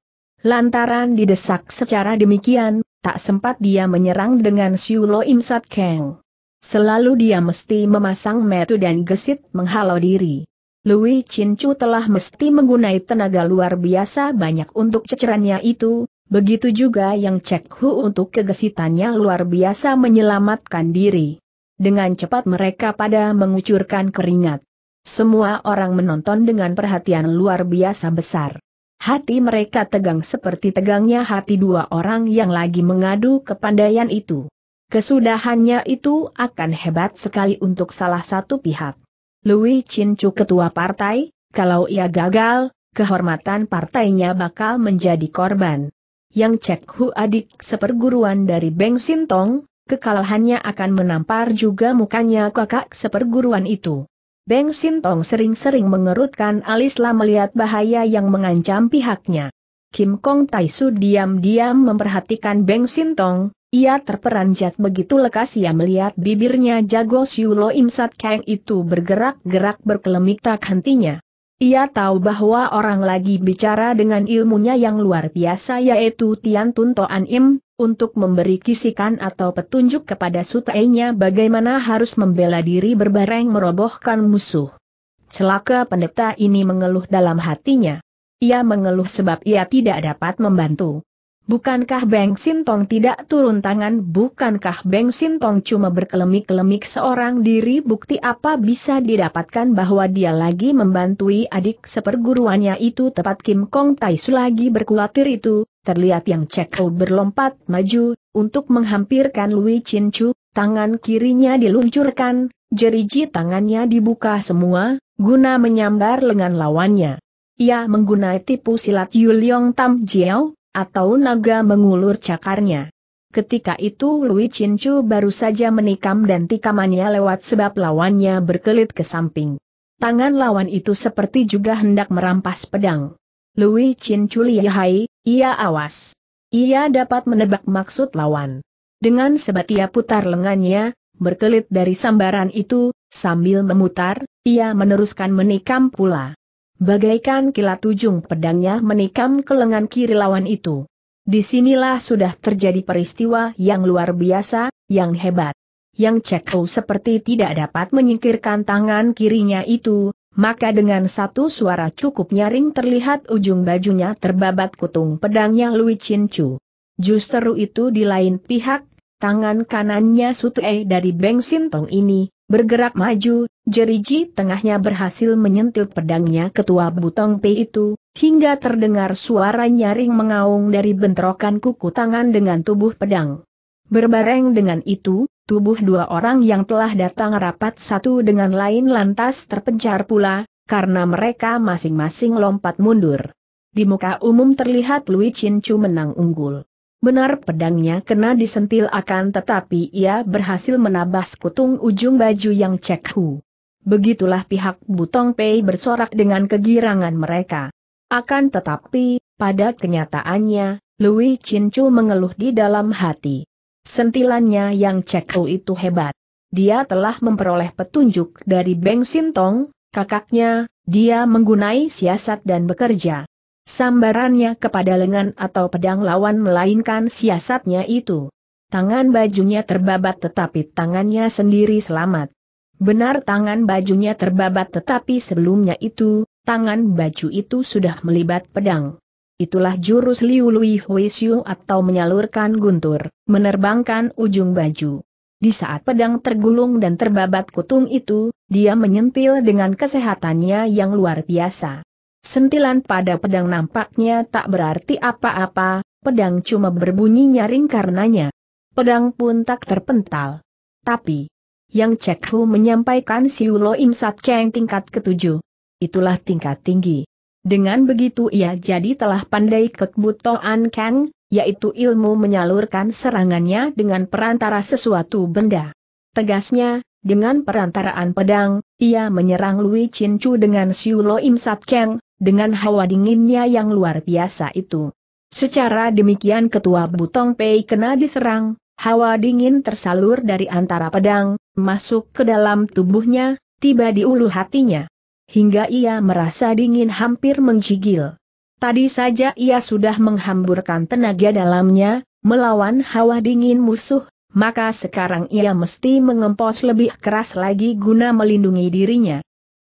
Lantaran didesak secara demikian, tak sempat dia menyerang dengan Siulo Imsat Kang. Selalu dia mesti memasang metu dan gesit menghalau diri. Lui Chin telah mesti menggunai tenaga luar biasa banyak untuk cecerannya itu, begitu juga yang Cek Hu untuk kegesitannya luar biasa menyelamatkan diri. Dengan cepat mereka pada mengucurkan keringat. Semua orang menonton dengan perhatian luar biasa besar. Hati mereka tegang seperti tegangnya hati dua orang yang lagi mengadu kepandaian itu. Kesudahannya itu akan hebat sekali untuk salah satu pihak. Louis Chincu ketua partai, kalau ia gagal, kehormatan partainya bakal menjadi korban. Yang Cek Hu adik seperguruan dari Beng Sintong, kekalahannya akan menampar juga mukanya kakak seperguruan itu. Beng Sintong sering-sering mengerutkan alislah melihat bahaya yang mengancam pihaknya. Kim Kong Taisu diam-diam memperhatikan Beng Sintong, ia terperanjat begitu lekas ia melihat bibirnya jago Siulo Imsat Kang itu bergerak-gerak berkelemik tak hentinya. Ia tahu bahwa orang lagi bicara dengan ilmunya yang luar biasa yaitu Tian Tun Toan Im, untuk memberi kisikan atau petunjuk kepada sutainya bagaimana harus membela diri berbareng merobohkan musuh. Celaka pendeta ini mengeluh dalam hatinya. Ia mengeluh sebab ia tidak dapat membantu. Bukankah Beng Sintong tidak turun tangan? Bukankah Beng Sintong cuma berkelemik-kelemik seorang diri? Bukti apa bisa didapatkan bahwa dia lagi membantui adik seperguruannya itu tepat Kim Kong Tai lagi berkuatir itu, terlihat yang Cek Ho berlompat maju, untuk menghampirkan Lui Chin Chu, tangan kirinya diluncurkan, jeriji tangannya dibuka semua, guna menyambar lengan lawannya. Ia menggunai tipu silat Yuliong Tam Jiao, atau naga mengulur cakarnya. Ketika itu Lui Chin Chu baru saja menikam dan tikamannya lewat sebab lawannya berkelit ke samping. Tangan lawan itu seperti juga hendak merampas pedang. Lui Chin Chu lihai, ia awas. Ia dapat menebak maksud lawan. Dengan sebab ia putar lengannya, berkelit dari sambaran itu, sambil memutar, ia meneruskan menikam pula. Bagaikan kilat ujung pedangnya menikam ke lengan kiri lawan itu. Disinilah sudah terjadi peristiwa yang luar biasa, yang hebat. Yang Cekau seperti tidak dapat menyingkirkan tangan kirinya itu, maka dengan satu suara cukup nyaring terlihat ujung bajunya terbabat kutung pedangnya Lui Chin Chu. Justru itu di lain pihak, tangan kanannya Sutei dari Beng Sintong ini, bergerak maju, Jeriji tengahnya berhasil menyentil pedangnya ketua Butong Pei itu, hingga terdengar suara nyaring mengaung dari bentrokan kuku tangan dengan tubuh pedang. Berbareng dengan itu, tubuh dua orang yang telah datang rapat satu dengan lain lantas terpencar pula, karena mereka masing-masing lompat mundur. Di muka umum terlihat Louis Chin Chu menang unggul. Benar pedangnya kena disentil akan tetapi ia berhasil menabas kutung ujung baju yang Cek Hu. Begitulah pihak Butong Pei bersorak dengan kegirangan mereka. Akan tetapi, pada kenyataannya, Louis Chincu mengeluh di dalam hati. Sentilannya yang ceku itu hebat. Dia telah memperoleh petunjuk dari Beng Sintong, kakaknya, dia menggunai siasat dan bekerja. Sambarannya kepada lengan atau pedang lawan melainkan siasatnya itu. Tangan bajunya terbabat tetapi tangannya sendiri selamat. Benar tangan bajunya terbabat tetapi sebelumnya itu, tangan baju itu sudah melibat pedang. Itulah jurus Liu Lui Hui Xiu atau menyalurkan guntur, menerbangkan ujung baju. Di saat pedang tergulung dan terbabat kutung itu, dia menyentil dengan kesehatannya yang luar biasa. Sentilan pada pedang nampaknya tak berarti apa-apa, pedang cuma berbunyi nyaring karenanya. Pedang pun tak terpental. Tapi, yang Cek Hu menyampaikan Siulo Im Sat Kang tingkat ketujuh. Itulah tingkat tinggi. Dengan begitu ia jadi telah pandai kekbutoan Kang, yaitu ilmu menyalurkan serangannya dengan perantara sesuatu benda. Tegasnya, dengan perantaraan pedang, ia menyerang Lui Chin Chu dengan Siulo Im Sat Kang, dengan hawa dinginnya yang luar biasa itu. Secara demikian ketua Butong Pei kena diserang, Hawa dingin tersalur dari antara pedang, masuk ke dalam tubuhnya, tiba di ulu hatinya. Hingga ia merasa dingin hampir menggigil. Tadi saja ia sudah menghamburkan tenaga dalamnya, melawan hawa dingin musuh, maka sekarang ia mesti mengempos lebih keras lagi guna melindungi dirinya.